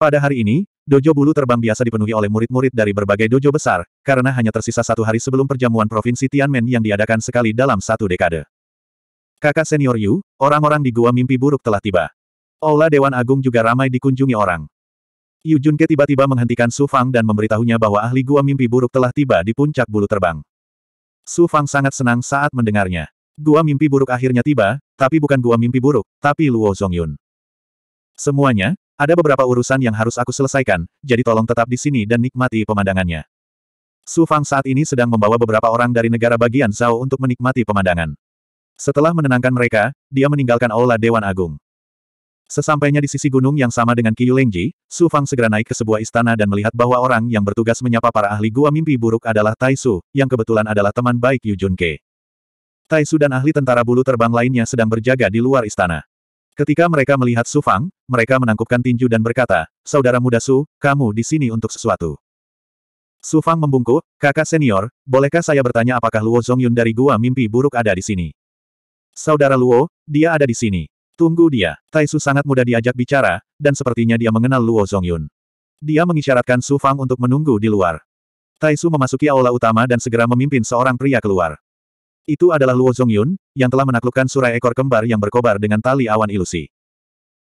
Pada hari ini, dojo bulu terbang biasa dipenuhi oleh murid-murid dari berbagai dojo besar, karena hanya tersisa satu hari sebelum perjamuan Provinsi Tianmen yang diadakan sekali dalam satu dekade. Kakak senior Yu, orang-orang di Gua Mimpi Buruk telah tiba. Aula Dewan Agung juga ramai dikunjungi orang. Yu Junke tiba-tiba menghentikan Su Fang dan memberitahunya bahwa ahli Gua Mimpi Buruk telah tiba di puncak bulu terbang. Su Fang sangat senang saat mendengarnya. Gua Mimpi Buruk akhirnya tiba, tapi bukan Gua Mimpi Buruk, tapi Luo Zongyun. Semuanya, ada beberapa urusan yang harus aku selesaikan, jadi tolong tetap di sini dan nikmati pemandangannya. Su Fang saat ini sedang membawa beberapa orang dari negara bagian Zhao untuk menikmati pemandangan. Setelah menenangkan mereka, dia meninggalkan aula Dewan Agung. Sesampainya di sisi gunung yang sama dengan Qiyu Lengji, Su Fang segera naik ke sebuah istana dan melihat bahwa orang yang bertugas menyapa para ahli gua mimpi buruk adalah Tai Su, yang kebetulan adalah teman baik Yu Junke. Tai Su dan ahli tentara bulu terbang lainnya sedang berjaga di luar istana. Ketika mereka melihat Su Fang, mereka menangkupkan tinju dan berkata, Saudara muda Su, kamu di sini untuk sesuatu. Su Fang membungkuk, kakak senior, bolehkah saya bertanya apakah Luo Zongyun dari gua mimpi buruk ada di sini? Saudara Luo, dia ada di sini. Tunggu dia. Taisu sangat mudah diajak bicara, dan sepertinya dia mengenal Luo Zongyun. Dia mengisyaratkan Su Fang untuk menunggu di luar. Taisu memasuki aula utama dan segera memimpin seorang pria keluar. Itu adalah Luo Zongyun, yang telah menaklukkan surai ekor kembar yang berkobar dengan tali awan ilusi.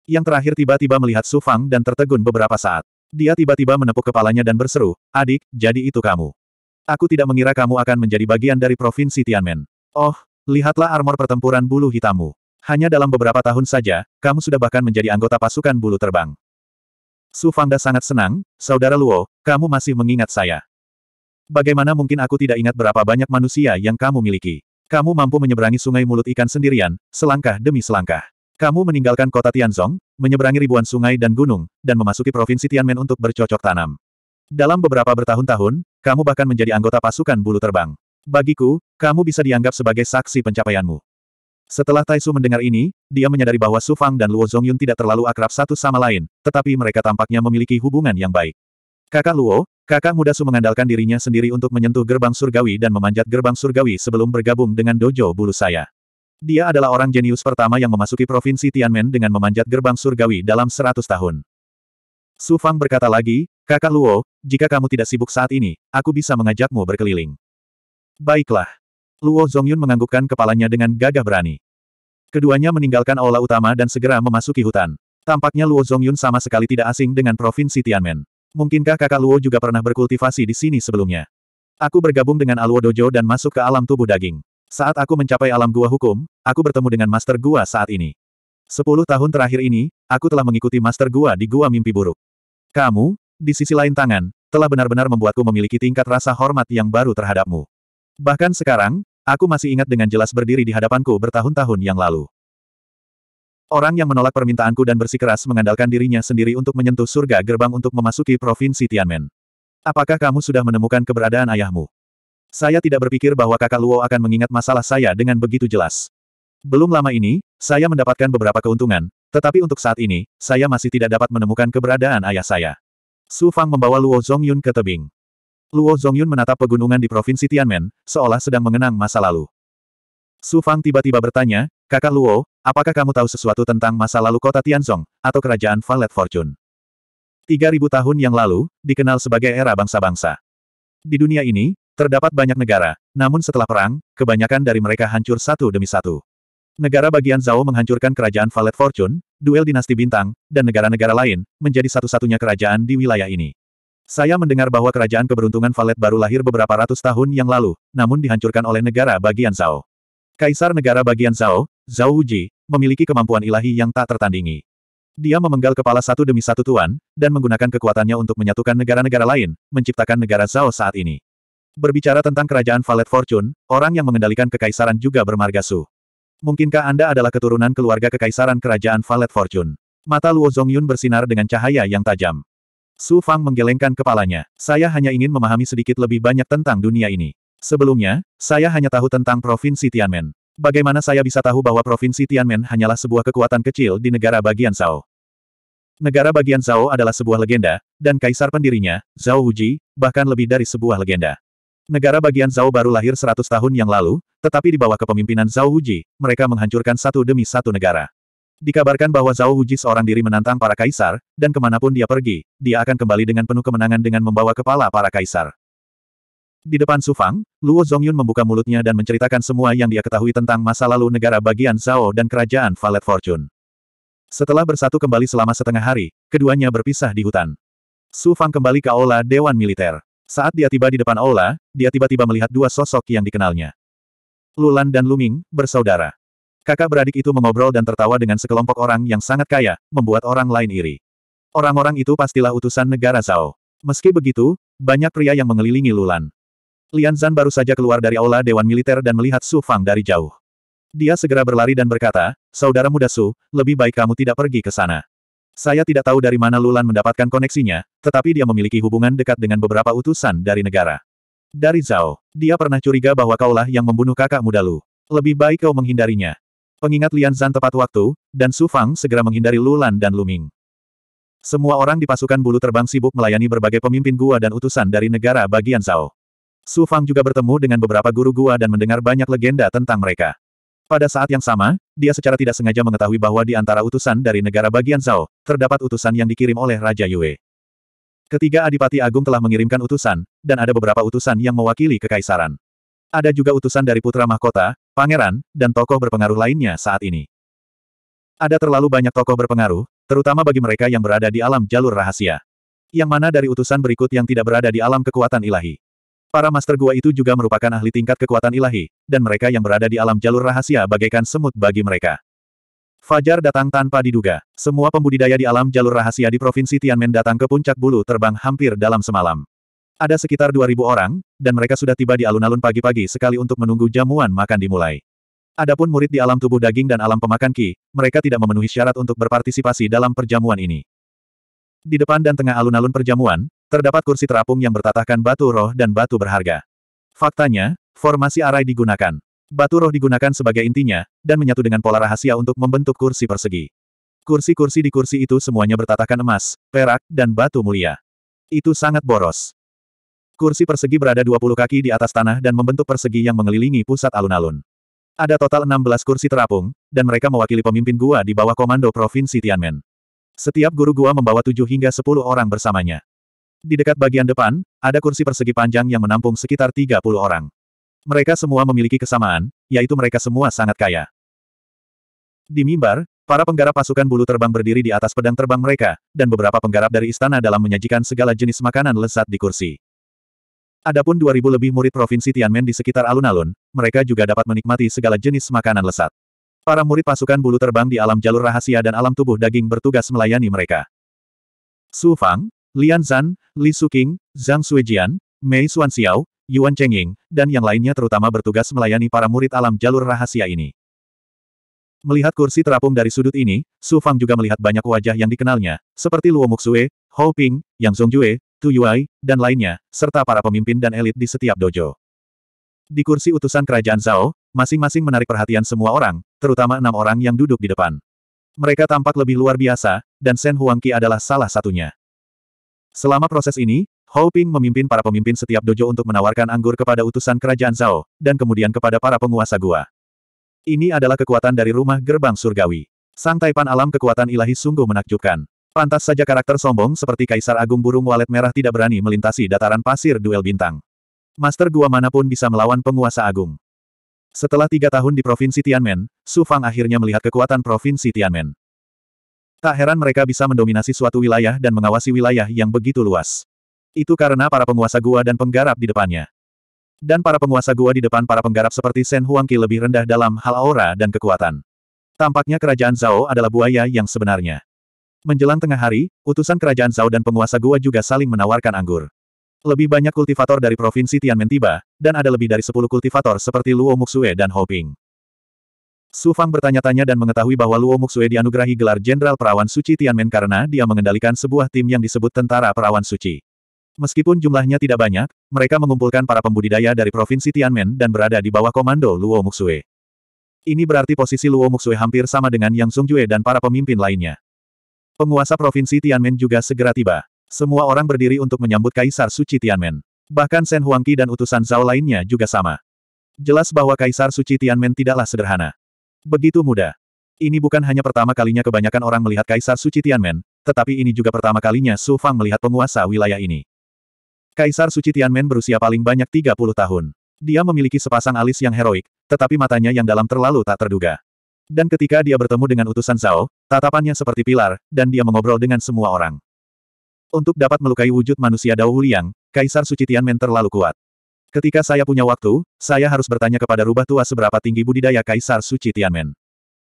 Yang terakhir tiba-tiba melihat Su Fang dan tertegun beberapa saat. Dia tiba-tiba menepuk kepalanya dan berseru, adik, jadi itu kamu. Aku tidak mengira kamu akan menjadi bagian dari provinsi Tianmen. Oh, lihatlah armor pertempuran bulu hitammu. Hanya dalam beberapa tahun saja, kamu sudah bahkan menjadi anggota pasukan bulu terbang. Su Fangda sangat senang, Saudara Luo, kamu masih mengingat saya. Bagaimana mungkin aku tidak ingat berapa banyak manusia yang kamu miliki? Kamu mampu menyeberangi sungai mulut ikan sendirian, selangkah demi selangkah. Kamu meninggalkan kota Tianzong, menyeberangi ribuan sungai dan gunung, dan memasuki provinsi Tianmen untuk bercocok tanam. Dalam beberapa bertahun-tahun, kamu bahkan menjadi anggota pasukan bulu terbang. Bagiku, kamu bisa dianggap sebagai saksi pencapaianmu. Setelah Taisu mendengar ini, dia menyadari bahwa Su Fang dan Luo Zongyun tidak terlalu akrab satu sama lain, tetapi mereka tampaknya memiliki hubungan yang baik. Kakak Luo, Kakak muda Su mengandalkan dirinya sendiri untuk menyentuh gerbang surgawi dan memanjat gerbang surgawi sebelum bergabung dengan dojo bulu saya. Dia adalah orang jenius pertama yang memasuki provinsi Tianmen dengan memanjat gerbang surgawi dalam seratus tahun. Su Fang berkata lagi, Kakak Luo, jika kamu tidak sibuk saat ini, aku bisa mengajakmu berkeliling. Baiklah. Luo Zongyun menganggukkan kepalanya dengan gagah berani. Keduanya meninggalkan aula utama dan segera memasuki hutan. Tampaknya Luo Zongyun sama sekali tidak asing dengan provinsi Tianmen. Mungkinkah kakak Luo juga pernah berkultivasi di sini sebelumnya? Aku bergabung dengan Aluo Dojo dan masuk ke alam tubuh daging. Saat aku mencapai alam gua hukum, aku bertemu dengan Master Gua saat ini. Sepuluh tahun terakhir ini, aku telah mengikuti Master Gua di Gua Mimpi Buruk. Kamu, di sisi lain tangan, telah benar-benar membuatku memiliki tingkat rasa hormat yang baru terhadapmu. Bahkan sekarang, aku masih ingat dengan jelas berdiri di hadapanku bertahun-tahun yang lalu. Orang yang menolak permintaanku dan bersikeras mengandalkan dirinya sendiri untuk menyentuh surga gerbang untuk memasuki provinsi Tianmen. Apakah kamu sudah menemukan keberadaan ayahmu? Saya tidak berpikir bahwa kakak Luo akan mengingat masalah saya dengan begitu jelas. Belum lama ini, saya mendapatkan beberapa keuntungan, tetapi untuk saat ini, saya masih tidak dapat menemukan keberadaan ayah saya. Su Fang membawa Luo Zongyun ke tebing. Luo Zongyun menatap pegunungan di Provinsi Tianmen, seolah sedang mengenang masa lalu. Su Fang tiba-tiba bertanya, Kakak Luo, Apakah kamu tahu sesuatu tentang masa lalu kota Tianzong, atau kerajaan Valet Fortune? 3000 tahun yang lalu, dikenal sebagai era bangsa-bangsa. Di dunia ini, terdapat banyak negara, namun setelah perang, kebanyakan dari mereka hancur satu demi satu. Negara bagian Zhao menghancurkan kerajaan Valet Fortune, duel dinasti bintang, dan negara-negara lain, menjadi satu-satunya kerajaan di wilayah ini. Saya mendengar bahwa kerajaan keberuntungan Valet baru lahir beberapa ratus tahun yang lalu, namun dihancurkan oleh negara bagian Zhao. Kaisar negara bagian Zhao, Zhao Ji, memiliki kemampuan ilahi yang tak tertandingi. Dia memenggal kepala satu demi satu tuan, dan menggunakan kekuatannya untuk menyatukan negara-negara lain, menciptakan negara Zhao saat ini. Berbicara tentang kerajaan Valet Fortune, orang yang mengendalikan kekaisaran juga bermarga Su. Mungkinkah Anda adalah keturunan keluarga kekaisaran kerajaan Valet Fortune? Mata Luo Zongyun bersinar dengan cahaya yang tajam. Su Fang menggelengkan kepalanya. Saya hanya ingin memahami sedikit lebih banyak tentang dunia ini. Sebelumnya, saya hanya tahu tentang Provinsi Tianmen. Bagaimana saya bisa tahu bahwa Provinsi Tianmen hanyalah sebuah kekuatan kecil di negara bagian Zhao? Negara bagian Zhao adalah sebuah legenda, dan kaisar pendirinya, Zhao Wuji, bahkan lebih dari sebuah legenda. Negara bagian Zhao baru lahir 100 tahun yang lalu, tetapi di bawah kepemimpinan Zhao Wuji, mereka menghancurkan satu demi satu negara. Dikabarkan bahwa Zhao Wuji seorang diri menantang para kaisar, dan kemanapun dia pergi, dia akan kembali dengan penuh kemenangan dengan membawa kepala para kaisar. Di depan Su Fang, Luo Zongyun membuka mulutnya dan menceritakan semua yang dia ketahui tentang masa lalu negara bagian Zhao dan kerajaan Valet Fortune. Setelah bersatu kembali selama setengah hari, keduanya berpisah di hutan. Su Fang kembali ke aula Dewan Militer. Saat dia tiba di depan aula, dia tiba-tiba melihat dua sosok yang dikenalnya. Lulan dan Luming, bersaudara. Kakak beradik itu mengobrol dan tertawa dengan sekelompok orang yang sangat kaya, membuat orang lain iri. Orang-orang itu pastilah utusan negara Zhao. Meski begitu, banyak pria yang mengelilingi Lulan. Lian Zan baru saja keluar dari aula Dewan Militer dan melihat Su Fang dari jauh. Dia segera berlari dan berkata, Saudara muda Su, lebih baik kamu tidak pergi ke sana. Saya tidak tahu dari mana Lulan mendapatkan koneksinya, tetapi dia memiliki hubungan dekat dengan beberapa utusan dari negara. Dari Zhao, dia pernah curiga bahwa kaulah yang membunuh kakak muda Lu. Lebih baik kau menghindarinya. Pengingat Lian Zan tepat waktu, dan Su Fang segera menghindari Lulan dan Luming. Semua orang di pasukan bulu terbang sibuk melayani berbagai pemimpin gua dan utusan dari negara bagian Zhao. Su Fang juga bertemu dengan beberapa guru gua dan mendengar banyak legenda tentang mereka. Pada saat yang sama, dia secara tidak sengaja mengetahui bahwa di antara utusan dari negara bagian Zhao, terdapat utusan yang dikirim oleh Raja Yue. Ketiga Adipati Agung telah mengirimkan utusan, dan ada beberapa utusan yang mewakili kekaisaran. Ada juga utusan dari Putra Mahkota, Pangeran, dan tokoh berpengaruh lainnya saat ini. Ada terlalu banyak tokoh berpengaruh, terutama bagi mereka yang berada di alam jalur rahasia. Yang mana dari utusan berikut yang tidak berada di alam kekuatan ilahi. Para master gua itu juga merupakan ahli tingkat kekuatan ilahi, dan mereka yang berada di alam jalur rahasia bagaikan semut bagi mereka. Fajar datang tanpa diduga. Semua pembudidaya di alam jalur rahasia di Provinsi Tianmen datang ke puncak bulu terbang hampir dalam semalam. Ada sekitar 2.000 orang, dan mereka sudah tiba di alun-alun pagi-pagi sekali untuk menunggu jamuan makan dimulai. Adapun murid di alam tubuh daging dan alam pemakan ki, mereka tidak memenuhi syarat untuk berpartisipasi dalam perjamuan ini. Di depan dan tengah alun-alun perjamuan, Terdapat kursi terapung yang bertatahkan batu roh dan batu berharga. Faktanya, formasi arai digunakan. Batu roh digunakan sebagai intinya, dan menyatu dengan pola rahasia untuk membentuk kursi persegi. Kursi-kursi di kursi itu semuanya bertatahkan emas, perak, dan batu mulia. Itu sangat boros. Kursi persegi berada 20 kaki di atas tanah dan membentuk persegi yang mengelilingi pusat alun-alun. Ada total 16 kursi terapung, dan mereka mewakili pemimpin gua di bawah komando Provinsi Tianmen. Setiap guru gua membawa 7 hingga 10 orang bersamanya. Di dekat bagian depan, ada kursi persegi panjang yang menampung sekitar 30 orang. Mereka semua memiliki kesamaan, yaitu mereka semua sangat kaya. Di mimbar, para penggarap pasukan bulu terbang berdiri di atas pedang terbang mereka, dan beberapa penggarap dari istana dalam menyajikan segala jenis makanan lezat di kursi. Adapun 2000 lebih murid provinsi Tianmen di sekitar alun-alun, mereka juga dapat menikmati segala jenis makanan lezat. Para murid pasukan bulu terbang di alam jalur rahasia dan alam tubuh daging bertugas melayani mereka. Su Fang, Lian Zan, Li Suqing, Zhang Suijian, Mei Xuanxiao, Yuan Chengying, dan yang lainnya terutama bertugas melayani para murid alam jalur rahasia ini. Melihat kursi terapung dari sudut ini, Su Fang juga melihat banyak wajah yang dikenalnya, seperti Luo Muxue, Hou Ping, Yang Zhongjue, Tu Yuai, dan lainnya, serta para pemimpin dan elit di setiap dojo. Di kursi utusan kerajaan Zhao, masing-masing menarik perhatian semua orang, terutama enam orang yang duduk di depan. Mereka tampak lebih luar biasa, dan Shen Huangqi adalah salah satunya. Selama proses ini, Hou Ping memimpin para pemimpin setiap dojo untuk menawarkan anggur kepada utusan kerajaan Zhao, dan kemudian kepada para penguasa gua. Ini adalah kekuatan dari rumah gerbang surgawi. Sang Taipan alam kekuatan ilahi sungguh menakjubkan. Pantas saja karakter sombong seperti Kaisar Agung Burung Walet Merah tidak berani melintasi dataran pasir duel bintang. Master gua manapun bisa melawan penguasa agung. Setelah tiga tahun di Provinsi Tianmen, Su Fang akhirnya melihat kekuatan Provinsi Tianmen. Tak heran mereka bisa mendominasi suatu wilayah dan mengawasi wilayah yang begitu luas. Itu karena para penguasa gua dan penggarap di depannya. Dan para penguasa gua di depan para penggarap seperti Sen Huangqi lebih rendah dalam hal aura dan kekuatan. Tampaknya kerajaan Zhao adalah buaya yang sebenarnya. Menjelang tengah hari, utusan kerajaan Zhao dan penguasa gua juga saling menawarkan anggur. Lebih banyak kultivator dari provinsi Tianmen tiba, dan ada lebih dari 10 kultivator seperti Luo Muxue dan Hoping. Su Fang bertanya-tanya dan mengetahui bahwa Luo Muxue dianugerahi gelar Jenderal Perawan Suci Tianmen karena dia mengendalikan sebuah tim yang disebut Tentara Perawan Suci. Meskipun jumlahnya tidak banyak, mereka mengumpulkan para pembudidaya dari Provinsi Tianmen dan berada di bawah komando Luo Muxue. Ini berarti posisi Luo Muxue hampir sama dengan Yang Sung Songjue dan para pemimpin lainnya. Penguasa Provinsi Tianmen juga segera tiba. Semua orang berdiri untuk menyambut Kaisar Suci Tianmen. Bahkan Shen Huangqi dan utusan Zhao lainnya juga sama. Jelas bahwa Kaisar Suci Tianmen tidaklah sederhana. Begitu mudah. Ini bukan hanya pertama kalinya kebanyakan orang melihat Kaisar Suci Tianmen, tetapi ini juga pertama kalinya Su Fang melihat penguasa wilayah ini. Kaisar Suci Tianmen berusia paling banyak 30 tahun. Dia memiliki sepasang alis yang heroik, tetapi matanya yang dalam terlalu tak terduga. Dan ketika dia bertemu dengan utusan Zhao, tatapannya seperti pilar, dan dia mengobrol dengan semua orang. Untuk dapat melukai wujud manusia Dao Huliang, Kaisar Suci Tianmen terlalu kuat. Ketika saya punya waktu, saya harus bertanya kepada rubah tua seberapa tinggi budidaya Kaisar Suci Tianmen.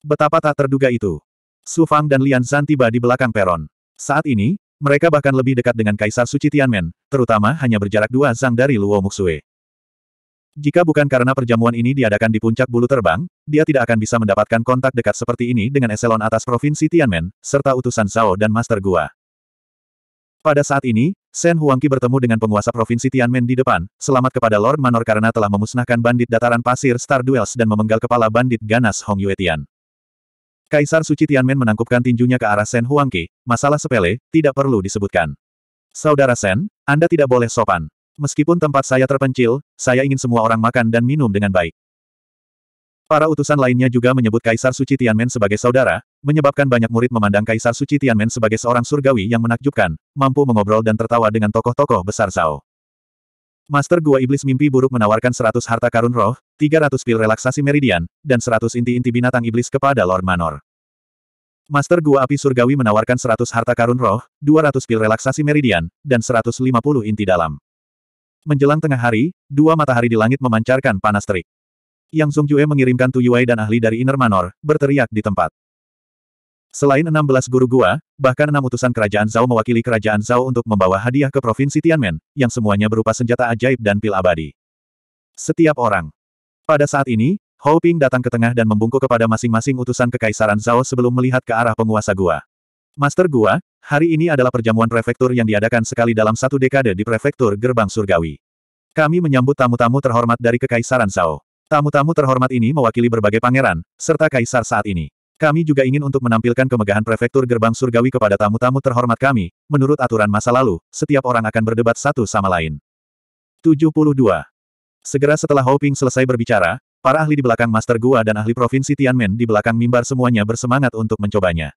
Betapa tak terduga itu. Su Fang dan Lian Zan tiba di belakang peron. Saat ini, mereka bahkan lebih dekat dengan Kaisar Suci Tianmen, terutama hanya berjarak dua zang dari Luo Muxue. Jika bukan karena perjamuan ini diadakan di puncak bulu terbang, dia tidak akan bisa mendapatkan kontak dekat seperti ini dengan eselon atas provinsi Tianmen, serta utusan Zhao dan Master Gua. Pada saat ini, Shen Huangqi bertemu dengan penguasa provinsi Tianmen di depan, selamat kepada Lord Manor karena telah memusnahkan bandit dataran pasir Star Duels dan memenggal kepala bandit ganas Hong Yuetian. Kaisar Suci Tianmen menangkupkan tinjunya ke arah Shen Huangqi, masalah sepele, tidak perlu disebutkan. Saudara Shen, Anda tidak boleh sopan. Meskipun tempat saya terpencil, saya ingin semua orang makan dan minum dengan baik. Para utusan lainnya juga menyebut Kaisar Suci Tianmen sebagai saudara, menyebabkan banyak murid memandang Kaisar Suci Tianmen sebagai seorang surgawi yang menakjubkan, mampu mengobrol dan tertawa dengan tokoh-tokoh besar Zhao. Master Gua Iblis Mimpi Buruk menawarkan 100 harta karun roh, 300 pil relaksasi meridian, dan 100 inti-inti binatang iblis kepada Lord Manor. Master Gua Api Surgawi menawarkan 100 harta karun roh, 200 pil relaksasi meridian, dan 150 inti dalam. Menjelang tengah hari, dua matahari di langit memancarkan panas terik. Yang Sung Jue mengirimkan Tu Yue dan ahli dari Inner Manor, berteriak di tempat. Selain 16 guru gua, bahkan enam utusan kerajaan Zhao mewakili kerajaan Zhao untuk membawa hadiah ke provinsi Tianmen, yang semuanya berupa senjata ajaib dan pil abadi. Setiap orang. Pada saat ini, Hou Ping datang ke tengah dan membungkuk kepada masing-masing utusan kekaisaran Zhao sebelum melihat ke arah penguasa gua. Master Gua, hari ini adalah perjamuan prefektur yang diadakan sekali dalam satu dekade di prefektur Gerbang Surgawi. Kami menyambut tamu-tamu terhormat dari Kekaisaran Zhao. Tamu-tamu terhormat ini mewakili berbagai pangeran, serta kaisar saat ini. Kami juga ingin untuk menampilkan kemegahan prefektur gerbang surgawi kepada tamu-tamu terhormat kami. Menurut aturan masa lalu, setiap orang akan berdebat satu sama lain. 72. Segera setelah Hoping selesai berbicara, para ahli di belakang Master Gua dan ahli provinsi Tianmen di belakang mimbar semuanya bersemangat untuk mencobanya.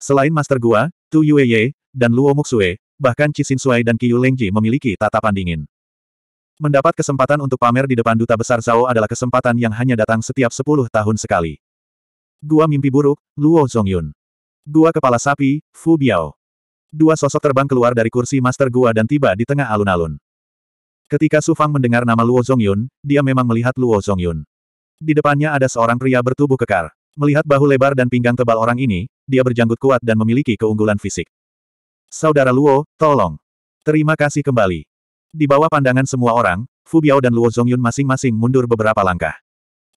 Selain Master Gua, Tu Yueye, dan Luo Muxue, bahkan Chi Xin Sui dan Yu Lengji memiliki tatapan dingin. Mendapat kesempatan untuk pamer di depan duta besar Zhao adalah kesempatan yang hanya datang setiap sepuluh tahun sekali. Gua mimpi buruk, Luo Zhongyun. Dua kepala sapi, Fu Biao. Dua sosok terbang keluar dari kursi master gua dan tiba di tengah alun-alun. Ketika Su Fang mendengar nama Luo Zhongyun, dia memang melihat Luo Zhongyun. Di depannya ada seorang pria bertubuh kekar. Melihat bahu lebar dan pinggang tebal orang ini, dia berjanggut kuat dan memiliki keunggulan fisik. Saudara Luo, tolong. Terima kasih kembali. Di bawah pandangan semua orang, Fu Biao dan Luo Zongyun masing-masing mundur beberapa langkah.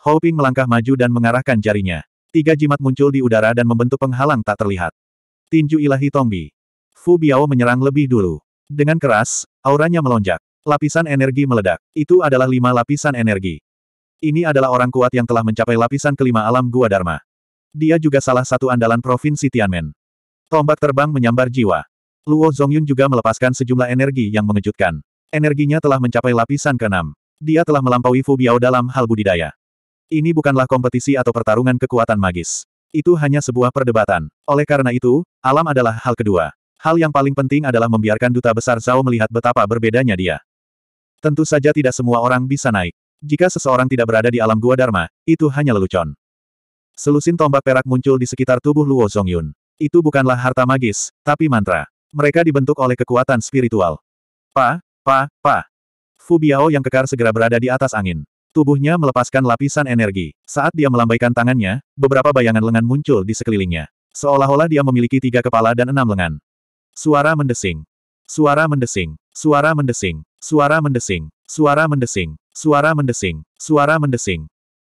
Hou Ping melangkah maju dan mengarahkan jarinya. Tiga jimat muncul di udara dan membentuk penghalang tak terlihat. Tinju ilahi Tongbi. Fu Biao menyerang lebih dulu. Dengan keras, auranya melonjak. Lapisan energi meledak. Itu adalah lima lapisan energi. Ini adalah orang kuat yang telah mencapai lapisan kelima alam Gua Dharma. Dia juga salah satu andalan Provinsi Tianmen. Tombak terbang menyambar jiwa. Luo Zongyun juga melepaskan sejumlah energi yang mengejutkan. Energinya telah mencapai lapisan keenam. Dia telah melampaui Fu Biao dalam hal budidaya. Ini bukanlah kompetisi atau pertarungan kekuatan magis. Itu hanya sebuah perdebatan. Oleh karena itu, alam adalah hal kedua. Hal yang paling penting adalah membiarkan Duta Besar Zhao melihat betapa berbedanya dia. Tentu saja tidak semua orang bisa naik. Jika seseorang tidak berada di alam gua Dharma, itu hanya lelucon. Selusin tombak perak muncul di sekitar tubuh Luo Zongyun. Itu bukanlah harta magis, tapi mantra. Mereka dibentuk oleh kekuatan spiritual. Pa, Pa, pa. Fu Biao yang kekar segera berada di atas angin. Tubuhnya melepaskan lapisan energi. Saat dia melambaikan tangannya, beberapa bayangan lengan muncul di sekelilingnya. Seolah-olah dia memiliki tiga kepala dan enam lengan. Suara mendesing. Suara mendesing. Suara mendesing. Suara mendesing. Suara mendesing. Suara mendesing. Suara mendesing.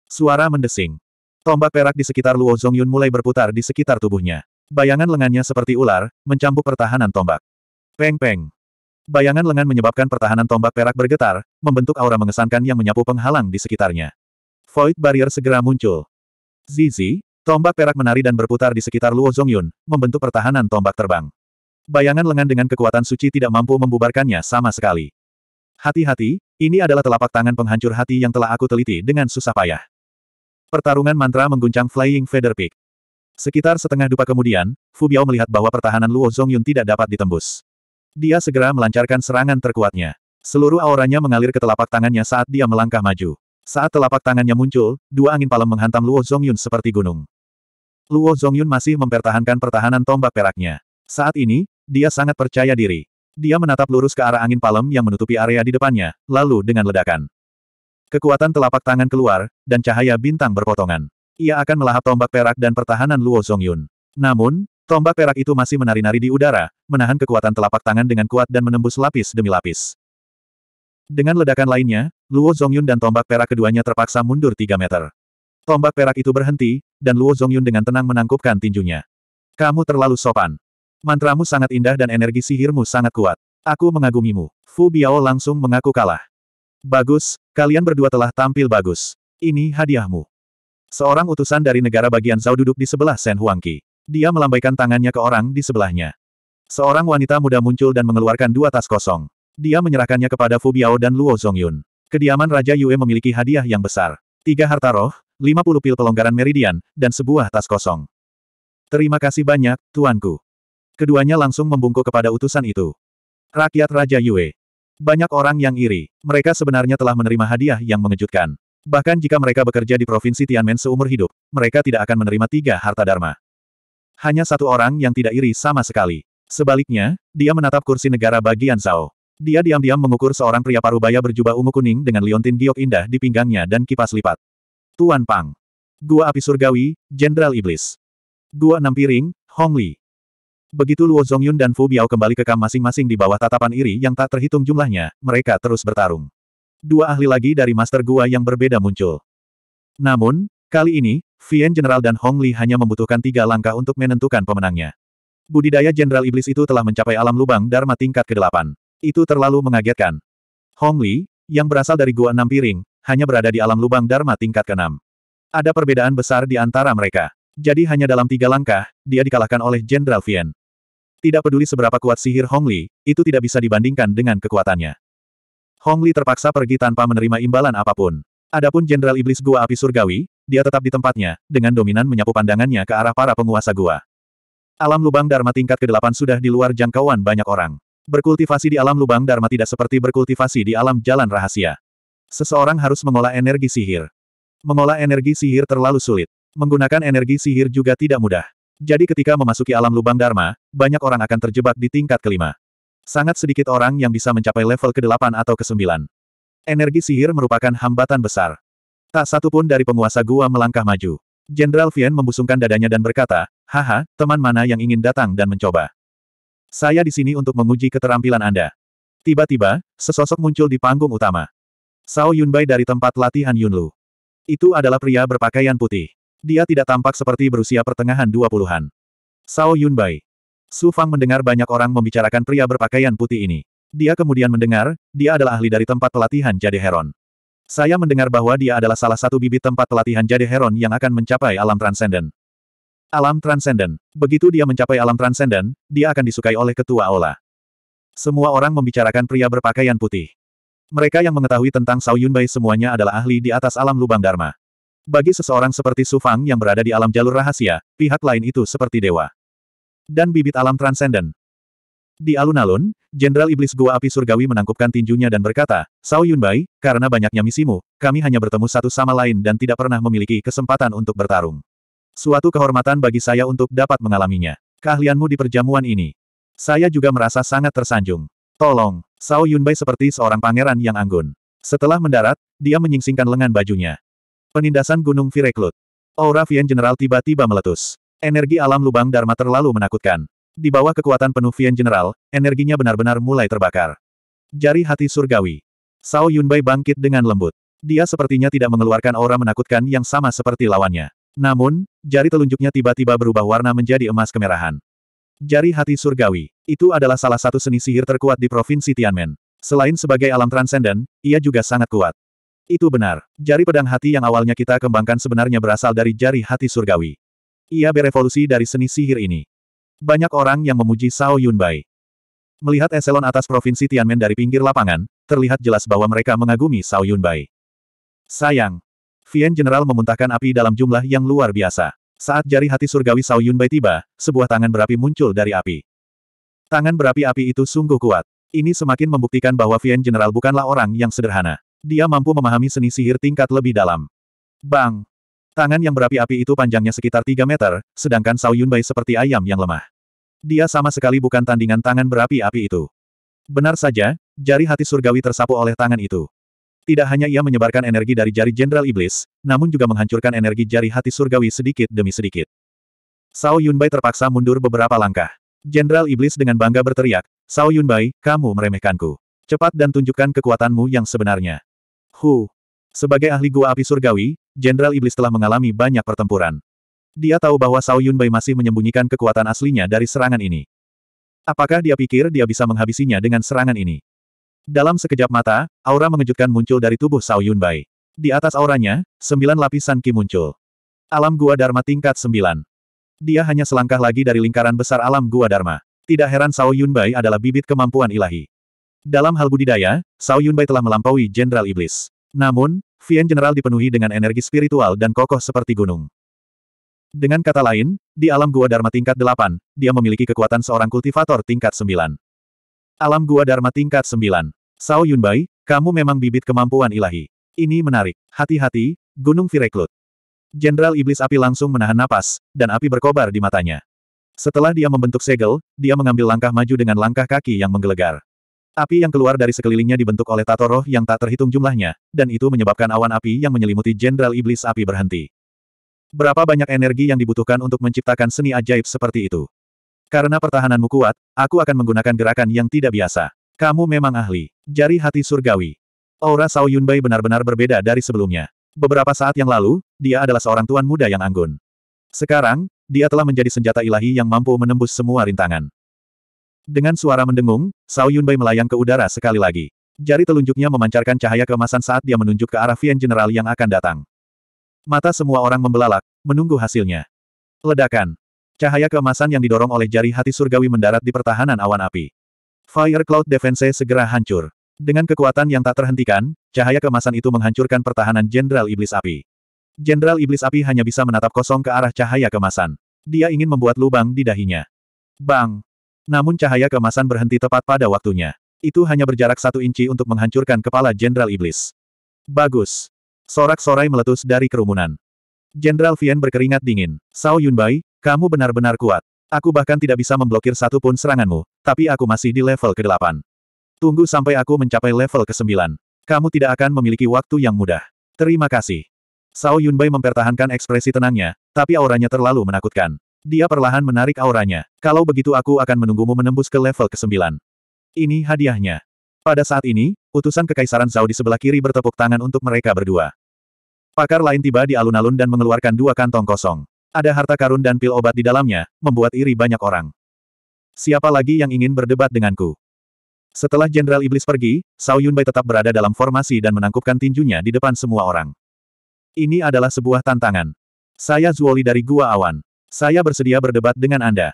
Suara mendesing. Tombak perak di sekitar Luo Zongyun mulai berputar di sekitar tubuhnya. Bayangan lengannya seperti ular, mencampur pertahanan tombak. Peng-peng. Bayangan lengan menyebabkan pertahanan tombak perak bergetar, membentuk aura mengesankan yang menyapu penghalang di sekitarnya. Void barrier segera muncul. Zizi, tombak perak menari dan berputar di sekitar Luo Zongyun, membentuk pertahanan tombak terbang. Bayangan lengan dengan kekuatan suci tidak mampu membubarkannya sama sekali. Hati-hati, ini adalah telapak tangan penghancur hati yang telah aku teliti dengan susah payah. Pertarungan mantra mengguncang Flying Feather Peak. Sekitar setengah dupa kemudian, Fu Biao melihat bahwa pertahanan Luo Zongyun tidak dapat ditembus. Dia segera melancarkan serangan terkuatnya. Seluruh auranya mengalir ke telapak tangannya saat dia melangkah maju. Saat telapak tangannya muncul, dua angin palem menghantam Luo Zongyun seperti gunung. Luo Zongyun masih mempertahankan pertahanan tombak peraknya. Saat ini, dia sangat percaya diri. Dia menatap lurus ke arah angin palem yang menutupi area di depannya, lalu dengan ledakan. Kekuatan telapak tangan keluar, dan cahaya bintang berpotongan. Ia akan melahap tombak perak dan pertahanan Luo Zongyun. Namun, Tombak perak itu masih menari-nari di udara, menahan kekuatan telapak tangan dengan kuat dan menembus lapis demi lapis. Dengan ledakan lainnya, Luo Zongyun dan tombak perak keduanya terpaksa mundur 3 meter. Tombak perak itu berhenti, dan Luo Zongyun dengan tenang menangkupkan tinjunya. Kamu terlalu sopan. Mantramu sangat indah dan energi sihirmu sangat kuat. Aku mengagumimu. Fu Biao langsung mengaku kalah. Bagus, kalian berdua telah tampil bagus. Ini hadiahmu. Seorang utusan dari negara bagian Zhao duduk di sebelah Shen Huangqi. Dia melambaikan tangannya ke orang di sebelahnya. Seorang wanita muda muncul dan mengeluarkan dua tas kosong. Dia menyerahkannya kepada Fu Biao dan Luo Zongyun. Kediaman Raja Yue memiliki hadiah yang besar. Tiga harta roh, lima puluh pil pelonggaran meridian, dan sebuah tas kosong. Terima kasih banyak, tuanku. Keduanya langsung membungkuk kepada utusan itu. Rakyat Raja Yue. Banyak orang yang iri. Mereka sebenarnya telah menerima hadiah yang mengejutkan. Bahkan jika mereka bekerja di Provinsi Tianmen seumur hidup, mereka tidak akan menerima tiga harta dharma. Hanya satu orang yang tidak iri sama sekali. Sebaliknya, dia menatap kursi negara bagian Zhao. Dia diam-diam mengukur seorang pria parubaya berjubah ungu kuning dengan liontin giok indah di pinggangnya dan kipas lipat. Tuan Pang. Gua api surgawi, Jenderal Iblis. Gua enam piring, Hong Li. Begitu Luo Zongyun dan Fu Biao kembali ke kam masing-masing di bawah tatapan iri yang tak terhitung jumlahnya, mereka terus bertarung. Dua ahli lagi dari Master Gua yang berbeda muncul. Namun, kali ini, Vien General dan Hong Li hanya membutuhkan tiga langkah untuk menentukan pemenangnya. Budidaya Jenderal Iblis itu telah mencapai alam lubang Dharma tingkat ke-8. Itu terlalu mengagetkan. Hong Li, yang berasal dari Gua Enam Piring, hanya berada di alam lubang Dharma tingkat ke-6. Ada perbedaan besar di antara mereka. Jadi hanya dalam tiga langkah, dia dikalahkan oleh Jenderal Vien. Tidak peduli seberapa kuat sihir Hong Li, itu tidak bisa dibandingkan dengan kekuatannya. Hong Li terpaksa pergi tanpa menerima imbalan apapun. Adapun Jenderal Iblis Gua Api Surgawi, dia tetap di tempatnya, dengan dominan menyapu pandangannya ke arah para penguasa gua. Alam lubang Dharma tingkat ke-8 sudah di luar jangkauan banyak orang. Berkultivasi di alam lubang Dharma tidak seperti berkultivasi di alam jalan rahasia. Seseorang harus mengolah energi sihir. Mengolah energi sihir terlalu sulit. Menggunakan energi sihir juga tidak mudah. Jadi ketika memasuki alam lubang Dharma, banyak orang akan terjebak di tingkat kelima. Sangat sedikit orang yang bisa mencapai level ke-8 atau ke-9. Energi sihir merupakan hambatan besar. Tak satu pun dari penguasa gua melangkah maju. Jenderal Vian membusungkan dadanya dan berkata, Haha, teman mana yang ingin datang dan mencoba? Saya di sini untuk menguji keterampilan Anda. Tiba-tiba, sesosok muncul di panggung utama. Sao Yunbai dari tempat latihan Yunlu. Itu adalah pria berpakaian putih. Dia tidak tampak seperti berusia pertengahan dua puluhan. Sao Yunbai. Su Fang mendengar banyak orang membicarakan pria berpakaian putih ini. Dia kemudian mendengar, dia adalah ahli dari tempat pelatihan Jade heron. Saya mendengar bahwa dia adalah salah satu bibit tempat pelatihan Jade heron yang akan mencapai alam transenden. Alam transenden. Begitu dia mencapai alam transenden, dia akan disukai oleh ketua Ola. Semua orang membicarakan pria berpakaian putih. Mereka yang mengetahui tentang Sao Yunbai semuanya adalah ahli di atas alam lubang Dharma. Bagi seseorang seperti Su Fang yang berada di alam jalur rahasia, pihak lain itu seperti dewa. Dan bibit alam transenden, di alun-alun, Jenderal Iblis Gua Api Surgawi menangkupkan tinjunya dan berkata, Sao Yunbai, karena banyaknya misimu, kami hanya bertemu satu sama lain dan tidak pernah memiliki kesempatan untuk bertarung. Suatu kehormatan bagi saya untuk dapat mengalaminya. Keahlianmu di perjamuan ini. Saya juga merasa sangat tersanjung. Tolong, Sao Yunbai seperti seorang pangeran yang anggun. Setelah mendarat, dia menyingsingkan lengan bajunya. Penindasan Gunung Vireklut. Aura Vien General tiba-tiba meletus. Energi alam lubang Dharma terlalu menakutkan. Di bawah kekuatan penuh Vian General, energinya benar-benar mulai terbakar. Jari hati surgawi. Sao Yunbai bangkit dengan lembut. Dia sepertinya tidak mengeluarkan aura menakutkan yang sama seperti lawannya. Namun, jari telunjuknya tiba-tiba berubah warna menjadi emas kemerahan. Jari hati surgawi. Itu adalah salah satu seni sihir terkuat di Provinsi Tianmen. Selain sebagai alam transenden, ia juga sangat kuat. Itu benar. Jari pedang hati yang awalnya kita kembangkan sebenarnya berasal dari jari hati surgawi. Ia berevolusi dari seni sihir ini. Banyak orang yang memuji Sao Yunbai. Melihat eselon atas Provinsi Tianmen dari pinggir lapangan, terlihat jelas bahwa mereka mengagumi Sao Yunbai. Sayang. Vien General memuntahkan api dalam jumlah yang luar biasa. Saat jari hati surgawi Sao Yunbai tiba, sebuah tangan berapi muncul dari api. Tangan berapi-api itu sungguh kuat. Ini semakin membuktikan bahwa Vien General bukanlah orang yang sederhana. Dia mampu memahami seni sihir tingkat lebih dalam. Bang! Tangan yang berapi-api itu panjangnya sekitar 3 meter, sedangkan Sao Yunbai seperti ayam yang lemah. Dia sama sekali bukan tandingan tangan berapi-api itu. Benar saja, jari hati surgawi tersapu oleh tangan itu. Tidak hanya ia menyebarkan energi dari jari Jenderal Iblis, namun juga menghancurkan energi jari hati surgawi sedikit demi sedikit. Sao Yunbai terpaksa mundur beberapa langkah. Jenderal Iblis dengan bangga berteriak, Sao Yunbai, kamu meremehkanku. Cepat dan tunjukkan kekuatanmu yang sebenarnya. Hu, sebagai ahli gua api surgawi, Jenderal Iblis telah mengalami banyak pertempuran. Dia tahu bahwa Sao Yunbei masih menyembunyikan kekuatan aslinya dari serangan ini. Apakah dia pikir dia bisa menghabisinya dengan serangan ini? Dalam sekejap mata, aura mengejutkan muncul dari tubuh Sao Yunbei. Di atas auranya, sembilan lapisan ki muncul. Alam Gua Dharma tingkat sembilan. Dia hanya selangkah lagi dari lingkaran besar alam Gua Dharma. Tidak heran Sao Yunbei adalah bibit kemampuan ilahi. Dalam hal budidaya, Sao Yunbei telah melampaui Jenderal Iblis. Namun, Vien General dipenuhi dengan energi spiritual dan kokoh seperti gunung. Dengan kata lain, di alam gua Dharma tingkat 8, dia memiliki kekuatan seorang kultivator tingkat 9. Alam gua Dharma tingkat 9. Sao Yunbai, kamu memang bibit kemampuan ilahi. Ini menarik. Hati-hati, Gunung Vireklut. Jenderal Iblis Api langsung menahan napas, dan api berkobar di matanya. Setelah dia membentuk segel, dia mengambil langkah maju dengan langkah kaki yang menggelegar. Api yang keluar dari sekelilingnya dibentuk oleh tato roh yang tak terhitung jumlahnya, dan itu menyebabkan awan api yang menyelimuti Jenderal Iblis Api berhenti. Berapa banyak energi yang dibutuhkan untuk menciptakan seni ajaib seperti itu? Karena pertahananmu kuat, aku akan menggunakan gerakan yang tidak biasa. Kamu memang ahli. Jari hati surgawi. Aura Sao Yunbai benar-benar berbeda dari sebelumnya. Beberapa saat yang lalu, dia adalah seorang tuan muda yang anggun. Sekarang, dia telah menjadi senjata ilahi yang mampu menembus semua rintangan. Dengan suara mendengung, Sao Yunbei melayang ke udara sekali lagi. Jari telunjuknya memancarkan cahaya kemasan saat dia menunjuk ke arah Vian General yang akan datang. Mata semua orang membelalak, menunggu hasilnya. Ledakan. Cahaya kemasan yang didorong oleh jari hati surgawi mendarat di pertahanan awan api. Fire Cloud Defense segera hancur. Dengan kekuatan yang tak terhentikan, cahaya kemasan itu menghancurkan pertahanan Jenderal Iblis Api. Jenderal Iblis Api hanya bisa menatap kosong ke arah cahaya kemasan. Dia ingin membuat lubang di dahinya. Bang! Namun cahaya kemasan berhenti tepat pada waktunya. Itu hanya berjarak satu inci untuk menghancurkan kepala Jenderal Iblis. Bagus. Sorak-sorai meletus dari kerumunan. Jenderal Vian berkeringat dingin. Sao Yunbai, kamu benar-benar kuat. Aku bahkan tidak bisa memblokir satu pun seranganmu, tapi aku masih di level ke-8. Tunggu sampai aku mencapai level ke-9. Kamu tidak akan memiliki waktu yang mudah. Terima kasih. Sao Yunbai mempertahankan ekspresi tenangnya, tapi auranya terlalu menakutkan. Dia perlahan menarik auranya. Kalau begitu aku akan menunggumu menembus ke level ke-9. Ini hadiahnya. Pada saat ini, utusan Kekaisaran Zhao di sebelah kiri bertepuk tangan untuk mereka berdua. Pakar lain tiba di alun-alun dan mengeluarkan dua kantong kosong. Ada harta karun dan pil obat di dalamnya, membuat iri banyak orang. Siapa lagi yang ingin berdebat denganku? Setelah Jenderal Iblis pergi, Sao Yunbai tetap berada dalam formasi dan menangkupkan tinjunya di depan semua orang. Ini adalah sebuah tantangan. Saya Zuoli dari Gua Awan. Saya bersedia berdebat dengan Anda.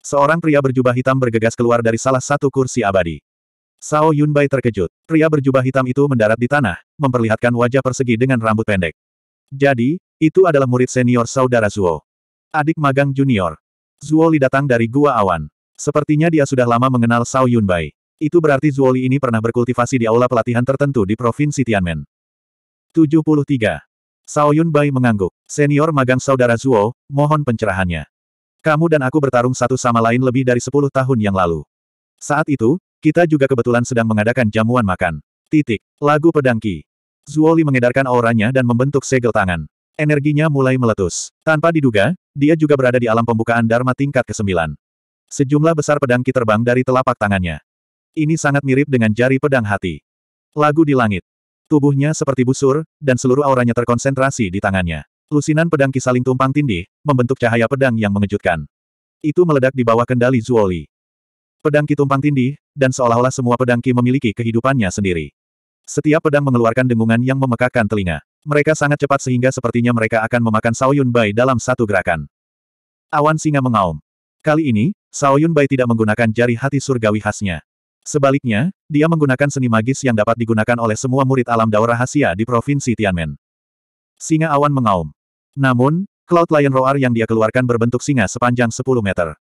Seorang pria berjubah hitam bergegas keluar dari salah satu kursi abadi. Sao Yunbai terkejut. Pria berjubah hitam itu mendarat di tanah, memperlihatkan wajah persegi dengan rambut pendek. Jadi, itu adalah murid senior saudara Zuo. Adik magang junior. Zuo Li datang dari Gua Awan. Sepertinya dia sudah lama mengenal Sao Yunbai. Itu berarti Zuo Li ini pernah berkultivasi di aula pelatihan tertentu di Provinsi Tianmen. 73. Sao Yun Bai mengangguk. Senior magang saudara Zuo, mohon pencerahannya. Kamu dan aku bertarung satu sama lain lebih dari sepuluh tahun yang lalu. Saat itu, kita juga kebetulan sedang mengadakan jamuan makan. Titik. Lagu pedangki. Zuo Li mengedarkan auranya dan membentuk segel tangan. Energinya mulai meletus. Tanpa diduga, dia juga berada di alam pembukaan Dharma tingkat ke-9. Sejumlah besar pedangki terbang dari telapak tangannya. Ini sangat mirip dengan jari pedang hati. Lagu di langit. Tubuhnya seperti busur, dan seluruh auranya terkonsentrasi di tangannya. Lusinan pedang kisaling tumpang tindih, membentuk cahaya pedang yang mengejutkan. Itu meledak di bawah kendali Zuoli. Pedang Ki tumpang tindih, dan seolah-olah semua pedang Ki memiliki kehidupannya sendiri. Setiap pedang mengeluarkan dengungan yang memekakkan telinga. Mereka sangat cepat sehingga sepertinya mereka akan memakan Sao Yun Bai dalam satu gerakan. Awan singa mengaum. Kali ini, Sao Yun Bai tidak menggunakan jari hati surgawi khasnya. Sebaliknya, dia menggunakan seni magis yang dapat digunakan oleh semua murid alam daur rahasia di Provinsi Tianmen. Singa awan mengaum. Namun, Cloud Lion Roar yang dia keluarkan berbentuk singa sepanjang 10 meter.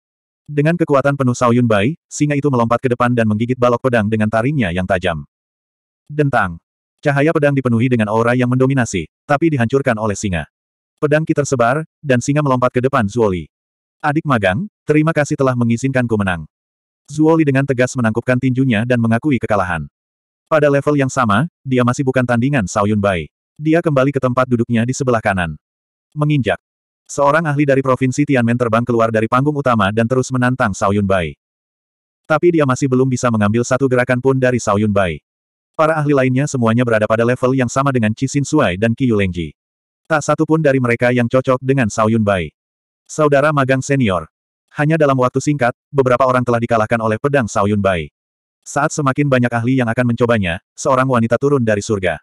Dengan kekuatan penuh Saoyun Bai, singa itu melompat ke depan dan menggigit balok pedang dengan taringnya yang tajam. Dentang. Cahaya pedang dipenuhi dengan aura yang mendominasi, tapi dihancurkan oleh singa. Pedang ki tersebar, dan singa melompat ke depan Zuoli. Adik magang, terima kasih telah mengizinkanku menang. Zuoli dengan tegas menangkupkan tinjunya dan mengakui kekalahan. Pada level yang sama, dia masih bukan tandingan Sao Bai. Dia kembali ke tempat duduknya di sebelah kanan. Menginjak. Seorang ahli dari Provinsi Tianmen terbang keluar dari panggung utama dan terus menantang Sao Bai. Tapi dia masih belum bisa mengambil satu gerakan pun dari Sao Bai. Para ahli lainnya semuanya berada pada level yang sama dengan Chi Xin Suai dan Qiyu Lengji. Tak satu pun dari mereka yang cocok dengan Sao Bai. Saudara magang senior, hanya dalam waktu singkat, beberapa orang telah dikalahkan oleh pedang Saoyun Bai. Saat semakin banyak ahli yang akan mencobanya, seorang wanita turun dari surga.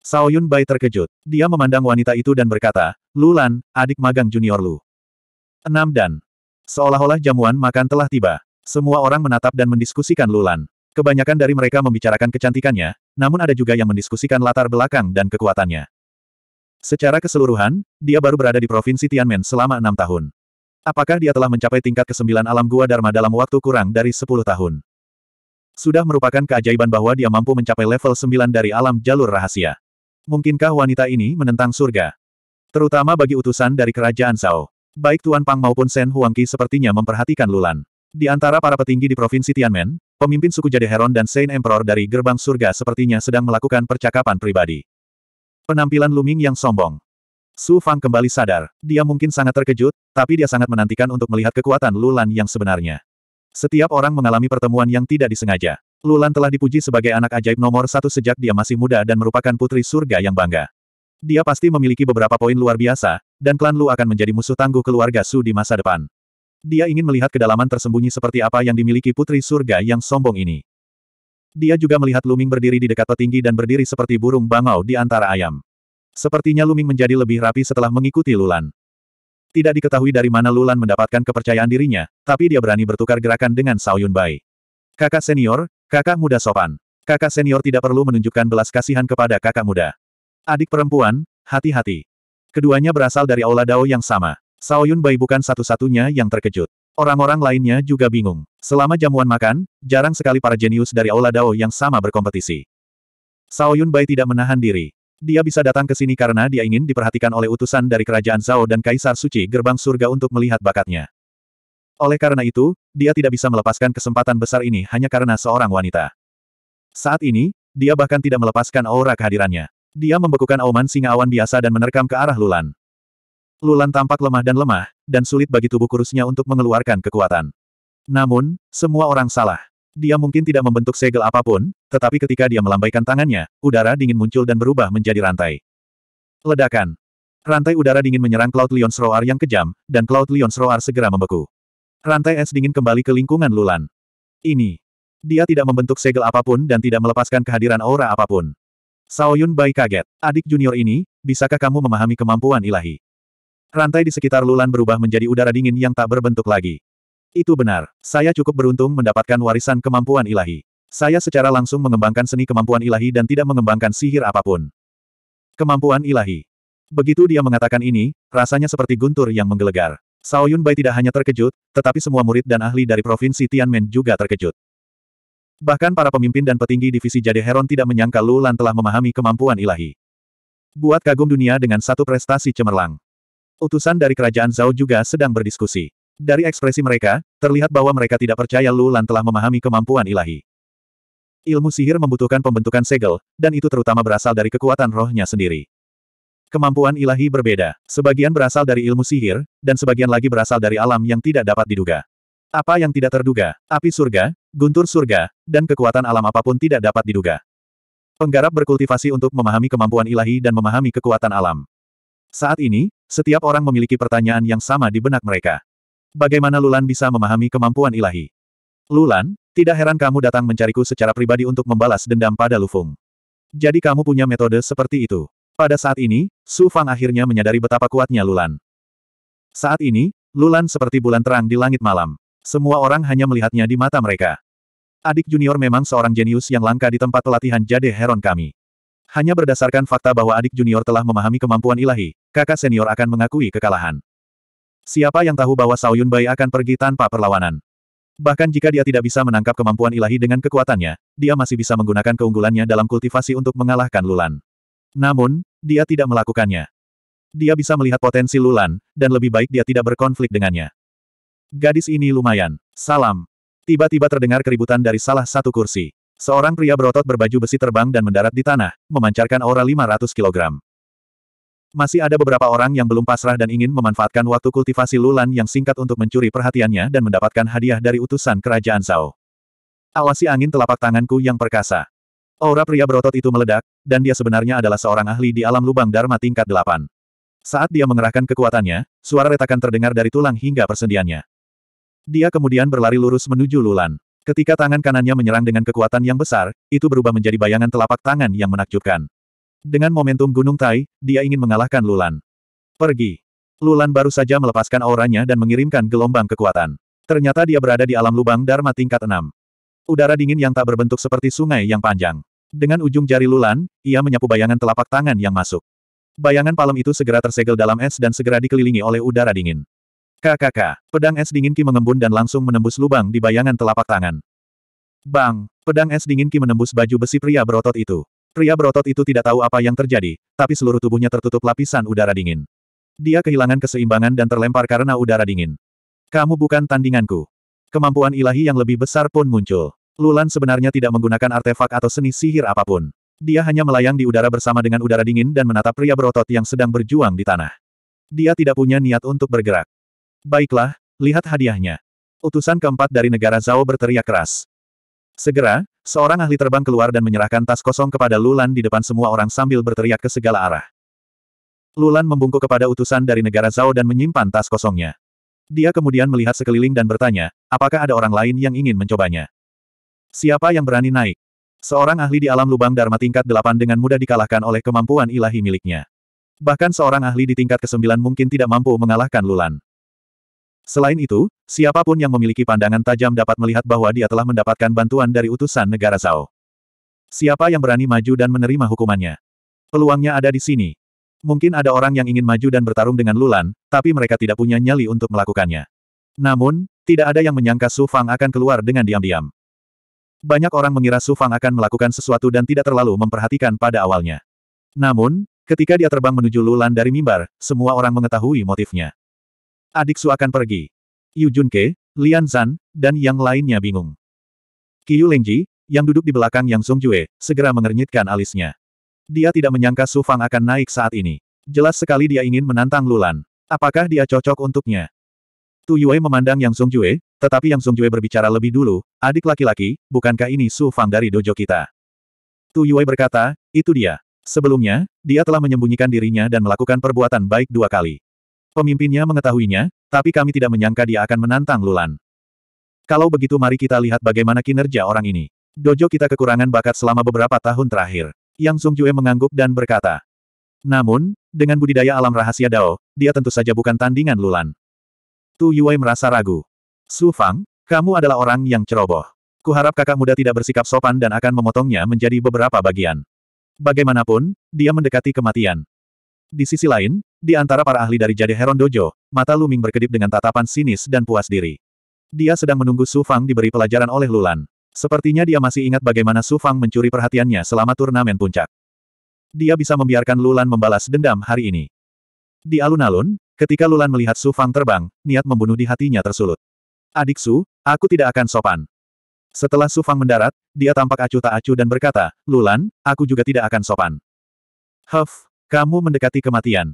Saoyun Bai terkejut. Dia memandang wanita itu dan berkata, Lulan, adik magang junior Lu. Enam dan. Seolah-olah jamuan makan telah tiba. Semua orang menatap dan mendiskusikan Lulan. Kebanyakan dari mereka membicarakan kecantikannya, namun ada juga yang mendiskusikan latar belakang dan kekuatannya. Secara keseluruhan, dia baru berada di Provinsi Tianmen selama enam tahun. Apakah dia telah mencapai tingkat kesembilan alam gua Dharma dalam waktu kurang dari sepuluh tahun? Sudah merupakan keajaiban bahwa dia mampu mencapai level sembilan dari alam jalur rahasia. Mungkinkah wanita ini menentang surga? Terutama bagi utusan dari kerajaan Sao. Baik Tuan Pang maupun Shen Huangqi sepertinya memperhatikan Lulan. Di antara para petinggi di Provinsi Tianmen, pemimpin suku Jade Heron dan Saint Emperor dari Gerbang Surga sepertinya sedang melakukan percakapan pribadi. Penampilan Luming yang sombong. Su Fang kembali sadar. Dia mungkin sangat terkejut, tapi dia sangat menantikan untuk melihat kekuatan Lulan yang sebenarnya. Setiap orang mengalami pertemuan yang tidak disengaja. Lulan telah dipuji sebagai anak ajaib nomor satu sejak dia masih muda dan merupakan putri surga yang bangga. Dia pasti memiliki beberapa poin luar biasa, dan klan Lu akan menjadi musuh tangguh keluarga Su di masa depan. Dia ingin melihat kedalaman tersembunyi seperti apa yang dimiliki putri surga yang sombong ini. Dia juga melihat Luming berdiri di dekat petinggi dan berdiri seperti burung bangau di antara ayam. Sepertinya Luming menjadi lebih rapi setelah mengikuti Lulan. Tidak diketahui dari mana Lulan mendapatkan kepercayaan dirinya, tapi dia berani bertukar gerakan dengan Sao Yun Bai. Kakak senior, kakak muda sopan. Kakak senior tidak perlu menunjukkan belas kasihan kepada kakak muda. Adik perempuan, hati-hati. Keduanya berasal dari Aula Dao yang sama. Sao Yun Bai bukan satu-satunya yang terkejut. Orang-orang lainnya juga bingung. Selama jamuan makan, jarang sekali para jenius dari Aula Dao yang sama berkompetisi. Sao Yun Bai tidak menahan diri. Dia bisa datang ke sini karena dia ingin diperhatikan oleh utusan dari kerajaan Zhao dan Kaisar Suci Gerbang Surga untuk melihat bakatnya. Oleh karena itu, dia tidak bisa melepaskan kesempatan besar ini hanya karena seorang wanita. Saat ini, dia bahkan tidak melepaskan aura kehadirannya. Dia membekukan auman singa awan biasa dan menerkam ke arah Lulan. Lulan tampak lemah dan lemah, dan sulit bagi tubuh kurusnya untuk mengeluarkan kekuatan. Namun, semua orang salah. Dia mungkin tidak membentuk segel apapun, tetapi ketika dia melambaikan tangannya, udara dingin muncul dan berubah menjadi rantai. Ledakan. Rantai udara dingin menyerang Cloud Lion Roar yang kejam, dan Cloud Lion Roar segera membeku. Rantai es dingin kembali ke lingkungan Lulan. Ini. Dia tidak membentuk segel apapun dan tidak melepaskan kehadiran aura apapun. Saoyun Bai kaget. Adik junior ini, bisakah kamu memahami kemampuan ilahi? Rantai di sekitar Lulan berubah menjadi udara dingin yang tak berbentuk lagi. Itu benar. Saya cukup beruntung mendapatkan warisan kemampuan ilahi. Saya secara langsung mengembangkan seni kemampuan ilahi dan tidak mengembangkan sihir apapun. Kemampuan ilahi. Begitu dia mengatakan ini, rasanya seperti guntur yang menggelegar. Sao Yun Bai tidak hanya terkejut, tetapi semua murid dan ahli dari provinsi Tianmen juga terkejut. Bahkan para pemimpin dan petinggi divisi Jade Heron tidak menyangka Lulan telah memahami kemampuan ilahi. Buat kagum dunia dengan satu prestasi cemerlang. Utusan dari kerajaan Zhao juga sedang berdiskusi. Dari ekspresi mereka, terlihat bahwa mereka tidak percaya Lu Lan telah memahami kemampuan ilahi. Ilmu sihir membutuhkan pembentukan segel, dan itu terutama berasal dari kekuatan rohnya sendiri. Kemampuan ilahi berbeda, sebagian berasal dari ilmu sihir, dan sebagian lagi berasal dari alam yang tidak dapat diduga. Apa yang tidak terduga, api surga, guntur surga, dan kekuatan alam apapun tidak dapat diduga. Penggarap berkultivasi untuk memahami kemampuan ilahi dan memahami kekuatan alam. Saat ini, setiap orang memiliki pertanyaan yang sama di benak mereka. Bagaimana Lulan bisa memahami kemampuan ilahi? Lulan, tidak heran kamu datang mencariku secara pribadi untuk membalas dendam pada Lufung. Jadi kamu punya metode seperti itu. Pada saat ini, Su Fang akhirnya menyadari betapa kuatnya Lulan. Saat ini, Lulan seperti bulan terang di langit malam. Semua orang hanya melihatnya di mata mereka. Adik junior memang seorang jenius yang langka di tempat pelatihan jade heron kami. Hanya berdasarkan fakta bahwa adik junior telah memahami kemampuan ilahi, kakak senior akan mengakui kekalahan. Siapa yang tahu bahwa Sao Bai akan pergi tanpa perlawanan? Bahkan jika dia tidak bisa menangkap kemampuan ilahi dengan kekuatannya, dia masih bisa menggunakan keunggulannya dalam kultivasi untuk mengalahkan Lulan. Namun, dia tidak melakukannya. Dia bisa melihat potensi Lulan, dan lebih baik dia tidak berkonflik dengannya. Gadis ini lumayan. Salam. Tiba-tiba terdengar keributan dari salah satu kursi. Seorang pria berotot berbaju besi terbang dan mendarat di tanah, memancarkan aura 500 kilogram. Masih ada beberapa orang yang belum pasrah dan ingin memanfaatkan waktu kultivasi Lulan yang singkat untuk mencuri perhatiannya dan mendapatkan hadiah dari utusan kerajaan Zhao. Awasi angin telapak tanganku yang perkasa. Aura pria berotot itu meledak, dan dia sebenarnya adalah seorang ahli di alam lubang Dharma tingkat delapan. Saat dia mengerahkan kekuatannya, suara retakan terdengar dari tulang hingga persendiannya. Dia kemudian berlari lurus menuju Lulan. Ketika tangan kanannya menyerang dengan kekuatan yang besar, itu berubah menjadi bayangan telapak tangan yang menakjubkan. Dengan momentum Gunung Tai, dia ingin mengalahkan Lulan. Pergi. Lulan baru saja melepaskan auranya dan mengirimkan gelombang kekuatan. Ternyata dia berada di alam lubang Dharma tingkat 6. Udara dingin yang tak berbentuk seperti sungai yang panjang. Dengan ujung jari Lulan, ia menyapu bayangan telapak tangan yang masuk. Bayangan palem itu segera tersegel dalam es dan segera dikelilingi oleh udara dingin. KKK, pedang es dingin Ki mengembun dan langsung menembus lubang di bayangan telapak tangan. Bang, pedang es dingin Ki menembus baju besi pria berotot itu. Pria berotot itu tidak tahu apa yang terjadi, tapi seluruh tubuhnya tertutup lapisan udara dingin. Dia kehilangan keseimbangan dan terlempar karena udara dingin. Kamu bukan tandinganku. Kemampuan ilahi yang lebih besar pun muncul. Lulan sebenarnya tidak menggunakan artefak atau seni sihir apapun. Dia hanya melayang di udara bersama dengan udara dingin dan menatap pria berotot yang sedang berjuang di tanah. Dia tidak punya niat untuk bergerak. Baiklah, lihat hadiahnya. Utusan keempat dari negara Zhao berteriak keras. Segera, Seorang ahli terbang keluar dan menyerahkan tas kosong kepada Lulan di depan semua orang sambil berteriak ke segala arah. Lulan membungkuk kepada utusan dari negara Zhao dan menyimpan tas kosongnya. Dia kemudian melihat sekeliling dan bertanya, apakah ada orang lain yang ingin mencobanya? Siapa yang berani naik? Seorang ahli di alam lubang Dharma tingkat 8 dengan mudah dikalahkan oleh kemampuan ilahi miliknya. Bahkan seorang ahli di tingkat ke-9 mungkin tidak mampu mengalahkan Lulan. Selain itu, siapapun yang memiliki pandangan tajam dapat melihat bahwa dia telah mendapatkan bantuan dari utusan negara Zhao. Siapa yang berani maju dan menerima hukumannya? Peluangnya ada di sini. Mungkin ada orang yang ingin maju dan bertarung dengan Lulan, tapi mereka tidak punya nyali untuk melakukannya. Namun, tidak ada yang menyangka Su Fang akan keluar dengan diam-diam. Banyak orang mengira Su Fang akan melakukan sesuatu dan tidak terlalu memperhatikan pada awalnya. Namun, ketika dia terbang menuju Lulan dari mimbar, semua orang mengetahui motifnya. Adik Su akan pergi. Yu Junke, Lian Zan, dan yang lainnya bingung. Yu Lengji, yang duduk di belakang Yang Song Jue, segera mengernyitkan alisnya. Dia tidak menyangka Su Fang akan naik saat ini. Jelas sekali dia ingin menantang Lulan. Apakah dia cocok untuknya? Tu Yue memandang Yang Song Jue, tetapi Yang Song Jue berbicara lebih dulu, adik laki-laki, bukankah ini Su Fang dari dojo kita? Tu Yue berkata, itu dia. Sebelumnya, dia telah menyembunyikan dirinya dan melakukan perbuatan baik dua kali. Pemimpinnya mengetahuinya, tapi kami tidak menyangka dia akan menantang Lulan. Kalau begitu mari kita lihat bagaimana kinerja orang ini. Dojo kita kekurangan bakat selama beberapa tahun terakhir. Yang Sung Jue mengangguk dan berkata. Namun, dengan budidaya alam rahasia Dao, dia tentu saja bukan tandingan Lulan. Tu Yue merasa ragu. Su Fang, kamu adalah orang yang ceroboh. Kuharap kakak muda tidak bersikap sopan dan akan memotongnya menjadi beberapa bagian. Bagaimanapun, dia mendekati kematian. Di sisi lain, di antara para ahli dari Jade Heron Dojo, mata Luming berkedip dengan tatapan sinis dan puas diri. Dia sedang menunggu Su Fang diberi pelajaran oleh Lulan. Sepertinya dia masih ingat bagaimana Su Fang mencuri perhatiannya selama turnamen puncak. Dia bisa membiarkan Lulan membalas dendam hari ini. Di alun-alun, ketika Lulan melihat Su Fang terbang, niat membunuh di hatinya tersulut. Adik Su, aku tidak akan sopan. Setelah Su Fang mendarat, dia tampak acuh tak acuh dan berkata, Lulan, aku juga tidak akan sopan. Huff, kamu mendekati kematian.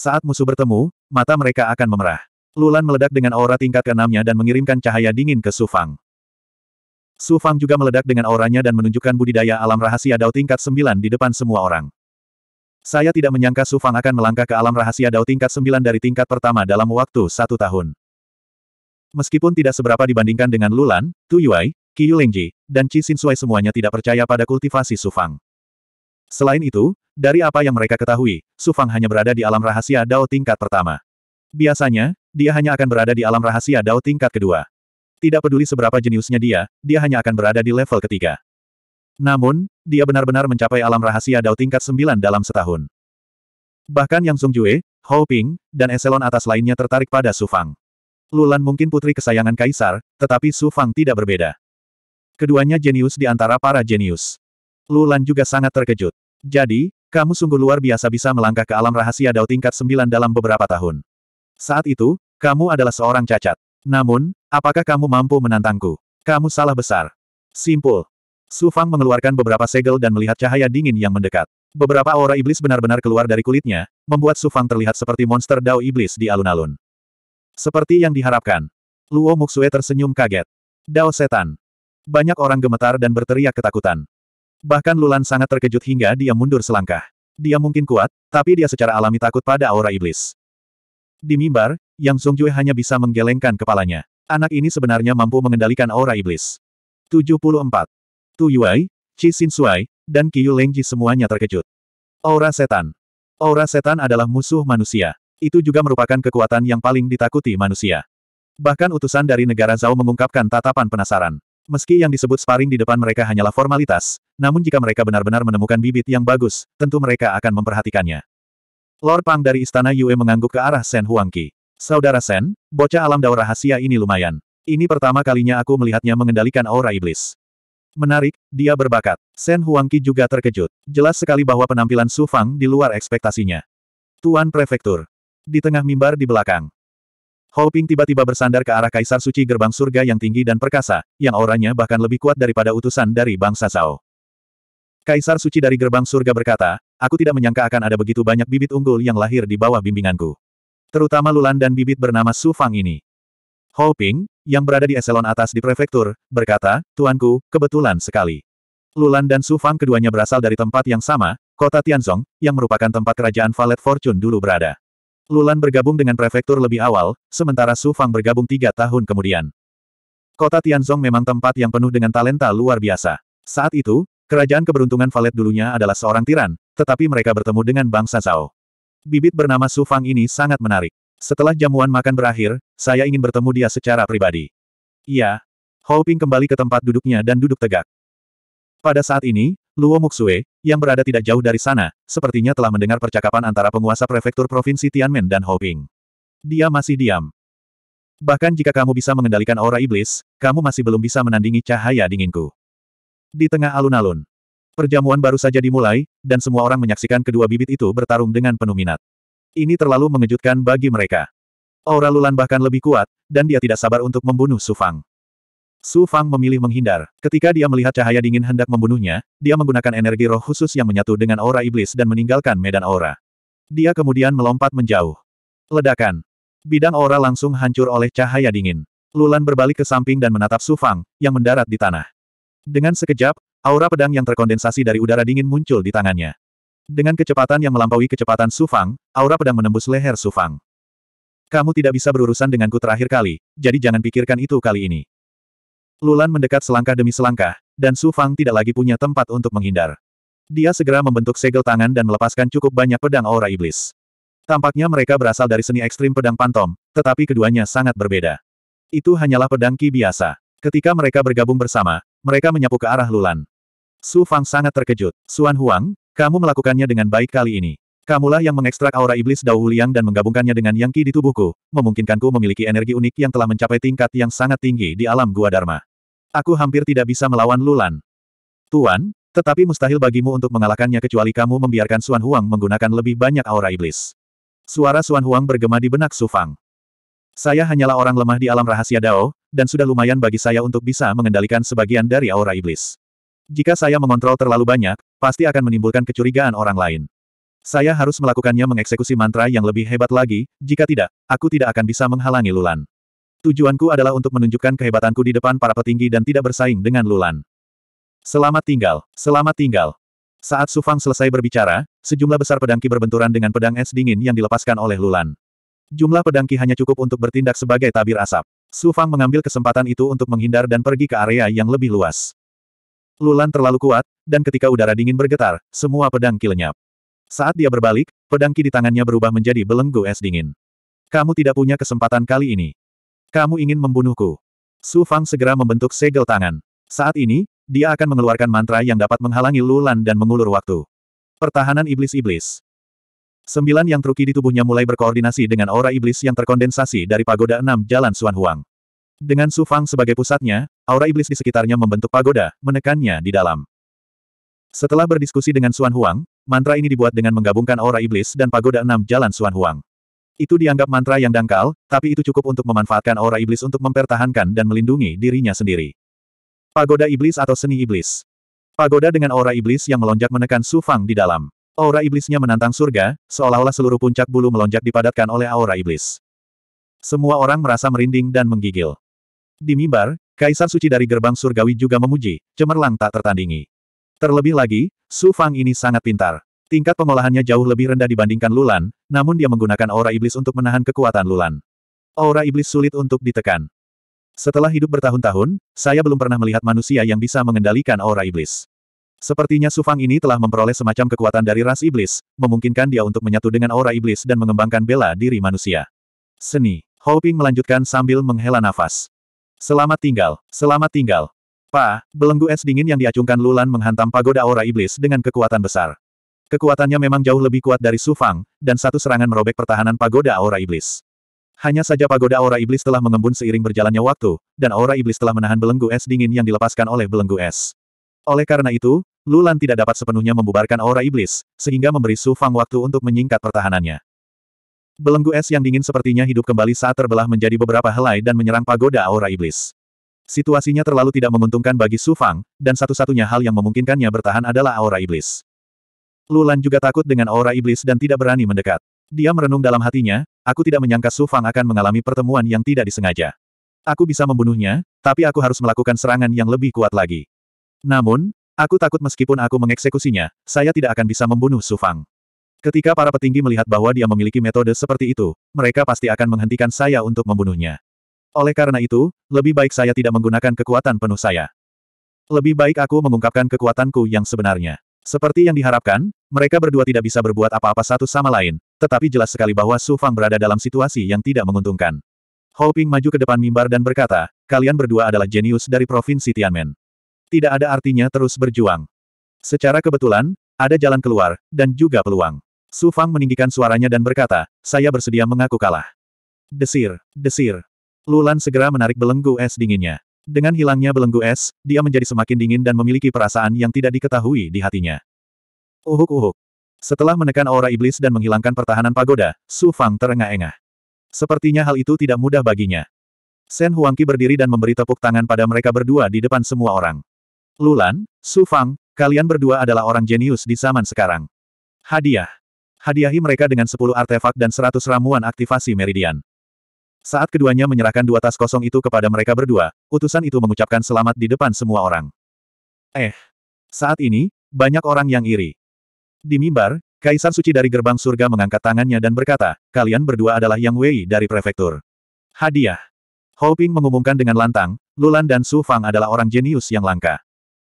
Saat musuh bertemu, mata mereka akan memerah. Lulan meledak dengan aura tingkat keenamnya dan mengirimkan cahaya dingin ke Sufang. Sufang juga meledak dengan auranya dan menunjukkan budidaya alam rahasia Dao tingkat 9 di depan semua orang. Saya tidak menyangka Sufang akan melangkah ke alam rahasia Dao tingkat 9 dari tingkat pertama dalam waktu satu tahun. Meskipun tidak seberapa dibandingkan dengan Lulan, Tu Yui, Qiyu dan Qi Xin Sui semuanya tidak percaya pada kultivasi Sufang. Selain itu, dari apa yang mereka ketahui, Su Fang hanya berada di alam rahasia Dao tingkat pertama. Biasanya, dia hanya akan berada di alam rahasia Dao tingkat kedua. Tidak peduli seberapa jeniusnya dia, dia hanya akan berada di level ketiga. Namun, dia benar-benar mencapai alam rahasia Dao tingkat sembilan dalam setahun. Bahkan Yang Jue, Hou Ping, dan eselon atas lainnya tertarik pada Su Fang. Lulan mungkin putri kesayangan kaisar, tetapi Su Fang tidak berbeda. Keduanya jenius di antara para jenius. Lulan juga sangat terkejut. Jadi, kamu sungguh luar biasa bisa melangkah ke alam rahasia Dao tingkat 9 dalam beberapa tahun. Saat itu, kamu adalah seorang cacat. Namun, apakah kamu mampu menantangku? Kamu salah besar. Simpul. Su Fang mengeluarkan beberapa segel dan melihat cahaya dingin yang mendekat. Beberapa aura iblis benar-benar keluar dari kulitnya, membuat Su Fang terlihat seperti monster Dao iblis di alun-alun. Seperti yang diharapkan. Luo Muxue tersenyum kaget. Dao setan. Banyak orang gemetar dan berteriak ketakutan. Bahkan Lulan sangat terkejut hingga dia mundur selangkah. Dia mungkin kuat, tapi dia secara alami takut pada aura iblis. Di mimbar, Yang Zongjue hanya bisa menggelengkan kepalanya. Anak ini sebenarnya mampu mengendalikan aura iblis. 74. Tu Yuai, Qi Xin Suai, dan Qiu Lengji semuanya terkejut. Aura setan. Aura setan adalah musuh manusia. Itu juga merupakan kekuatan yang paling ditakuti manusia. Bahkan utusan dari negara Zhao mengungkapkan tatapan penasaran. Meski yang disebut sparing di depan mereka hanyalah formalitas, namun jika mereka benar-benar menemukan bibit yang bagus, tentu mereka akan memperhatikannya. Lord Pang dari Istana Yue mengangguk ke arah Sen Huangqi. Saudara Sen, bocah alam daur rahasia ini lumayan. Ini pertama kalinya aku melihatnya mengendalikan aura iblis. Menarik, dia berbakat. Sen Huangqi juga terkejut. Jelas sekali bahwa penampilan Su Fang di luar ekspektasinya. Tuan Prefektur. Di tengah mimbar di belakang, Hoping tiba-tiba bersandar ke arah Kaisar Suci Gerbang Surga yang tinggi dan perkasa, yang auranya bahkan lebih kuat daripada utusan dari bangsa Zhao. Kaisar Suci dari Gerbang Surga berkata, aku tidak menyangka akan ada begitu banyak bibit unggul yang lahir di bawah bimbinganku. Terutama Lulan dan bibit bernama Su Fang ini. Hoping, yang berada di eselon atas di prefektur, berkata, Tuanku, kebetulan sekali. Lulan dan Su Fang keduanya berasal dari tempat yang sama, kota Tianzong, yang merupakan tempat kerajaan Valet Fortune dulu berada. Lulan bergabung dengan prefektur lebih awal, sementara Su Fang bergabung tiga tahun kemudian. Kota Tianzong memang tempat yang penuh dengan talenta luar biasa. Saat itu, kerajaan keberuntungan Valet dulunya adalah seorang tiran, tetapi mereka bertemu dengan bangsa Zhao. Bibit bernama Su Fang ini sangat menarik. Setelah jamuan makan berakhir, saya ingin bertemu dia secara pribadi. Iya. Hou Ping kembali ke tempat duduknya dan duduk tegak. Pada saat ini, Luo Muxue, yang berada tidak jauh dari sana, sepertinya telah mendengar percakapan antara penguasa prefektur provinsi Tianmen dan Hoping. Dia masih diam. Bahkan jika kamu bisa mengendalikan aura iblis, kamu masih belum bisa menandingi cahaya dinginku. Di tengah alun-alun, perjamuan baru saja dimulai, dan semua orang menyaksikan kedua bibit itu bertarung dengan penuh minat. Ini terlalu mengejutkan bagi mereka. Aura Lulan bahkan lebih kuat, dan dia tidak sabar untuk membunuh Sufang. Su Fang memilih menghindar. Ketika dia melihat cahaya dingin hendak membunuhnya, dia menggunakan energi roh khusus yang menyatu dengan aura iblis dan meninggalkan medan aura. Dia kemudian melompat menjauh. Ledakan. Bidang aura langsung hancur oleh cahaya dingin. Lulan berbalik ke samping dan menatap Su Fang, yang mendarat di tanah. Dengan sekejap, aura pedang yang terkondensasi dari udara dingin muncul di tangannya. Dengan kecepatan yang melampaui kecepatan Su Fang, aura pedang menembus leher Su Fang. Kamu tidak bisa berurusan denganku terakhir kali, jadi jangan pikirkan itu kali ini. Lulan mendekat selangkah demi selangkah, dan Su Fang tidak lagi punya tempat untuk menghindar. Dia segera membentuk segel tangan dan melepaskan cukup banyak pedang aura iblis. Tampaknya mereka berasal dari seni ekstrim pedang pantom, tetapi keduanya sangat berbeda. Itu hanyalah pedang ki biasa. Ketika mereka bergabung bersama, mereka menyapu ke arah Lulan. Su Fang sangat terkejut. Suan Huang, kamu melakukannya dengan baik kali ini. Kamulah yang mengekstrak aura iblis Dao Huliang dan menggabungkannya dengan yang Qi di tubuhku, memungkinkanku memiliki energi unik yang telah mencapai tingkat yang sangat tinggi di alam gua Dharma. Aku hampir tidak bisa melawan Lulan. Tuan, tetapi mustahil bagimu untuk mengalahkannya kecuali kamu membiarkan Suan Huang menggunakan lebih banyak aura iblis. Suara Suan Huang bergema di benak Sufang. Saya hanyalah orang lemah di alam rahasia Dao, dan sudah lumayan bagi saya untuk bisa mengendalikan sebagian dari aura iblis. Jika saya mengontrol terlalu banyak, pasti akan menimbulkan kecurigaan orang lain. Saya harus melakukannya mengeksekusi mantra yang lebih hebat lagi, jika tidak, aku tidak akan bisa menghalangi Lulan. Tujuanku adalah untuk menunjukkan kehebatanku di depan para petinggi dan tidak bersaing dengan Lulan. Selamat tinggal, selamat tinggal. Saat Sufang selesai berbicara, sejumlah besar pedangki berbenturan dengan pedang es dingin yang dilepaskan oleh Lulan. Jumlah pedangki hanya cukup untuk bertindak sebagai tabir asap. Sufang mengambil kesempatan itu untuk menghindar dan pergi ke area yang lebih luas. Lulan terlalu kuat, dan ketika udara dingin bergetar, semua pedang lenyap. Saat dia berbalik, pedangki di tangannya berubah menjadi belenggu es dingin. Kamu tidak punya kesempatan kali ini. Kamu ingin membunuhku. Su Fang segera membentuk segel tangan. Saat ini, dia akan mengeluarkan mantra yang dapat menghalangi Lulan dan mengulur waktu. Pertahanan iblis-iblis. Sembilan yang truki di tubuhnya mulai berkoordinasi dengan aura iblis yang terkondensasi dari pagoda enam Jalan Suan Huang. Dengan Su Fang sebagai pusatnya, aura iblis di sekitarnya membentuk pagoda, menekannya di dalam. Setelah berdiskusi dengan Suan Huang, mantra ini dibuat dengan menggabungkan aura iblis dan pagoda enam Jalan Suan Huang. Itu dianggap mantra yang dangkal, tapi itu cukup untuk memanfaatkan aura iblis untuk mempertahankan dan melindungi dirinya sendiri. Pagoda iblis atau seni iblis. Pagoda dengan aura iblis yang melonjak menekan Su Fang di dalam. Aura iblisnya menantang surga, seolah-olah seluruh puncak bulu melonjak dipadatkan oleh aura iblis. Semua orang merasa merinding dan menggigil. Di mimbar, Kaisar Suci dari gerbang surgawi juga memuji, cemerlang tak tertandingi. Terlebih lagi, Su Fang ini sangat pintar. Tingkat pengolahannya jauh lebih rendah dibandingkan Lulan, namun dia menggunakan aura iblis untuk menahan kekuatan Lulan. Aura iblis sulit untuk ditekan. Setelah hidup bertahun-tahun, saya belum pernah melihat manusia yang bisa mengendalikan aura iblis. Sepertinya Sufang ini telah memperoleh semacam kekuatan dari ras iblis, memungkinkan dia untuk menyatu dengan aura iblis dan mengembangkan bela diri manusia. Seni. Hoping melanjutkan sambil menghela nafas. Selamat tinggal, selamat tinggal. Pa, belenggu es dingin yang diacungkan Lulan menghantam pagoda aura iblis dengan kekuatan besar. Kekuatannya memang jauh lebih kuat dari Su Fang, dan satu serangan merobek pertahanan pagoda aura iblis. Hanya saja pagoda aura iblis telah mengembun seiring berjalannya waktu, dan aura iblis telah menahan belenggu es dingin yang dilepaskan oleh belenggu es. Oleh karena itu, Lulan tidak dapat sepenuhnya membubarkan aura iblis, sehingga memberi Su Fang waktu untuk menyingkat pertahanannya. Belenggu es yang dingin sepertinya hidup kembali saat terbelah menjadi beberapa helai dan menyerang pagoda aura iblis. Situasinya terlalu tidak menguntungkan bagi Su Fang, dan satu-satunya hal yang memungkinkannya bertahan adalah aura iblis. Lulan juga takut dengan aura iblis dan tidak berani mendekat. Dia merenung dalam hatinya, aku tidak menyangka Su Fang akan mengalami pertemuan yang tidak disengaja. Aku bisa membunuhnya, tapi aku harus melakukan serangan yang lebih kuat lagi. Namun, aku takut meskipun aku mengeksekusinya, saya tidak akan bisa membunuh Su Fang. Ketika para petinggi melihat bahwa dia memiliki metode seperti itu, mereka pasti akan menghentikan saya untuk membunuhnya. Oleh karena itu, lebih baik saya tidak menggunakan kekuatan penuh saya. Lebih baik aku mengungkapkan kekuatanku yang sebenarnya. Seperti yang diharapkan, mereka berdua tidak bisa berbuat apa-apa satu sama lain, tetapi jelas sekali bahwa Su Fang berada dalam situasi yang tidak menguntungkan. Hou Ping maju ke depan mimbar dan berkata, kalian berdua adalah jenius dari Provinsi Tianmen. Tidak ada artinya terus berjuang. Secara kebetulan, ada jalan keluar, dan juga peluang. Su Fang meninggikan suaranya dan berkata, saya bersedia mengaku kalah. Desir, desir. Lulan segera menarik belenggu es dinginnya. Dengan hilangnya belenggu es, dia menjadi semakin dingin dan memiliki perasaan yang tidak diketahui di hatinya. Uhuk-uhuk. Setelah menekan aura iblis dan menghilangkan pertahanan pagoda, Su Fang terengah-engah. Sepertinya hal itu tidak mudah baginya. Shen Huangqi berdiri dan memberi tepuk tangan pada mereka berdua di depan semua orang. Lulan, Su Fang, kalian berdua adalah orang jenius di zaman sekarang. Hadiah. Hadiahi mereka dengan 10 artefak dan 100 ramuan aktivasi meridian. Saat keduanya menyerahkan dua tas kosong itu kepada mereka berdua, utusan itu mengucapkan selamat di depan semua orang. Eh. Saat ini, banyak orang yang iri. Di mimbar, Kaisar Suci dari gerbang surga mengangkat tangannya dan berkata, kalian berdua adalah Yang Wei dari prefektur. Hadiah. Hou Ping mengumumkan dengan lantang, Lulan dan Su Fang adalah orang jenius yang langka.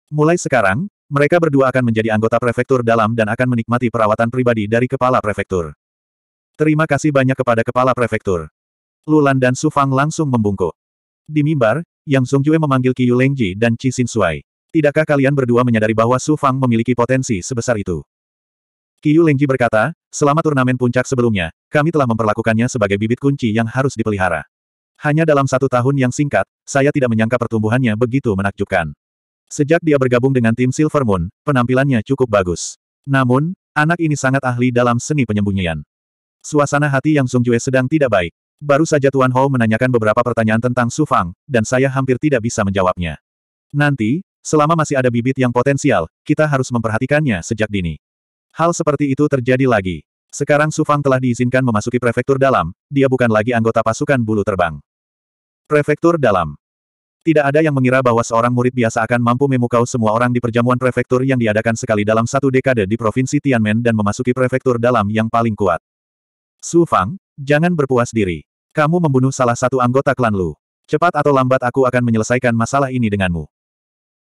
Mulai sekarang, mereka berdua akan menjadi anggota prefektur dalam dan akan menikmati perawatan pribadi dari kepala prefektur. Terima kasih banyak kepada kepala prefektur. Lulan dan Sufang langsung membungkuk. Di mimbar, Yang Zongjue memanggil Qiyu Lengji dan Qi Xinsuai. Tidakkah kalian berdua menyadari bahwa Sufang memiliki potensi sebesar itu? Qiyu Lengji berkata, selama turnamen puncak sebelumnya, kami telah memperlakukannya sebagai bibit kunci yang harus dipelihara. Hanya dalam satu tahun yang singkat, saya tidak menyangka pertumbuhannya begitu menakjubkan. Sejak dia bergabung dengan tim Silver Moon, penampilannya cukup bagus. Namun, anak ini sangat ahli dalam seni penyembunyian. Suasana hati Yang Sung Jue sedang tidak baik. Baru saja Tuan Ho menanyakan beberapa pertanyaan tentang Su Fang, dan saya hampir tidak bisa menjawabnya. Nanti, selama masih ada bibit yang potensial, kita harus memperhatikannya sejak dini. Hal seperti itu terjadi lagi. Sekarang Su Fang telah diizinkan memasuki prefektur dalam, dia bukan lagi anggota pasukan bulu terbang. Prefektur dalam. Tidak ada yang mengira bahwa seorang murid biasa akan mampu memukau semua orang di perjamuan prefektur yang diadakan sekali dalam satu dekade di provinsi Tianmen dan memasuki prefektur dalam yang paling kuat. Su Fang, Jangan berpuas diri. Kamu membunuh salah satu anggota klan Lu. Cepat atau lambat aku akan menyelesaikan masalah ini denganmu.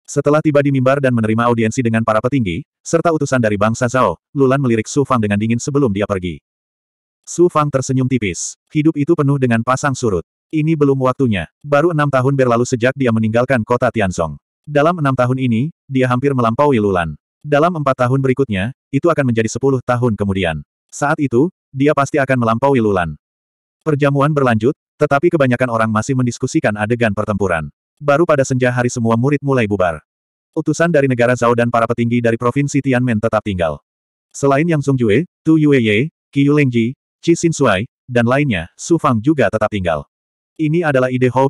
Setelah tiba di mimbar dan menerima audiensi dengan para petinggi, serta utusan dari bangsa Zhao, Lulan melirik Su Fang dengan dingin sebelum dia pergi. Su Fang tersenyum tipis. Hidup itu penuh dengan pasang surut. Ini belum waktunya. Baru enam tahun berlalu sejak dia meninggalkan kota Tianzong. Dalam enam tahun ini, dia hampir melampaui Lulan. Dalam empat tahun berikutnya, itu akan menjadi sepuluh tahun kemudian. Saat itu, dia pasti akan melampaui Lulan. Perjamuan berlanjut, tetapi kebanyakan orang masih mendiskusikan adegan pertempuran. Baru pada senja hari semua murid mulai bubar. Utusan dari negara Zhao dan para petinggi dari provinsi Tianmen tetap tinggal. Selain Yang Sung Jue, Tu Yueye, Qi Yulengji, Qi Xinsuai, dan lainnya, Su Fang juga tetap tinggal. Ini adalah ide Hou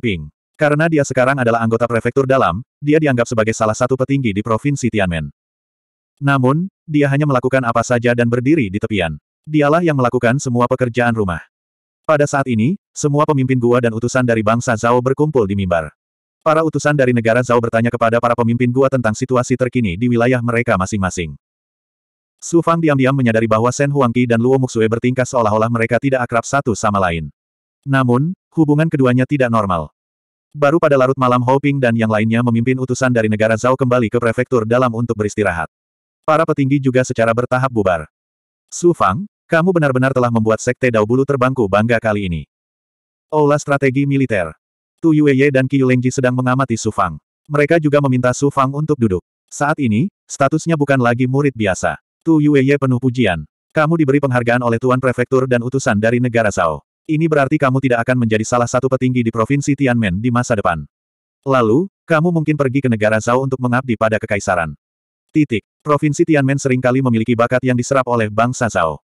Karena dia sekarang adalah anggota prefektur dalam, dia dianggap sebagai salah satu petinggi di provinsi Tianmen. Namun, dia hanya melakukan apa saja dan berdiri di tepian. Dialah yang melakukan semua pekerjaan rumah. Pada saat ini, semua pemimpin gua dan utusan dari bangsa Zhao berkumpul di mimbar. Para utusan dari negara Zhao bertanya kepada para pemimpin gua tentang situasi terkini di wilayah mereka masing-masing. Su Fang diam-diam menyadari bahwa Shen Huangqi dan Luo Muxue bertingkah seolah-olah mereka tidak akrab satu sama lain. Namun, hubungan keduanya tidak normal. Baru pada larut malam Hou Ping dan yang lainnya memimpin utusan dari negara Zhao kembali ke prefektur dalam untuk beristirahat. Para petinggi juga secara bertahap bubar. Su Fang, kamu benar-benar telah membuat Sekte Dao terbangku bangga kali ini. Aula Strategi Militer. Tu Yueye dan Qiu Lengji sedang mengamati Su Fang. Mereka juga meminta Su Fang untuk duduk. Saat ini, statusnya bukan lagi murid biasa. Tu Yueye penuh pujian. Kamu diberi penghargaan oleh Tuan Prefektur dan utusan dari negara Zhao. Ini berarti kamu tidak akan menjadi salah satu petinggi di Provinsi Tianmen di masa depan. Lalu, kamu mungkin pergi ke negara Zhao untuk mengabdi pada kekaisaran. Titik. Provinsi Tianmen seringkali memiliki bakat yang diserap oleh bangsa Zhao.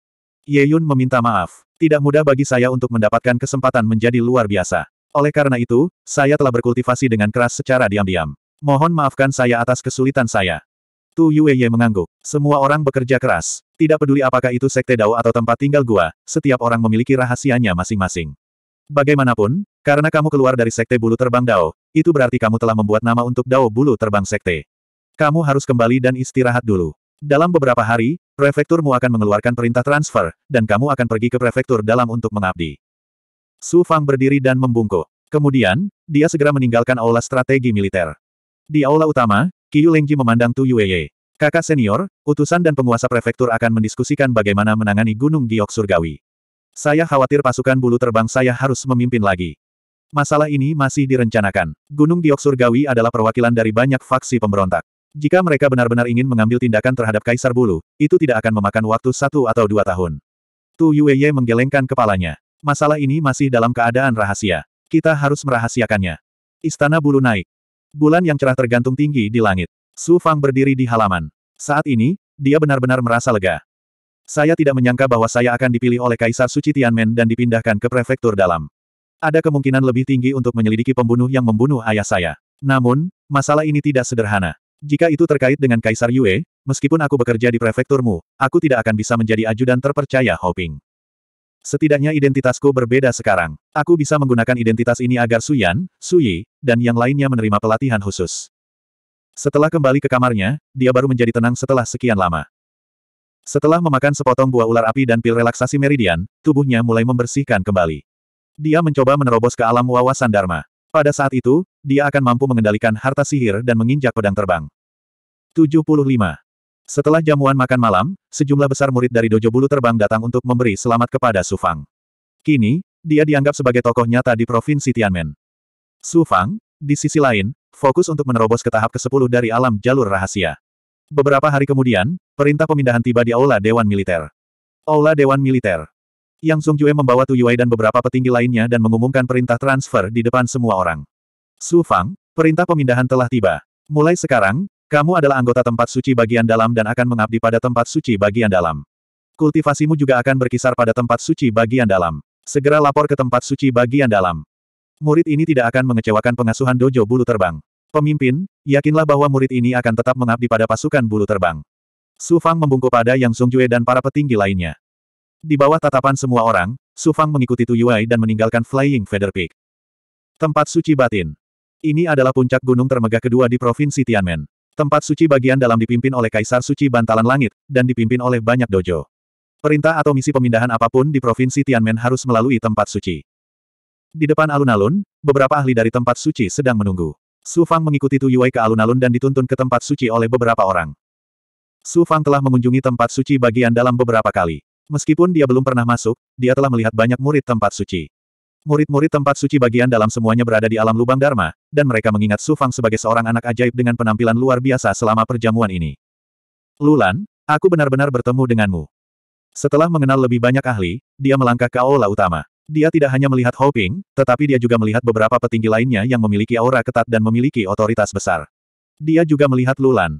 Ye Yun meminta maaf. Tidak mudah bagi saya untuk mendapatkan kesempatan menjadi luar biasa. Oleh karena itu, saya telah berkultivasi dengan keras secara diam-diam. Mohon maafkan saya atas kesulitan saya. Tu Yue Ye mengangguk. Semua orang bekerja keras. Tidak peduli apakah itu sekte dao atau tempat tinggal gua, setiap orang memiliki rahasianya masing-masing. Bagaimanapun, karena kamu keluar dari sekte bulu terbang dao, itu berarti kamu telah membuat nama untuk dao bulu terbang sekte. Kamu harus kembali dan istirahat dulu. Dalam beberapa hari, prefekturmu akan mengeluarkan perintah transfer, dan kamu akan pergi ke prefektur dalam untuk mengabdi. Su Fang berdiri dan membungkuk. Kemudian, dia segera meninggalkan aula strategi militer. Di aula utama, Qiu Lengji memandang Tu Yueye. Kakak senior, utusan dan penguasa prefektur akan mendiskusikan bagaimana menangani Gunung Giok Surgawi. Saya khawatir pasukan bulu terbang saya harus memimpin lagi. Masalah ini masih direncanakan. Gunung Giok Surgawi adalah perwakilan dari banyak faksi pemberontak. Jika mereka benar-benar ingin mengambil tindakan terhadap Kaisar Bulu, itu tidak akan memakan waktu satu atau dua tahun. Tu Yueye menggelengkan kepalanya. Masalah ini masih dalam keadaan rahasia. Kita harus merahasiakannya. Istana Bulu naik. Bulan yang cerah tergantung tinggi di langit. Su Fang berdiri di halaman. Saat ini, dia benar-benar merasa lega. Saya tidak menyangka bahwa saya akan dipilih oleh Kaisar Suci Tianmen dan dipindahkan ke prefektur dalam. Ada kemungkinan lebih tinggi untuk menyelidiki pembunuh yang membunuh ayah saya. Namun, masalah ini tidak sederhana. Jika itu terkait dengan Kaisar Yue, meskipun aku bekerja di prefekturmu, aku tidak akan bisa menjadi ajudan terpercaya Hoping. Setidaknya identitasku berbeda sekarang. Aku bisa menggunakan identitas ini agar Suyan, Suyi, dan yang lainnya menerima pelatihan khusus. Setelah kembali ke kamarnya, dia baru menjadi tenang setelah sekian lama. Setelah memakan sepotong buah ular api dan pil relaksasi meridian, tubuhnya mulai membersihkan kembali. Dia mencoba menerobos ke alam wawasan Dharma. Pada saat itu, dia akan mampu mengendalikan harta sihir dan menginjak pedang terbang. 75. Setelah jamuan makan malam, sejumlah besar murid dari Dojo Bulu Terbang datang untuk memberi selamat kepada Su Fang. Kini, dia dianggap sebagai tokoh nyata di Provinsi Tianmen. Su Fang, di sisi lain, fokus untuk menerobos ke tahap ke-10 dari alam jalur rahasia. Beberapa hari kemudian, perintah pemindahan tiba di Aula Dewan Militer. Aula Dewan Militer. Yang Sung Jue membawa Tu Yue dan beberapa petinggi lainnya dan mengumumkan perintah transfer di depan semua orang. Su Fang, perintah pemindahan telah tiba. Mulai sekarang, kamu adalah anggota tempat suci bagian dalam dan akan mengabdi pada tempat suci bagian dalam. Kultivasimu juga akan berkisar pada tempat suci bagian dalam. Segera lapor ke tempat suci bagian dalam. Murid ini tidak akan mengecewakan pengasuhan dojo bulu terbang. Pemimpin, yakinlah bahwa murid ini akan tetap mengabdi pada pasukan bulu terbang. Su Fang membungkuk pada Yang Songjue dan para petinggi lainnya. Di bawah tatapan semua orang, Su Fang mengikuti Tu Yuai dan meninggalkan Flying Feather Peak. Tempat suci batin. Ini adalah puncak gunung termegah kedua di Provinsi Tianmen. Tempat suci bagian dalam dipimpin oleh Kaisar Suci Bantalan Langit, dan dipimpin oleh banyak dojo. Perintah atau misi pemindahan apapun di Provinsi Tianmen harus melalui tempat suci. Di depan alun-alun, beberapa ahli dari tempat suci sedang menunggu. Su Fang mengikuti Tu Yui ke alun-alun dan dituntun ke tempat suci oleh beberapa orang. Su Fang telah mengunjungi tempat suci bagian dalam beberapa kali. Meskipun dia belum pernah masuk, dia telah melihat banyak murid tempat suci. Murid-murid tempat suci bagian dalam semuanya berada di alam lubang Dharma, dan mereka mengingat Su Fang sebagai seorang anak ajaib dengan penampilan luar biasa selama perjamuan ini. Lulan, aku benar-benar bertemu denganmu. Setelah mengenal lebih banyak ahli, dia melangkah ke aula utama. Dia tidak hanya melihat Hoping, tetapi dia juga melihat beberapa petinggi lainnya yang memiliki aura ketat dan memiliki otoritas besar. Dia juga melihat Lulan.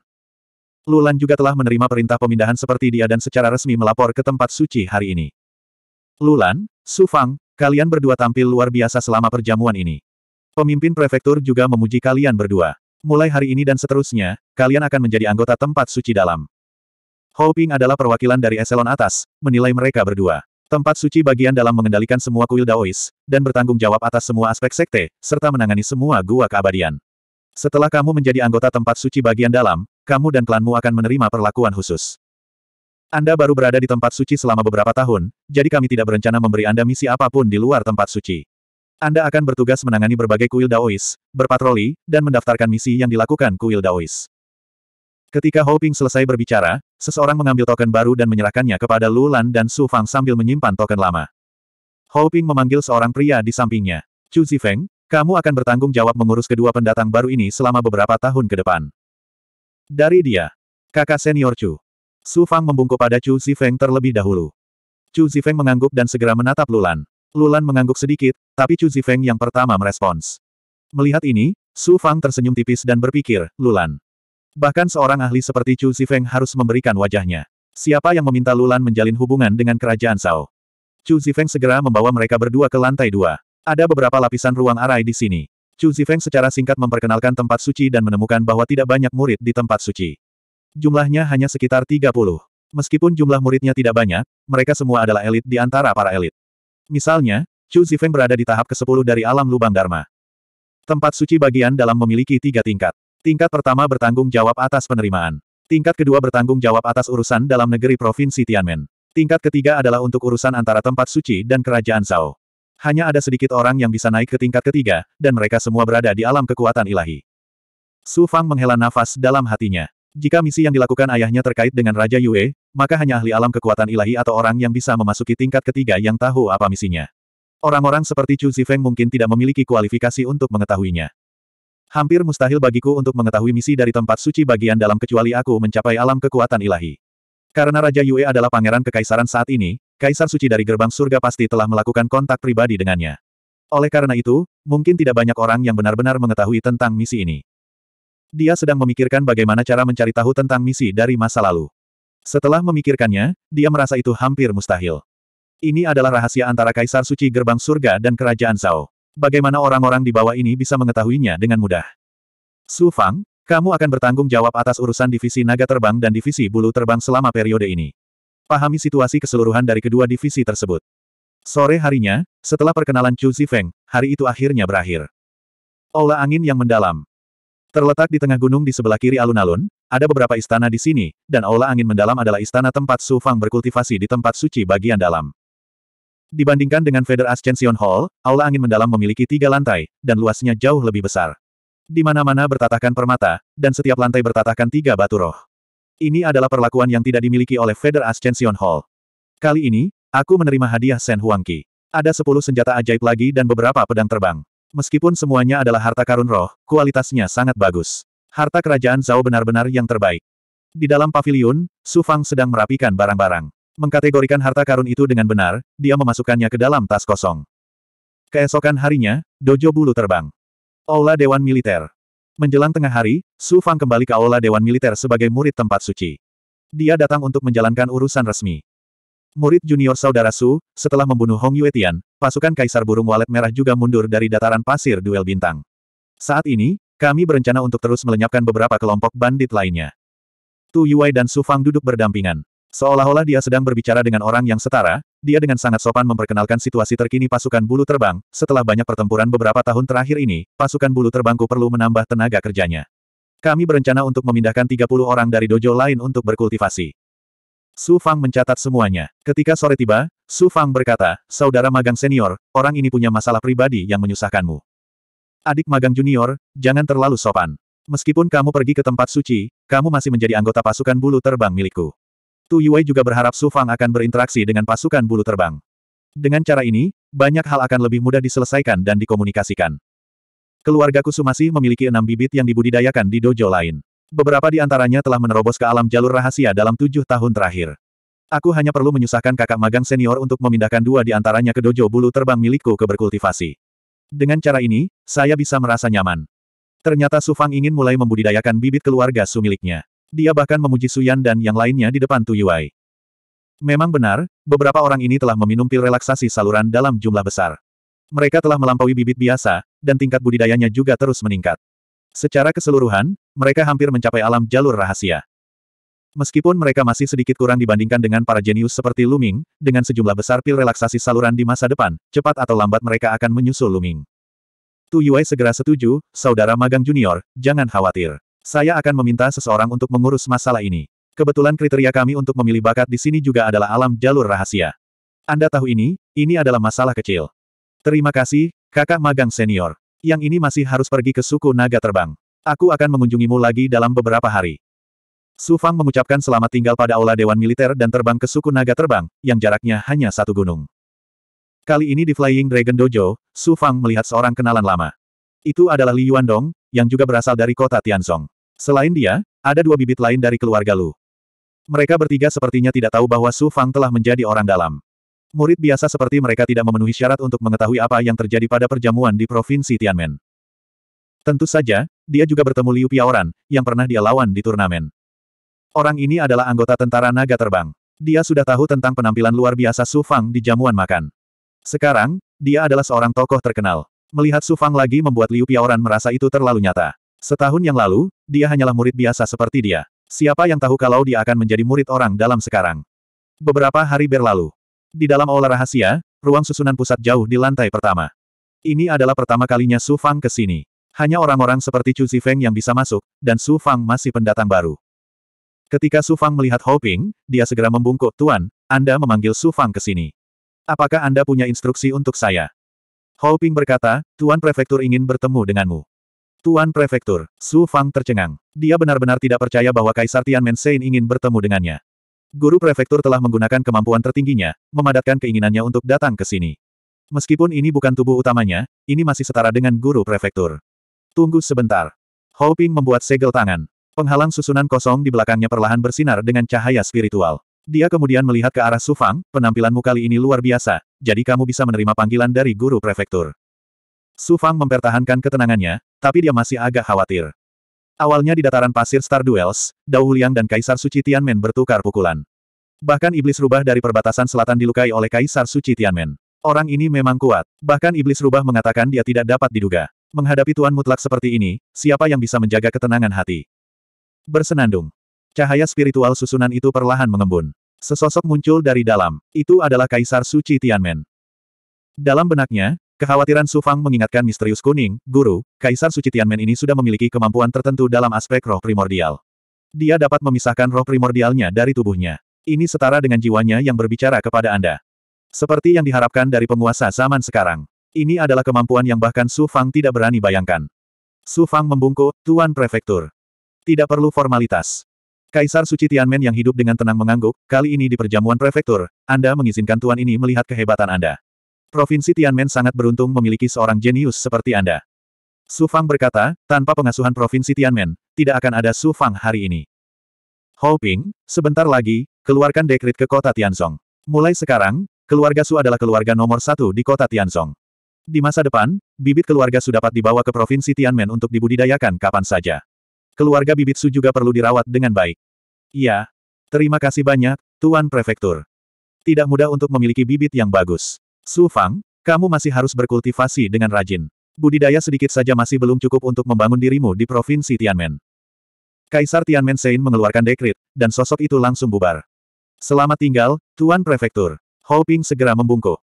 Lulan juga telah menerima perintah pemindahan seperti dia dan secara resmi melapor ke tempat suci hari ini. Lulan, Su Fang, Kalian berdua tampil luar biasa selama perjamuan ini. Pemimpin prefektur juga memuji kalian berdua. Mulai hari ini dan seterusnya, kalian akan menjadi anggota tempat suci dalam. Hou Ping adalah perwakilan dari eselon atas, menilai mereka berdua. Tempat suci bagian dalam mengendalikan semua kuil Daois, dan bertanggung jawab atas semua aspek sekte, serta menangani semua gua keabadian. Setelah kamu menjadi anggota tempat suci bagian dalam, kamu dan klanmu akan menerima perlakuan khusus. Anda baru berada di tempat suci selama beberapa tahun, jadi kami tidak berencana memberi Anda misi apapun di luar tempat suci. Anda akan bertugas menangani berbagai kuil Daois, berpatroli, dan mendaftarkan misi yang dilakukan kuil Daois. Ketika Hoping selesai berbicara, seseorang mengambil token baru dan menyerahkannya kepada Lu Lan dan Su Fang sambil menyimpan token lama. Hoping memanggil seorang pria di sampingnya. Chu Zifeng, kamu akan bertanggung jawab mengurus kedua pendatang baru ini selama beberapa tahun ke depan. Dari dia, kakak senior Chu, Su Fang membungkuk pada Chu Zifeng terlebih dahulu. Chu Zifeng mengangguk dan segera menatap Lulan. Lulan mengangguk sedikit, tapi Chu Zifeng yang pertama merespons. Melihat ini, Su Fang tersenyum tipis dan berpikir, Lulan. Bahkan seorang ahli seperti Chu Zifeng harus memberikan wajahnya. Siapa yang meminta Lulan menjalin hubungan dengan kerajaan Sao? Chu Zifeng segera membawa mereka berdua ke lantai dua. Ada beberapa lapisan ruang arai di sini. Chu Zifeng secara singkat memperkenalkan tempat suci dan menemukan bahwa tidak banyak murid di tempat suci. Jumlahnya hanya sekitar 30. Meskipun jumlah muridnya tidak banyak, mereka semua adalah elit di antara para elit. Misalnya, Chu Zifeng berada di tahap ke-10 dari alam lubang Dharma. Tempat suci bagian dalam memiliki tiga tingkat. Tingkat pertama bertanggung jawab atas penerimaan. Tingkat kedua bertanggung jawab atas urusan dalam negeri Provinsi Tianmen. Tingkat ketiga adalah untuk urusan antara tempat suci dan kerajaan Zhao. Hanya ada sedikit orang yang bisa naik ke tingkat ketiga, dan mereka semua berada di alam kekuatan ilahi. Su Fang menghela nafas dalam hatinya. Jika misi yang dilakukan ayahnya terkait dengan Raja Yue, maka hanya ahli alam kekuatan ilahi atau orang yang bisa memasuki tingkat ketiga yang tahu apa misinya. Orang-orang seperti Chu Zifeng mungkin tidak memiliki kualifikasi untuk mengetahuinya. Hampir mustahil bagiku untuk mengetahui misi dari tempat suci bagian dalam kecuali aku mencapai alam kekuatan ilahi. Karena Raja Yue adalah pangeran kekaisaran saat ini, kaisar suci dari gerbang surga pasti telah melakukan kontak pribadi dengannya. Oleh karena itu, mungkin tidak banyak orang yang benar-benar mengetahui tentang misi ini. Dia sedang memikirkan bagaimana cara mencari tahu tentang misi dari masa lalu. Setelah memikirkannya, dia merasa itu hampir mustahil. Ini adalah rahasia antara Kaisar Suci Gerbang Surga dan Kerajaan Zhao. Bagaimana orang-orang di bawah ini bisa mengetahuinya dengan mudah? Su Fang, kamu akan bertanggung jawab atas urusan Divisi Naga Terbang dan Divisi Bulu Terbang selama periode ini. Pahami situasi keseluruhan dari kedua divisi tersebut. Sore harinya, setelah perkenalan Chu Zifeng, hari itu akhirnya berakhir. Ola angin yang mendalam. Terletak di tengah gunung di sebelah kiri alun-alun, ada beberapa istana di sini, dan aula angin mendalam adalah istana tempat Su Fang berkultivasi di tempat suci bagian dalam. Dibandingkan dengan Feather Ascension Hall, aula angin mendalam memiliki tiga lantai, dan luasnya jauh lebih besar. Di mana-mana bertatahkan permata, dan setiap lantai bertatahkan tiga batu roh. Ini adalah perlakuan yang tidak dimiliki oleh Feather Ascension Hall. Kali ini, aku menerima hadiah Sen Huangqi. Ada sepuluh senjata ajaib lagi dan beberapa pedang terbang. Meskipun semuanya adalah harta karun roh, kualitasnya sangat bagus. Harta kerajaan Zhao benar-benar yang terbaik. Di dalam paviliun, Su Fang sedang merapikan barang-barang. Mengkategorikan harta karun itu dengan benar, dia memasukkannya ke dalam tas kosong. Keesokan harinya, dojo bulu terbang. Aula Dewan Militer. Menjelang tengah hari, Su Fang kembali ke Aula Dewan Militer sebagai murid tempat suci. Dia datang untuk menjalankan urusan resmi. Murid junior saudara Su, setelah membunuh Hong Yuetian, pasukan Kaisar Burung Walet Merah juga mundur dari dataran pasir duel bintang. Saat ini, kami berencana untuk terus melenyapkan beberapa kelompok bandit lainnya. Tu Yuai dan Su Fang duduk berdampingan. Seolah-olah dia sedang berbicara dengan orang yang setara, dia dengan sangat sopan memperkenalkan situasi terkini pasukan bulu terbang, setelah banyak pertempuran beberapa tahun terakhir ini, pasukan bulu terbangku perlu menambah tenaga kerjanya. Kami berencana untuk memindahkan 30 orang dari dojo lain untuk berkultivasi. Su Fang mencatat semuanya. Ketika sore tiba, Su Fang berkata, Saudara magang senior, orang ini punya masalah pribadi yang menyusahkanmu. Adik magang junior, jangan terlalu sopan. Meskipun kamu pergi ke tempat suci, kamu masih menjadi anggota pasukan bulu terbang milikku. Tu Yue juga berharap Su Fang akan berinteraksi dengan pasukan bulu terbang. Dengan cara ini, banyak hal akan lebih mudah diselesaikan dan dikomunikasikan. Keluarga Kusumasi masih memiliki enam bibit yang dibudidayakan di dojo lain. Beberapa di antaranya telah menerobos ke alam jalur rahasia dalam tujuh tahun terakhir. Aku hanya perlu menyusahkan kakak magang senior untuk memindahkan dua di antaranya ke dojo bulu terbang milikku ke berkultivasi. Dengan cara ini, saya bisa merasa nyaman. Ternyata Su Fang ingin mulai membudidayakan bibit keluarga Su miliknya. Dia bahkan memuji Su Yan dan yang lainnya di depan Tu Yuai. Memang benar, beberapa orang ini telah meminum pil relaksasi saluran dalam jumlah besar. Mereka telah melampaui bibit biasa, dan tingkat budidayanya juga terus meningkat. Secara keseluruhan, mereka hampir mencapai alam jalur rahasia. Meskipun mereka masih sedikit kurang dibandingkan dengan para jenius seperti Luming, dengan sejumlah besar pil relaksasi saluran di masa depan, cepat atau lambat mereka akan menyusul Luming. Tu Yue segera setuju, saudara magang junior, jangan khawatir. Saya akan meminta seseorang untuk mengurus masalah ini. Kebetulan kriteria kami untuk memilih bakat di sini juga adalah alam jalur rahasia. Anda tahu ini, ini adalah masalah kecil. Terima kasih, kakak magang senior. Yang ini masih harus pergi ke suku naga terbang. Aku akan mengunjungimu lagi dalam beberapa hari. Su Fang mengucapkan selamat tinggal pada aula Dewan Militer dan terbang ke suku naga terbang, yang jaraknya hanya satu gunung. Kali ini di Flying Dragon Dojo, Su Fang melihat seorang kenalan lama. Itu adalah Li Yuandong, yang juga berasal dari kota Tianzong. Selain dia, ada dua bibit lain dari keluarga Lu. Mereka bertiga sepertinya tidak tahu bahwa Su Fang telah menjadi orang dalam. Murid biasa seperti mereka tidak memenuhi syarat untuk mengetahui apa yang terjadi pada perjamuan di Provinsi Tianmen. Tentu saja, dia juga bertemu Liu Piaoran, yang pernah dia lawan di turnamen. Orang ini adalah anggota tentara naga terbang. Dia sudah tahu tentang penampilan luar biasa Su Fang di jamuan makan. Sekarang, dia adalah seorang tokoh terkenal. Melihat Su Fang lagi membuat Liu Piaoran merasa itu terlalu nyata. Setahun yang lalu, dia hanyalah murid biasa seperti dia. Siapa yang tahu kalau dia akan menjadi murid orang dalam sekarang? Beberapa hari berlalu, di dalam aula rahasia, ruang susunan pusat jauh di lantai pertama. Ini adalah pertama kalinya Su Fang ke sini. Hanya orang-orang seperti Chu Zifeng yang bisa masuk, dan Su Fang masih pendatang baru. Ketika Su Fang melihat Ho Ping, dia segera membungkuk, Tuan, Anda memanggil Su Fang ke sini. Apakah Anda punya instruksi untuk saya? Ho Ping berkata, Tuan Prefektur ingin bertemu denganmu. Tuan Prefektur, Su Fang tercengang. Dia benar-benar tidak percaya bahwa Kaisar Tian Mensein ingin bertemu dengannya. Guru prefektur telah menggunakan kemampuan tertingginya, memadatkan keinginannya untuk datang ke sini. Meskipun ini bukan tubuh utamanya, ini masih setara dengan guru prefektur. Tunggu sebentar. Hou membuat segel tangan. Penghalang susunan kosong di belakangnya perlahan bersinar dengan cahaya spiritual. Dia kemudian melihat ke arah Sufang, penampilanmu kali ini luar biasa, jadi kamu bisa menerima panggilan dari guru prefektur. Sufang mempertahankan ketenangannya, tapi dia masih agak khawatir. Awalnya di dataran pasir Star Duels, Dao Huliang dan Kaisar Suci Tianmen bertukar pukulan. Bahkan iblis rubah dari perbatasan selatan dilukai oleh Kaisar Suci Tianmen. Orang ini memang kuat. Bahkan iblis rubah mengatakan dia tidak dapat diduga. Menghadapi tuan mutlak seperti ini, siapa yang bisa menjaga ketenangan hati? Bersenandung. Cahaya spiritual susunan itu perlahan mengembun. Sesosok muncul dari dalam. Itu adalah Kaisar Suci Tianmen. Dalam benaknya, Kekhawatiran Su Fang mengingatkan misterius kuning, guru, Kaisar Suci Tianmen ini sudah memiliki kemampuan tertentu dalam aspek roh primordial. Dia dapat memisahkan roh primordialnya dari tubuhnya. Ini setara dengan jiwanya yang berbicara kepada Anda. Seperti yang diharapkan dari penguasa zaman sekarang. Ini adalah kemampuan yang bahkan Su Fang tidak berani bayangkan. Su Fang membungkuk, Tuan Prefektur. Tidak perlu formalitas. Kaisar Suci Tianmen yang hidup dengan tenang mengangguk, kali ini di perjamuan prefektur, Anda mengizinkan Tuan ini melihat kehebatan Anda. Provinsi Tianmen sangat beruntung memiliki seorang jenius seperti Anda. Su Fang berkata, tanpa pengasuhan Provinsi Tianmen, tidak akan ada Su Fang hari ini. Hou Ping, sebentar lagi, keluarkan dekrit ke kota Tianzong. Mulai sekarang, keluarga Su adalah keluarga nomor satu di kota Tianzong. Di masa depan, bibit keluarga Su dapat dibawa ke Provinsi Tianmen untuk dibudidayakan kapan saja. Keluarga bibit Su juga perlu dirawat dengan baik. Iya. Terima kasih banyak, Tuan Prefektur. Tidak mudah untuk memiliki bibit yang bagus. Su Fang, kamu masih harus berkultivasi dengan rajin. Budidaya sedikit saja masih belum cukup untuk membangun dirimu di Provinsi Tianmen. Kaisar Tianmen Sein mengeluarkan dekrit, dan sosok itu langsung bubar. Selamat tinggal, Tuan Prefektur. Hou Ping segera membungkuk.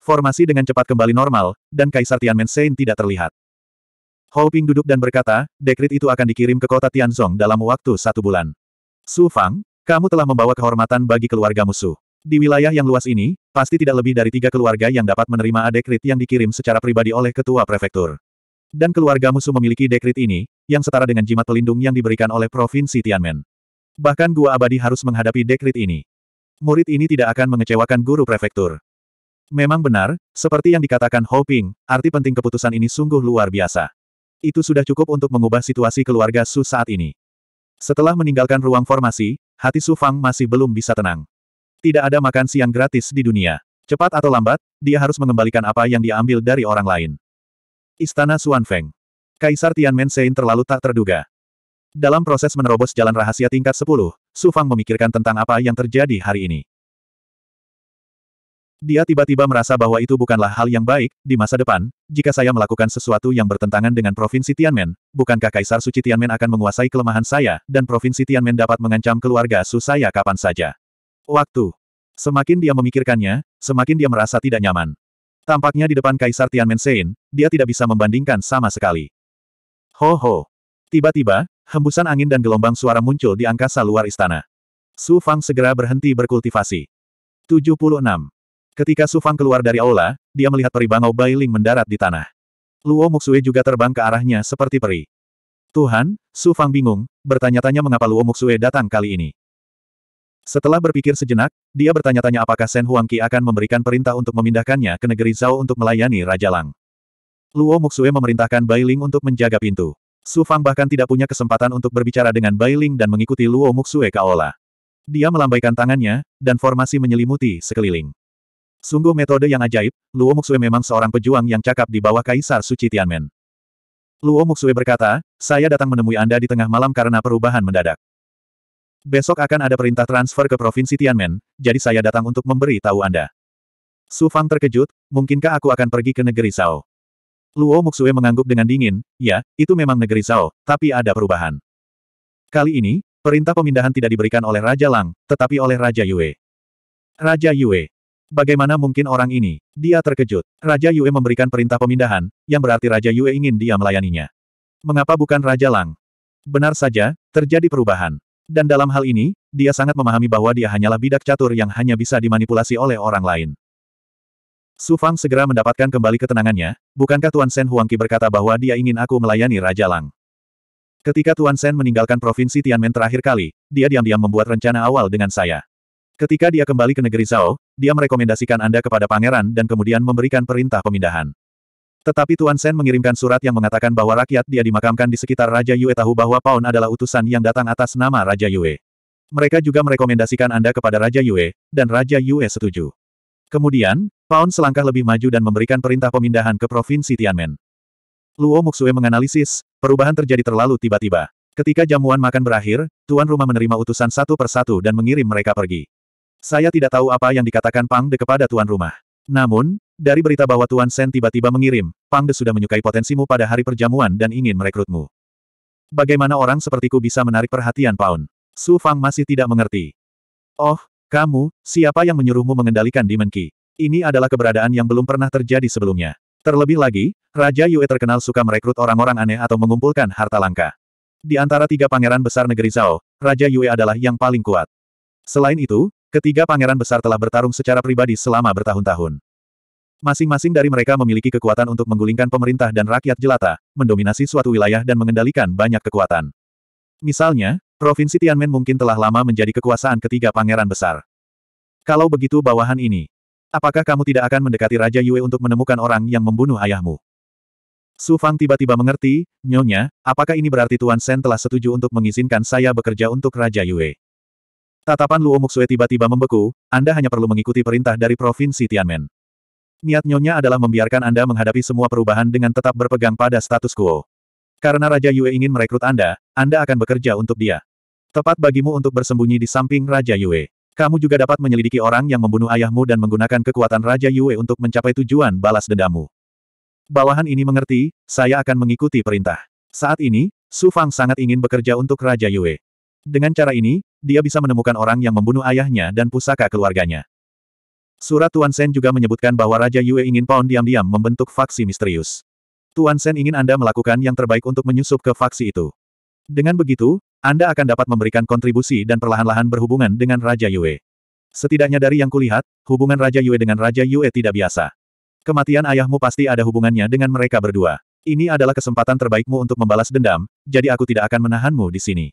Formasi dengan cepat kembali normal, dan Kaisar Tianmen Sein tidak terlihat. Hou Ping duduk dan berkata, dekrit itu akan dikirim ke kota Tianzong dalam waktu satu bulan. Su Fang, kamu telah membawa kehormatan bagi keluarga musuh. Di wilayah yang luas ini, pasti tidak lebih dari tiga keluarga yang dapat menerima adekrit yang dikirim secara pribadi oleh ketua prefektur. Dan keluarga musuh memiliki dekrit ini, yang setara dengan jimat pelindung yang diberikan oleh Provinsi Tianmen. Bahkan Gua Abadi harus menghadapi dekrit ini. Murid ini tidak akan mengecewakan guru prefektur. Memang benar, seperti yang dikatakan Ho Ping, arti penting keputusan ini sungguh luar biasa. Itu sudah cukup untuk mengubah situasi keluarga Su saat ini. Setelah meninggalkan ruang formasi, hati Su Fang masih belum bisa tenang. Tidak ada makan siang gratis di dunia. Cepat atau lambat, dia harus mengembalikan apa yang diambil dari orang lain. Istana Feng. Kaisar Tianmen Sein terlalu tak terduga. Dalam proses menerobos jalan rahasia tingkat 10, Su Fang memikirkan tentang apa yang terjadi hari ini. Dia tiba-tiba merasa bahwa itu bukanlah hal yang baik, di masa depan, jika saya melakukan sesuatu yang bertentangan dengan Provinsi Tianmen, bukankah Kaisar Suci Tianmen akan menguasai kelemahan saya, dan Provinsi Tianmen dapat mengancam keluarga Su saya kapan saja. Waktu. Semakin dia memikirkannya, semakin dia merasa tidak nyaman. Tampaknya di depan Kaisar Tianmen Sein, dia tidak bisa membandingkan sama sekali. Ho ho. Tiba-tiba, hembusan angin dan gelombang suara muncul di angkasa luar istana. Su Fang segera berhenti berkultivasi. 76. Ketika Su Fang keluar dari aula, dia melihat peribangau Bailing mendarat di tanah. Luo Muxue juga terbang ke arahnya seperti peri. Tuhan, Su Fang bingung, bertanya-tanya mengapa Luo Muxue datang kali ini. Setelah berpikir sejenak, dia bertanya-tanya apakah Sen Huangqi akan memberikan perintah untuk memindahkannya ke negeri Zhao untuk melayani Raja Lang. Luo Muxue memerintahkan Bai Ling untuk menjaga pintu. Su Fang bahkan tidak punya kesempatan untuk berbicara dengan Bai Ling dan mengikuti Luo Muxue ke aula. Dia melambaikan tangannya, dan formasi menyelimuti sekeliling. Sungguh metode yang ajaib, Luo Muxue memang seorang pejuang yang cakap di bawah Kaisar Suci Tianmen. Luo Muxue berkata, saya datang menemui Anda di tengah malam karena perubahan mendadak. Besok akan ada perintah transfer ke Provinsi Tianmen, jadi saya datang untuk memberi tahu Anda. Su Fang terkejut, mungkinkah aku akan pergi ke negeri Sao? Luo Muxue mengangguk dengan dingin, ya, itu memang negeri Sao, tapi ada perubahan. Kali ini, perintah pemindahan tidak diberikan oleh Raja Lang, tetapi oleh Raja Yue. Raja Yue. Bagaimana mungkin orang ini? Dia terkejut. Raja Yue memberikan perintah pemindahan, yang berarti Raja Yue ingin dia melayaninya. Mengapa bukan Raja Lang? Benar saja, terjadi perubahan. Dan dalam hal ini, dia sangat memahami bahwa dia hanyalah bidak catur yang hanya bisa dimanipulasi oleh orang lain. Su Fang segera mendapatkan kembali ketenangannya, bukankah Tuan Sen Huangqi berkata bahwa dia ingin aku melayani Raja Lang? Ketika Tuan Sen meninggalkan provinsi Tianmen terakhir kali, dia diam-diam membuat rencana awal dengan saya. Ketika dia kembali ke negeri Zhao, dia merekomendasikan Anda kepada pangeran dan kemudian memberikan perintah pemindahan. Tetapi Tuan Sen mengirimkan surat yang mengatakan bahwa rakyat dia dimakamkan di sekitar Raja Yue tahu bahwa Paun adalah utusan yang datang atas nama Raja Yue. Mereka juga merekomendasikan Anda kepada Raja Yue, dan Raja Yue setuju. Kemudian, Paun selangkah lebih maju dan memberikan perintah pemindahan ke Provinsi Tianmen. Luo Muxue menganalisis, perubahan terjadi terlalu tiba-tiba. Ketika jamuan makan berakhir, tuan rumah menerima utusan satu persatu dan mengirim mereka pergi. Saya tidak tahu apa yang dikatakan Pang De kepada tuan rumah. Namun, dari berita bahwa Tuan Sen tiba-tiba mengirim, Pang De sudah menyukai potensimu pada hari perjamuan dan ingin merekrutmu. Bagaimana orang sepertiku bisa menarik perhatian Paun? Su Fang masih tidak mengerti. Oh, kamu, siapa yang menyuruhmu mengendalikan Demon Ki? Ini adalah keberadaan yang belum pernah terjadi sebelumnya. Terlebih lagi, Raja Yue terkenal suka merekrut orang-orang aneh atau mengumpulkan harta langka. Di antara tiga pangeran besar negeri Zhao, Raja Yue adalah yang paling kuat. Selain itu, ketiga pangeran besar telah bertarung secara pribadi selama bertahun-tahun. Masing-masing dari mereka memiliki kekuatan untuk menggulingkan pemerintah dan rakyat jelata, mendominasi suatu wilayah dan mengendalikan banyak kekuatan. Misalnya, Provinsi Tianmen mungkin telah lama menjadi kekuasaan ketiga pangeran besar. Kalau begitu bawahan ini, apakah kamu tidak akan mendekati Raja Yue untuk menemukan orang yang membunuh ayahmu? Su Fang tiba-tiba mengerti, nyonya, apakah ini berarti Tuan Sen telah setuju untuk mengizinkan saya bekerja untuk Raja Yue? Tatapan Luo Muxue tiba-tiba membeku, Anda hanya perlu mengikuti perintah dari Provinsi Tianmen. Niat Nyonya adalah membiarkan Anda menghadapi semua perubahan dengan tetap berpegang pada status quo. Karena Raja Yue ingin merekrut Anda, Anda akan bekerja untuk dia. Tepat bagimu untuk bersembunyi di samping Raja Yue. Kamu juga dapat menyelidiki orang yang membunuh ayahmu dan menggunakan kekuatan Raja Yue untuk mencapai tujuan balas dendammu. Bawahan ini mengerti, saya akan mengikuti perintah. Saat ini, Su Fang sangat ingin bekerja untuk Raja Yue. Dengan cara ini, dia bisa menemukan orang yang membunuh ayahnya dan pusaka keluarganya. Surat Tuan Sen juga menyebutkan bahwa Raja Yue ingin Pound diam-diam membentuk faksi misterius. Tuan Sen ingin Anda melakukan yang terbaik untuk menyusup ke faksi itu. Dengan begitu, Anda akan dapat memberikan kontribusi dan perlahan-lahan berhubungan dengan Raja Yue. Setidaknya dari yang kulihat, hubungan Raja Yue dengan Raja Yue tidak biasa. Kematian ayahmu pasti ada hubungannya dengan mereka berdua. Ini adalah kesempatan terbaikmu untuk membalas dendam, jadi aku tidak akan menahanmu di sini.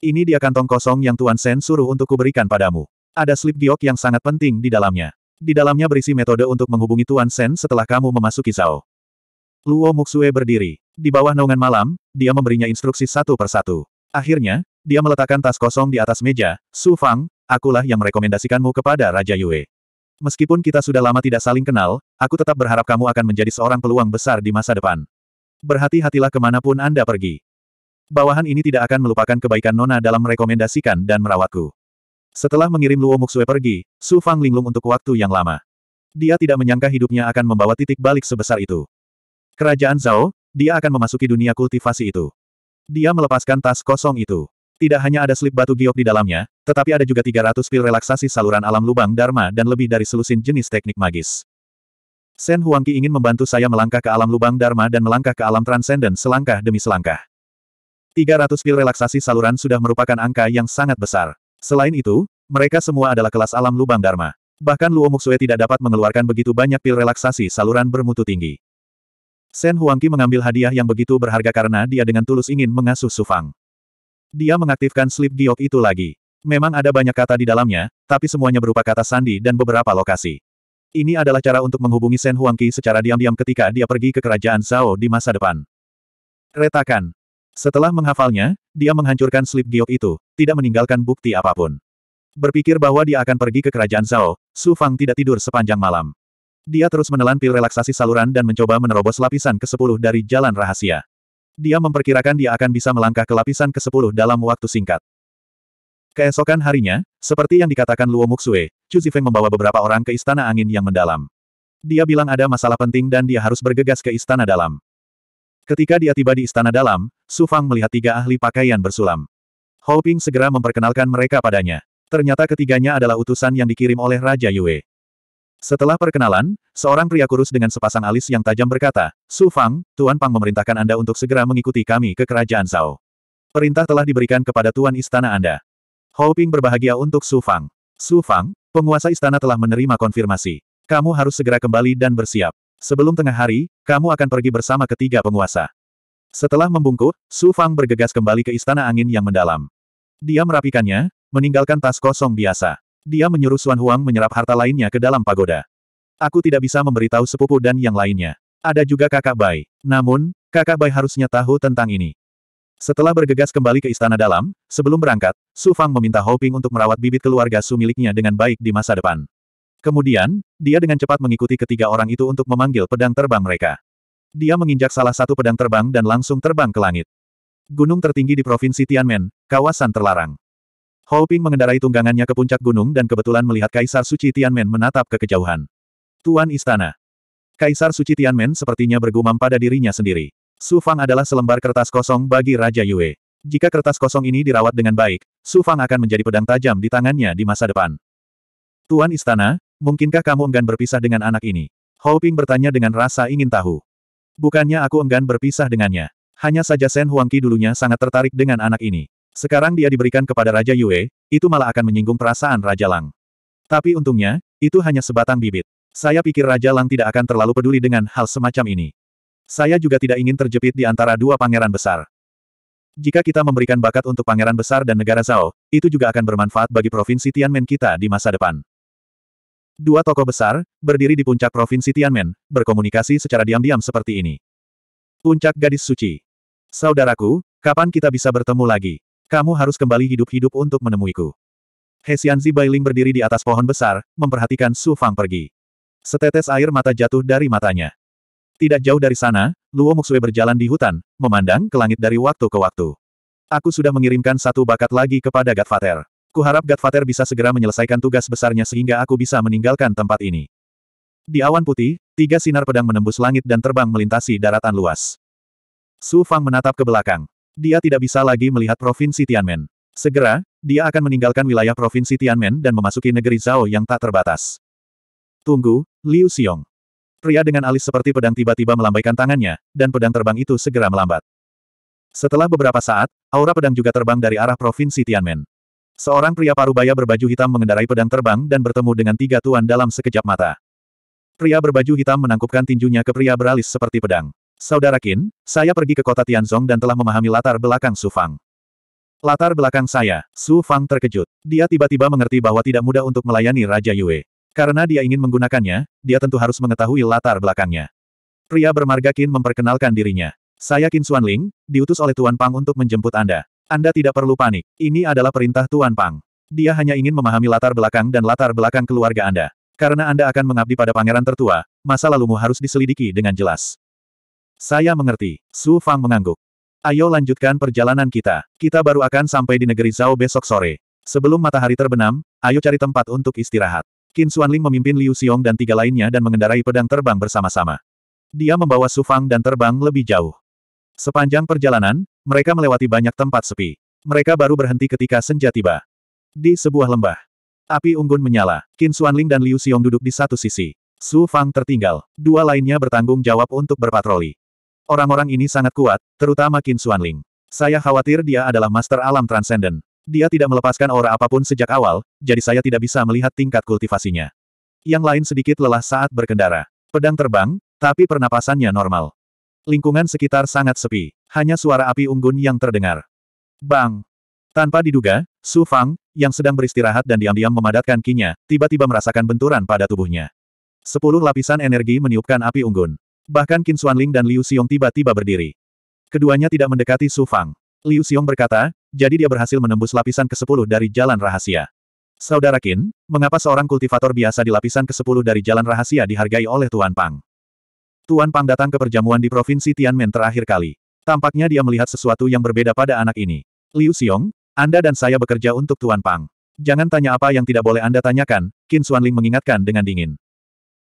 Ini dia kantong kosong yang Tuan Sen suruh untuk kuberikan padamu. Ada slip giok yang sangat penting di dalamnya. Di dalamnya berisi metode untuk menghubungi Tuan Sen setelah kamu memasuki Zhao. Luo Muxue berdiri. Di bawah naungan malam, dia memberinya instruksi satu persatu. Akhirnya, dia meletakkan tas kosong di atas meja, Su Fang, akulah yang merekomendasikanmu kepada Raja Yue. Meskipun kita sudah lama tidak saling kenal, aku tetap berharap kamu akan menjadi seorang peluang besar di masa depan. Berhati-hatilah kemanapun Anda pergi. Bawahan ini tidak akan melupakan kebaikan Nona dalam merekomendasikan dan merawatku. Setelah mengirim Luo Muxue pergi, Su Fang linglung untuk waktu yang lama. Dia tidak menyangka hidupnya akan membawa titik balik sebesar itu. Kerajaan Zhao, dia akan memasuki dunia kultivasi itu. Dia melepaskan tas kosong itu. Tidak hanya ada slip batu giok di dalamnya, tetapi ada juga 300 pil relaksasi saluran alam lubang Dharma dan lebih dari selusin jenis teknik magis. Sen Huangqi ingin membantu saya melangkah ke alam lubang Dharma dan melangkah ke alam transenden selangkah demi selangkah. 300 pil relaksasi saluran sudah merupakan angka yang sangat besar. Selain itu, mereka semua adalah kelas alam lubang Dharma. Bahkan Luo Muxue tidak dapat mengeluarkan begitu banyak pil relaksasi saluran bermutu tinggi. Shen Huangqi mengambil hadiah yang begitu berharga karena dia dengan tulus ingin mengasuh Sufang. Dia mengaktifkan slip giok itu lagi. Memang ada banyak kata di dalamnya, tapi semuanya berupa kata sandi dan beberapa lokasi. Ini adalah cara untuk menghubungi Shen Huangqi secara diam-diam ketika dia pergi ke kerajaan Zhao di masa depan. Retakan. Setelah menghafalnya, dia menghancurkan slip giok itu, tidak meninggalkan bukti apapun. Berpikir bahwa dia akan pergi ke kerajaan Zhao, Su Fang tidak tidur sepanjang malam. Dia terus menelan pil relaksasi saluran dan mencoba menerobos lapisan ke-10 dari jalan rahasia. Dia memperkirakan dia akan bisa melangkah ke lapisan ke-10 dalam waktu singkat. Keesokan harinya, seperti yang dikatakan Luo Muxue, Chu Zifeng membawa beberapa orang ke Istana Angin yang mendalam. Dia bilang ada masalah penting dan dia harus bergegas ke Istana Dalam. Ketika dia tiba di Istana Dalam, Su Fang melihat tiga ahli pakaian bersulam. Hou Ping segera memperkenalkan mereka padanya. Ternyata ketiganya adalah utusan yang dikirim oleh Raja Yue. Setelah perkenalan, seorang pria kurus dengan sepasang alis yang tajam berkata, Su Fang, Tuan Pang memerintahkan Anda untuk segera mengikuti kami ke kerajaan Zhao. Perintah telah diberikan kepada Tuan Istana Anda. Hou Ping berbahagia untuk Su Fang. Su Fang, penguasa istana telah menerima konfirmasi. Kamu harus segera kembali dan bersiap. Sebelum tengah hari, kamu akan pergi bersama ketiga penguasa. Setelah membungkuk, Su Fang bergegas kembali ke istana angin yang mendalam. Dia merapikannya, meninggalkan tas kosong biasa. Dia menyuruh Suan Huang menyerap harta lainnya ke dalam pagoda. Aku tidak bisa memberitahu sepupu dan yang lainnya. Ada juga kakak Bai. Namun, kakak Bai harusnya tahu tentang ini. Setelah bergegas kembali ke istana dalam, sebelum berangkat, Su Fang meminta Hou Ping untuk merawat bibit keluarga Su miliknya dengan baik di masa depan. Kemudian, dia dengan cepat mengikuti ketiga orang itu untuk memanggil pedang terbang mereka. Dia menginjak salah satu pedang terbang dan langsung terbang ke langit. Gunung tertinggi di Provinsi Tianmen, kawasan terlarang. Hou Ping mengendarai tunggangannya ke puncak gunung dan kebetulan melihat Kaisar Suci Tianmen menatap ke kejauhan. Tuan Istana. Kaisar Suci Tianmen sepertinya bergumam pada dirinya sendiri. Su Fang adalah selembar kertas kosong bagi Raja Yue. Jika kertas kosong ini dirawat dengan baik, Su Fang akan menjadi pedang tajam di tangannya di masa depan. Tuan Istana, mungkinkah kamu enggan berpisah dengan anak ini? Hou Ping bertanya dengan rasa ingin tahu. Bukannya aku enggan berpisah dengannya. Hanya saja Shen Huangqi dulunya sangat tertarik dengan anak ini. Sekarang dia diberikan kepada Raja Yue, itu malah akan menyinggung perasaan Raja Lang. Tapi untungnya, itu hanya sebatang bibit. Saya pikir Raja Lang tidak akan terlalu peduli dengan hal semacam ini. Saya juga tidak ingin terjepit di antara dua pangeran besar. Jika kita memberikan bakat untuk pangeran besar dan negara Zhao, itu juga akan bermanfaat bagi provinsi Tianmen kita di masa depan. Dua tokoh besar, berdiri di puncak provinsi Tianmen, berkomunikasi secara diam-diam seperti ini. Puncak Gadis Suci. Saudaraku, kapan kita bisa bertemu lagi? Kamu harus kembali hidup-hidup untuk menemuiku. Hesianzi Bailing berdiri di atas pohon besar, memperhatikan Su Fang pergi. Setetes air mata jatuh dari matanya. Tidak jauh dari sana, Luo Muxue berjalan di hutan, memandang ke langit dari waktu ke waktu. Aku sudah mengirimkan satu bakat lagi kepada Godfather. Kuharap Godfather bisa segera menyelesaikan tugas besarnya sehingga aku bisa meninggalkan tempat ini. Di awan putih, tiga sinar pedang menembus langit dan terbang melintasi daratan luas. Su Fang menatap ke belakang. Dia tidak bisa lagi melihat provinsi Tianmen. Segera, dia akan meninggalkan wilayah provinsi Tianmen dan memasuki negeri Zhao yang tak terbatas. Tunggu, Liu Xiong. Pria dengan alis seperti pedang tiba-tiba melambaikan tangannya, dan pedang terbang itu segera melambat. Setelah beberapa saat, aura pedang juga terbang dari arah provinsi Tianmen. Seorang pria parubaya berbaju hitam mengendarai pedang terbang dan bertemu dengan tiga tuan dalam sekejap mata. Pria berbaju hitam menangkupkan tinjunya ke pria beralis seperti pedang. Saudara Qin, saya pergi ke kota Tianzong dan telah memahami latar belakang Su Fang. Latar belakang saya, Su Fang terkejut. Dia tiba-tiba mengerti bahwa tidak mudah untuk melayani Raja Yue. Karena dia ingin menggunakannya, dia tentu harus mengetahui latar belakangnya. Pria bermarga Qin memperkenalkan dirinya. Saya Qin Xuanling, diutus oleh Tuan Pang untuk menjemput Anda. Anda tidak perlu panik. Ini adalah perintah Tuan Pang. Dia hanya ingin memahami latar belakang dan latar belakang keluarga Anda. Karena Anda akan mengabdi pada pangeran tertua, masa lalumu harus diselidiki dengan jelas. Saya mengerti. Su Fang mengangguk. Ayo lanjutkan perjalanan kita. Kita baru akan sampai di negeri Zhao besok sore. Sebelum matahari terbenam, ayo cari tempat untuk istirahat. Qin Xuanling memimpin Liu Xiong dan tiga lainnya dan mengendarai pedang terbang bersama-sama. Dia membawa Su Fang dan terbang lebih jauh. Sepanjang perjalanan, mereka melewati banyak tempat sepi. Mereka baru berhenti ketika senja tiba. Di sebuah lembah. Api unggun menyala. Qin Xuanling dan Liu Xiong duduk di satu sisi. Su Fang tertinggal. Dua lainnya bertanggung jawab untuk berpatroli. Orang-orang ini sangat kuat, terutama Qin Xuanling. Saya khawatir dia adalah master alam transenden. Dia tidak melepaskan aura apapun sejak awal, jadi saya tidak bisa melihat tingkat kultivasinya. Yang lain sedikit lelah saat berkendara. Pedang terbang, tapi pernapasannya normal. Lingkungan sekitar sangat sepi. Hanya suara api unggun yang terdengar. Bang! Tanpa diduga, Su Fang, yang sedang beristirahat dan diam-diam memadatkan kinya, tiba-tiba merasakan benturan pada tubuhnya. Sepuluh lapisan energi meniupkan api unggun. Bahkan Qin Xuanling dan Liu Xiong tiba-tiba berdiri. Keduanya tidak mendekati Su Fang. Liu Xiong berkata, jadi dia berhasil menembus lapisan ke-10 dari jalan rahasia. Saudara Qin, mengapa seorang kultivator biasa di lapisan ke-10 dari jalan rahasia dihargai oleh Tuan Pang? Tuan Pang datang ke perjamuan di Provinsi Tianmen terakhir kali. Tampaknya dia melihat sesuatu yang berbeda pada anak ini. Liu Xiong, Anda dan saya bekerja untuk Tuan Pang. Jangan tanya apa yang tidak boleh Anda tanyakan, Qin Xuanling mengingatkan dengan dingin.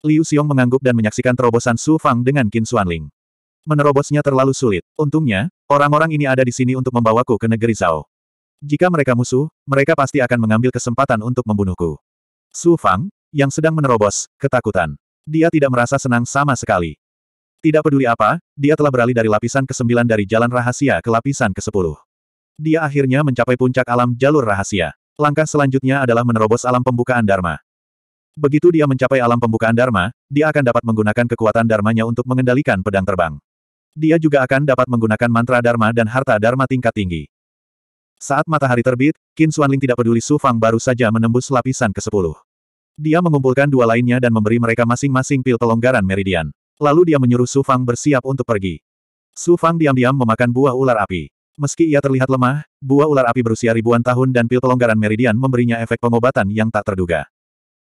Liu Xiong mengangguk dan menyaksikan terobosan Su Fang dengan Qin Xuanling. Menerobosnya terlalu sulit. Untungnya, orang-orang ini ada di sini untuk membawaku ke negeri Zhao. Jika mereka musuh, mereka pasti akan mengambil kesempatan untuk membunuhku. Su Fang, yang sedang menerobos, ketakutan. Dia tidak merasa senang sama sekali. Tidak peduli apa, dia telah beralih dari lapisan ke-9 dari jalan rahasia ke lapisan ke-10. Dia akhirnya mencapai puncak alam jalur rahasia. Langkah selanjutnya adalah menerobos alam pembukaan Dharma. Begitu dia mencapai alam pembukaan Dharma, dia akan dapat menggunakan kekuatan Dharmanya untuk mengendalikan pedang terbang. Dia juga akan dapat menggunakan mantra Dharma dan harta Dharma tingkat tinggi. Saat matahari terbit, Qin Xuanling tidak peduli Su Fang baru saja menembus lapisan ke-10. Dia mengumpulkan dua lainnya dan memberi mereka masing-masing pil pelonggaran meridian. Lalu dia menyuruh Su Fang bersiap untuk pergi. Su Fang diam-diam memakan buah ular api. Meski ia terlihat lemah, buah ular api berusia ribuan tahun dan pil pelonggaran meridian memberinya efek pengobatan yang tak terduga.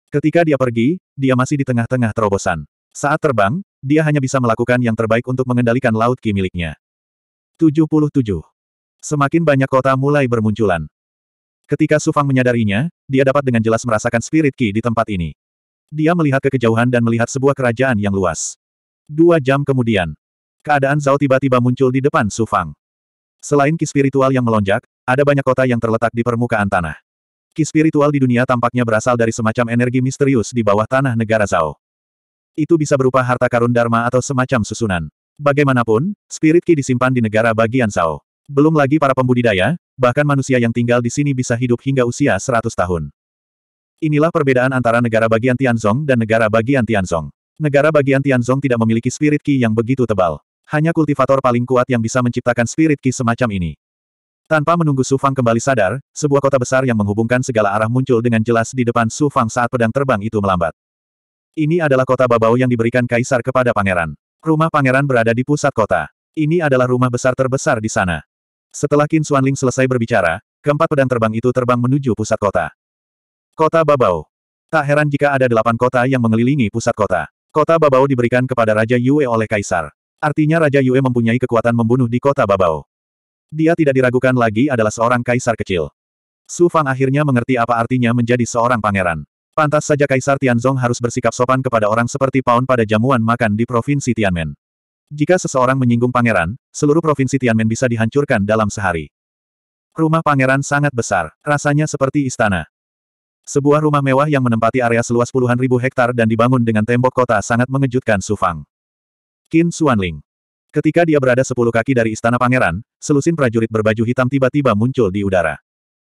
Ketika dia pergi, dia masih di tengah-tengah terobosan. Saat terbang, dia hanya bisa melakukan yang terbaik untuk mengendalikan laut ki miliknya. 77. Semakin banyak kota mulai bermunculan. Ketika Su Fang menyadarinya, dia dapat dengan jelas merasakan spirit Ki di tempat ini. Dia melihat ke kejauhan dan melihat sebuah kerajaan yang luas. Dua jam kemudian, keadaan Zhao tiba-tiba muncul di depan Su Fang. Selain Ki spiritual yang melonjak, ada banyak kota yang terletak di permukaan tanah. Ki spiritual di dunia tampaknya berasal dari semacam energi misterius di bawah tanah negara Zhao. Itu bisa berupa harta karun dharma atau semacam susunan. Bagaimanapun, spirit Ki disimpan di negara bagian Zhao. Belum lagi para pembudidaya, bahkan manusia yang tinggal di sini bisa hidup hingga usia 100 tahun. Inilah perbedaan antara negara bagian Tianzong dan negara bagian Tianzong. Negara bagian Tianzong tidak memiliki spirit ki yang begitu tebal. Hanya kultivator paling kuat yang bisa menciptakan spirit ki semacam ini. Tanpa menunggu Su Fang kembali sadar, sebuah kota besar yang menghubungkan segala arah muncul dengan jelas di depan Su Fang saat pedang terbang itu melambat. Ini adalah kota Babau yang diberikan kaisar kepada pangeran. Rumah pangeran berada di pusat kota. Ini adalah rumah besar terbesar di sana. Setelah Qin Xuanling selesai berbicara, keempat pedang terbang itu terbang menuju pusat kota. Kota Babao. Tak heran jika ada delapan kota yang mengelilingi pusat kota. Kota Babao diberikan kepada Raja Yue oleh Kaisar. Artinya Raja Yue mempunyai kekuatan membunuh di kota Babao. Dia tidak diragukan lagi adalah seorang kaisar kecil. Su Fang akhirnya mengerti apa artinya menjadi seorang pangeran. Pantas saja Kaisar Tianzong harus bersikap sopan kepada orang seperti Paun pada jamuan makan di Provinsi Tianmen. Jika seseorang menyinggung pangeran, seluruh provinsi Tianmen bisa dihancurkan dalam sehari. Rumah pangeran sangat besar, rasanya seperti istana. Sebuah rumah mewah yang menempati area seluas puluhan ribu hektar dan dibangun dengan tembok kota sangat mengejutkan Su Fang. Qin Xuanling. Ketika dia berada sepuluh kaki dari istana pangeran, selusin prajurit berbaju hitam tiba-tiba muncul di udara.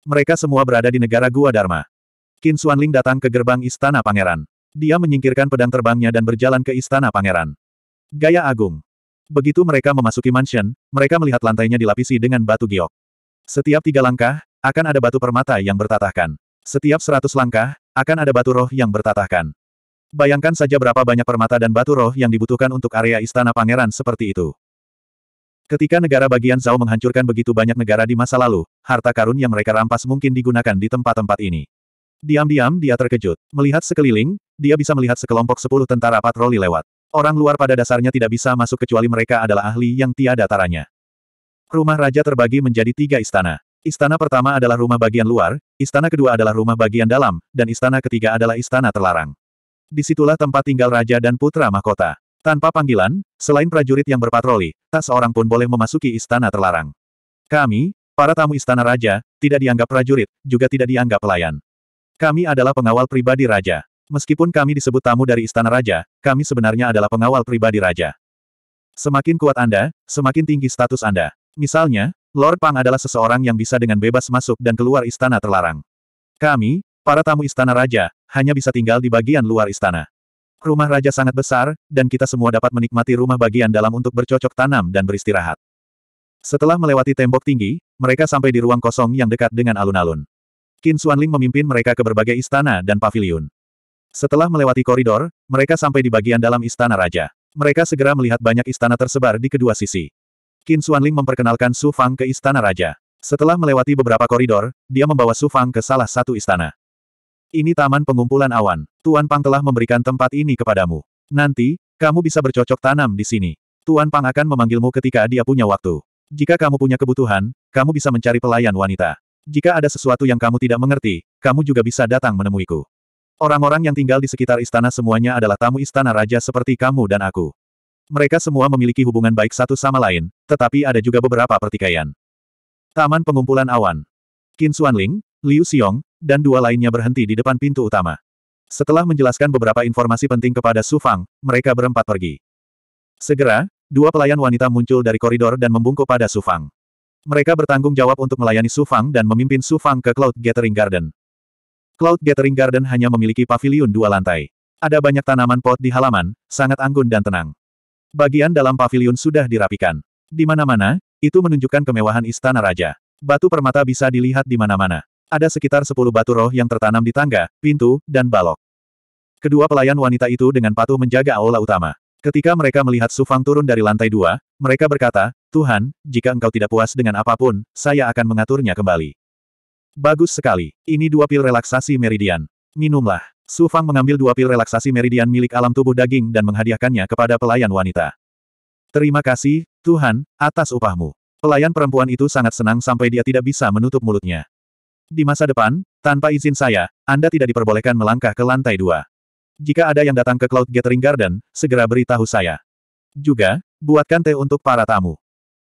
Mereka semua berada di negara Gua Dharma. Qin Xuanling datang ke gerbang istana pangeran. Dia menyingkirkan pedang terbangnya dan berjalan ke istana pangeran. Gaya Agung. Begitu mereka memasuki mansion, mereka melihat lantainya dilapisi dengan batu giok. Setiap tiga langkah, akan ada batu permata yang bertatahkan. Setiap seratus langkah, akan ada batu roh yang bertatahkan. Bayangkan saja berapa banyak permata dan batu roh yang dibutuhkan untuk area istana pangeran seperti itu. Ketika negara bagian Zhao menghancurkan begitu banyak negara di masa lalu, harta karun yang mereka rampas mungkin digunakan di tempat-tempat ini. Diam-diam dia terkejut. Melihat sekeliling, dia bisa melihat sekelompok sepuluh tentara patroli lewat. Orang luar pada dasarnya tidak bisa masuk kecuali mereka adalah ahli yang tiada taranya. Rumah raja terbagi menjadi tiga istana. Istana pertama adalah rumah bagian luar, istana kedua adalah rumah bagian dalam, dan istana ketiga adalah istana terlarang. Disitulah tempat tinggal raja dan putra mahkota. Tanpa panggilan, selain prajurit yang berpatroli, tak seorang pun boleh memasuki istana terlarang. Kami, para tamu istana raja, tidak dianggap prajurit, juga tidak dianggap pelayan. Kami adalah pengawal pribadi raja. Meskipun kami disebut tamu dari Istana Raja, kami sebenarnya adalah pengawal pribadi Raja. Semakin kuat Anda, semakin tinggi status Anda. Misalnya, Lord Pang adalah seseorang yang bisa dengan bebas masuk dan keluar istana terlarang. Kami, para tamu Istana Raja, hanya bisa tinggal di bagian luar istana. Rumah raja sangat besar, dan kita semua dapat menikmati rumah bagian dalam untuk bercocok tanam dan beristirahat. Setelah melewati tembok tinggi, mereka sampai di ruang kosong yang dekat dengan alun-alun. Qin Xuanling memimpin mereka ke berbagai istana dan paviliun. Setelah melewati koridor, mereka sampai di bagian dalam istana raja. Mereka segera melihat banyak istana tersebar di kedua sisi. Qin Xuanling memperkenalkan Su Fang ke istana raja. Setelah melewati beberapa koridor, dia membawa Su Fang ke salah satu istana. Ini taman pengumpulan awan. Tuan Pang telah memberikan tempat ini kepadamu. Nanti, kamu bisa bercocok tanam di sini. Tuan Pang akan memanggilmu ketika dia punya waktu. Jika kamu punya kebutuhan, kamu bisa mencari pelayan wanita. Jika ada sesuatu yang kamu tidak mengerti, kamu juga bisa datang menemuiku. Orang-orang yang tinggal di sekitar istana semuanya adalah tamu istana raja seperti kamu dan aku. Mereka semua memiliki hubungan baik satu sama lain, tetapi ada juga beberapa pertikaian. Taman pengumpulan awan. Qin Xuanling, Liu Xiong, dan dua lainnya berhenti di depan pintu utama. Setelah menjelaskan beberapa informasi penting kepada Su Fang, mereka berempat pergi. Segera, dua pelayan wanita muncul dari koridor dan membungkuk pada Su Fang. Mereka bertanggung jawab untuk melayani Su Fang dan memimpin Su Fang ke Cloud Gathering Garden. Cloud Gathering Garden hanya memiliki pavilion dua lantai. Ada banyak tanaman pot di halaman, sangat anggun dan tenang. Bagian dalam pavilion sudah dirapikan. Di mana-mana, itu menunjukkan kemewahan istana raja. Batu permata bisa dilihat di mana-mana. Ada sekitar sepuluh batu roh yang tertanam di tangga, pintu, dan balok. Kedua pelayan wanita itu dengan patuh menjaga aula utama. Ketika mereka melihat Sufang turun dari lantai dua, mereka berkata, Tuhan, jika engkau tidak puas dengan apapun, saya akan mengaturnya kembali. Bagus sekali. Ini dua pil relaksasi meridian. Minumlah. Su Fang mengambil dua pil relaksasi meridian milik alam tubuh daging dan menghadiahkannya kepada pelayan wanita. Terima kasih, Tuhan, atas upahmu. Pelayan perempuan itu sangat senang sampai dia tidak bisa menutup mulutnya. Di masa depan, tanpa izin saya, Anda tidak diperbolehkan melangkah ke lantai dua. Jika ada yang datang ke Cloud Gathering Garden, segera beritahu saya. Juga, buatkan teh untuk para tamu.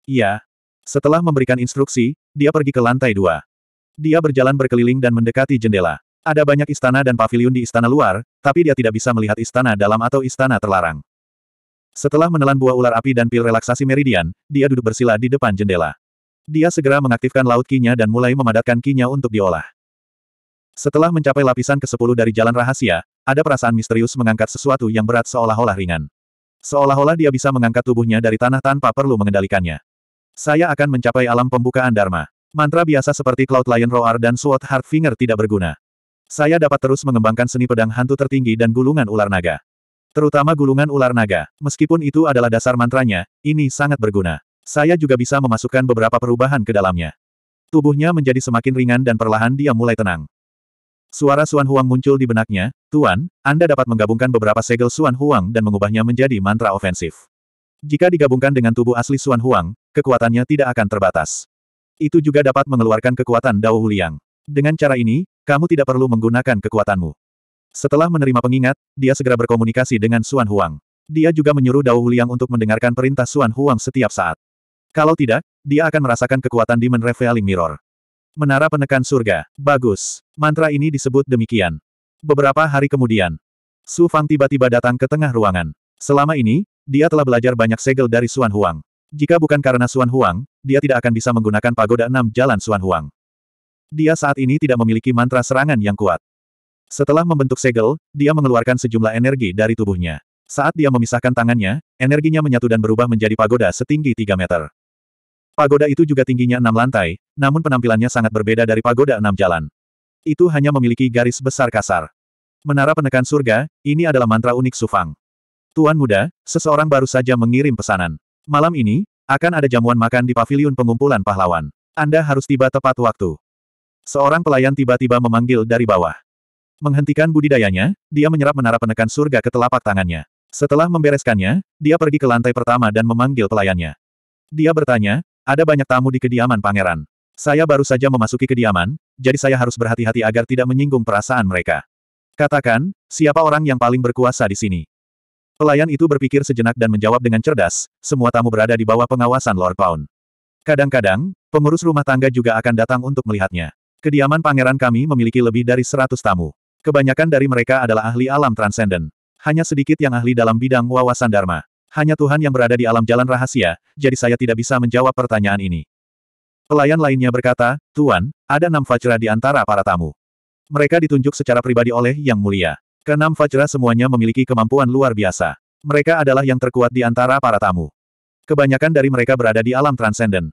Iya. Setelah memberikan instruksi, dia pergi ke lantai dua. Dia berjalan berkeliling dan mendekati jendela. Ada banyak istana dan pavilion di istana luar, tapi dia tidak bisa melihat istana dalam atau istana terlarang. Setelah menelan buah ular api dan pil relaksasi meridian, dia duduk bersila di depan jendela. Dia segera mengaktifkan laut kinya dan mulai memadatkan kinya untuk diolah. Setelah mencapai lapisan ke-10 dari jalan rahasia, ada perasaan misterius mengangkat sesuatu yang berat seolah-olah ringan. Seolah-olah dia bisa mengangkat tubuhnya dari tanah tanpa perlu mengendalikannya. Saya akan mencapai alam pembukaan Dharma. Mantra biasa seperti Cloud Lion Roar dan Sword Heart Finger tidak berguna. Saya dapat terus mengembangkan seni pedang hantu tertinggi dan gulungan ular naga. Terutama gulungan ular naga. Meskipun itu adalah dasar mantranya, ini sangat berguna. Saya juga bisa memasukkan beberapa perubahan ke dalamnya. Tubuhnya menjadi semakin ringan dan perlahan dia mulai tenang. Suara Suan Huang muncul di benaknya, Tuan, Anda dapat menggabungkan beberapa segel Suan Huang dan mengubahnya menjadi mantra ofensif. Jika digabungkan dengan tubuh asli Suan Huang, kekuatannya tidak akan terbatas. Itu juga dapat mengeluarkan kekuatan Dao Huliang. Dengan cara ini, kamu tidak perlu menggunakan kekuatanmu. Setelah menerima pengingat, dia segera berkomunikasi dengan Suan Huang. Dia juga menyuruh Dao Huliang untuk mendengarkan perintah Suan Huang setiap saat. Kalau tidak, dia akan merasakan kekuatan Demon Revealing Mirror. Menara penekan surga. Bagus. Mantra ini disebut demikian. Beberapa hari kemudian, Su Fang tiba-tiba datang ke tengah ruangan. Selama ini, dia telah belajar banyak segel dari Suan Huang. Jika bukan karena Suan Huang, dia tidak akan bisa menggunakan pagoda enam jalan Suan Huang. Dia saat ini tidak memiliki mantra serangan yang kuat. Setelah membentuk segel, dia mengeluarkan sejumlah energi dari tubuhnya. Saat dia memisahkan tangannya, energinya menyatu dan berubah menjadi pagoda setinggi 3 meter. Pagoda itu juga tingginya enam lantai, namun penampilannya sangat berbeda dari pagoda enam jalan. Itu hanya memiliki garis besar kasar. Menara penekan surga, ini adalah mantra unik Sufang. Tuan muda, seseorang baru saja mengirim pesanan. Malam ini, akan ada jamuan makan di paviliun pengumpulan pahlawan. Anda harus tiba tepat waktu. Seorang pelayan tiba-tiba memanggil dari bawah. Menghentikan budidayanya, dia menyerap menara penekan surga ke telapak tangannya. Setelah membereskannya, dia pergi ke lantai pertama dan memanggil pelayannya. Dia bertanya, ada banyak tamu di kediaman pangeran. Saya baru saja memasuki kediaman, jadi saya harus berhati-hati agar tidak menyinggung perasaan mereka. Katakan, siapa orang yang paling berkuasa di sini? Pelayan itu berpikir sejenak dan menjawab dengan cerdas, semua tamu berada di bawah pengawasan Lord Pound. Kadang-kadang, pengurus rumah tangga juga akan datang untuk melihatnya. Kediaman pangeran kami memiliki lebih dari seratus tamu. Kebanyakan dari mereka adalah ahli alam transenden. Hanya sedikit yang ahli dalam bidang wawasan dharma. Hanya Tuhan yang berada di alam jalan rahasia, jadi saya tidak bisa menjawab pertanyaan ini. Pelayan lainnya berkata, Tuan, ada enam fajra di antara para tamu. Mereka ditunjuk secara pribadi oleh Yang Mulia. Kenam Fajra semuanya memiliki kemampuan luar biasa. Mereka adalah yang terkuat di antara para tamu. Kebanyakan dari mereka berada di alam transenden.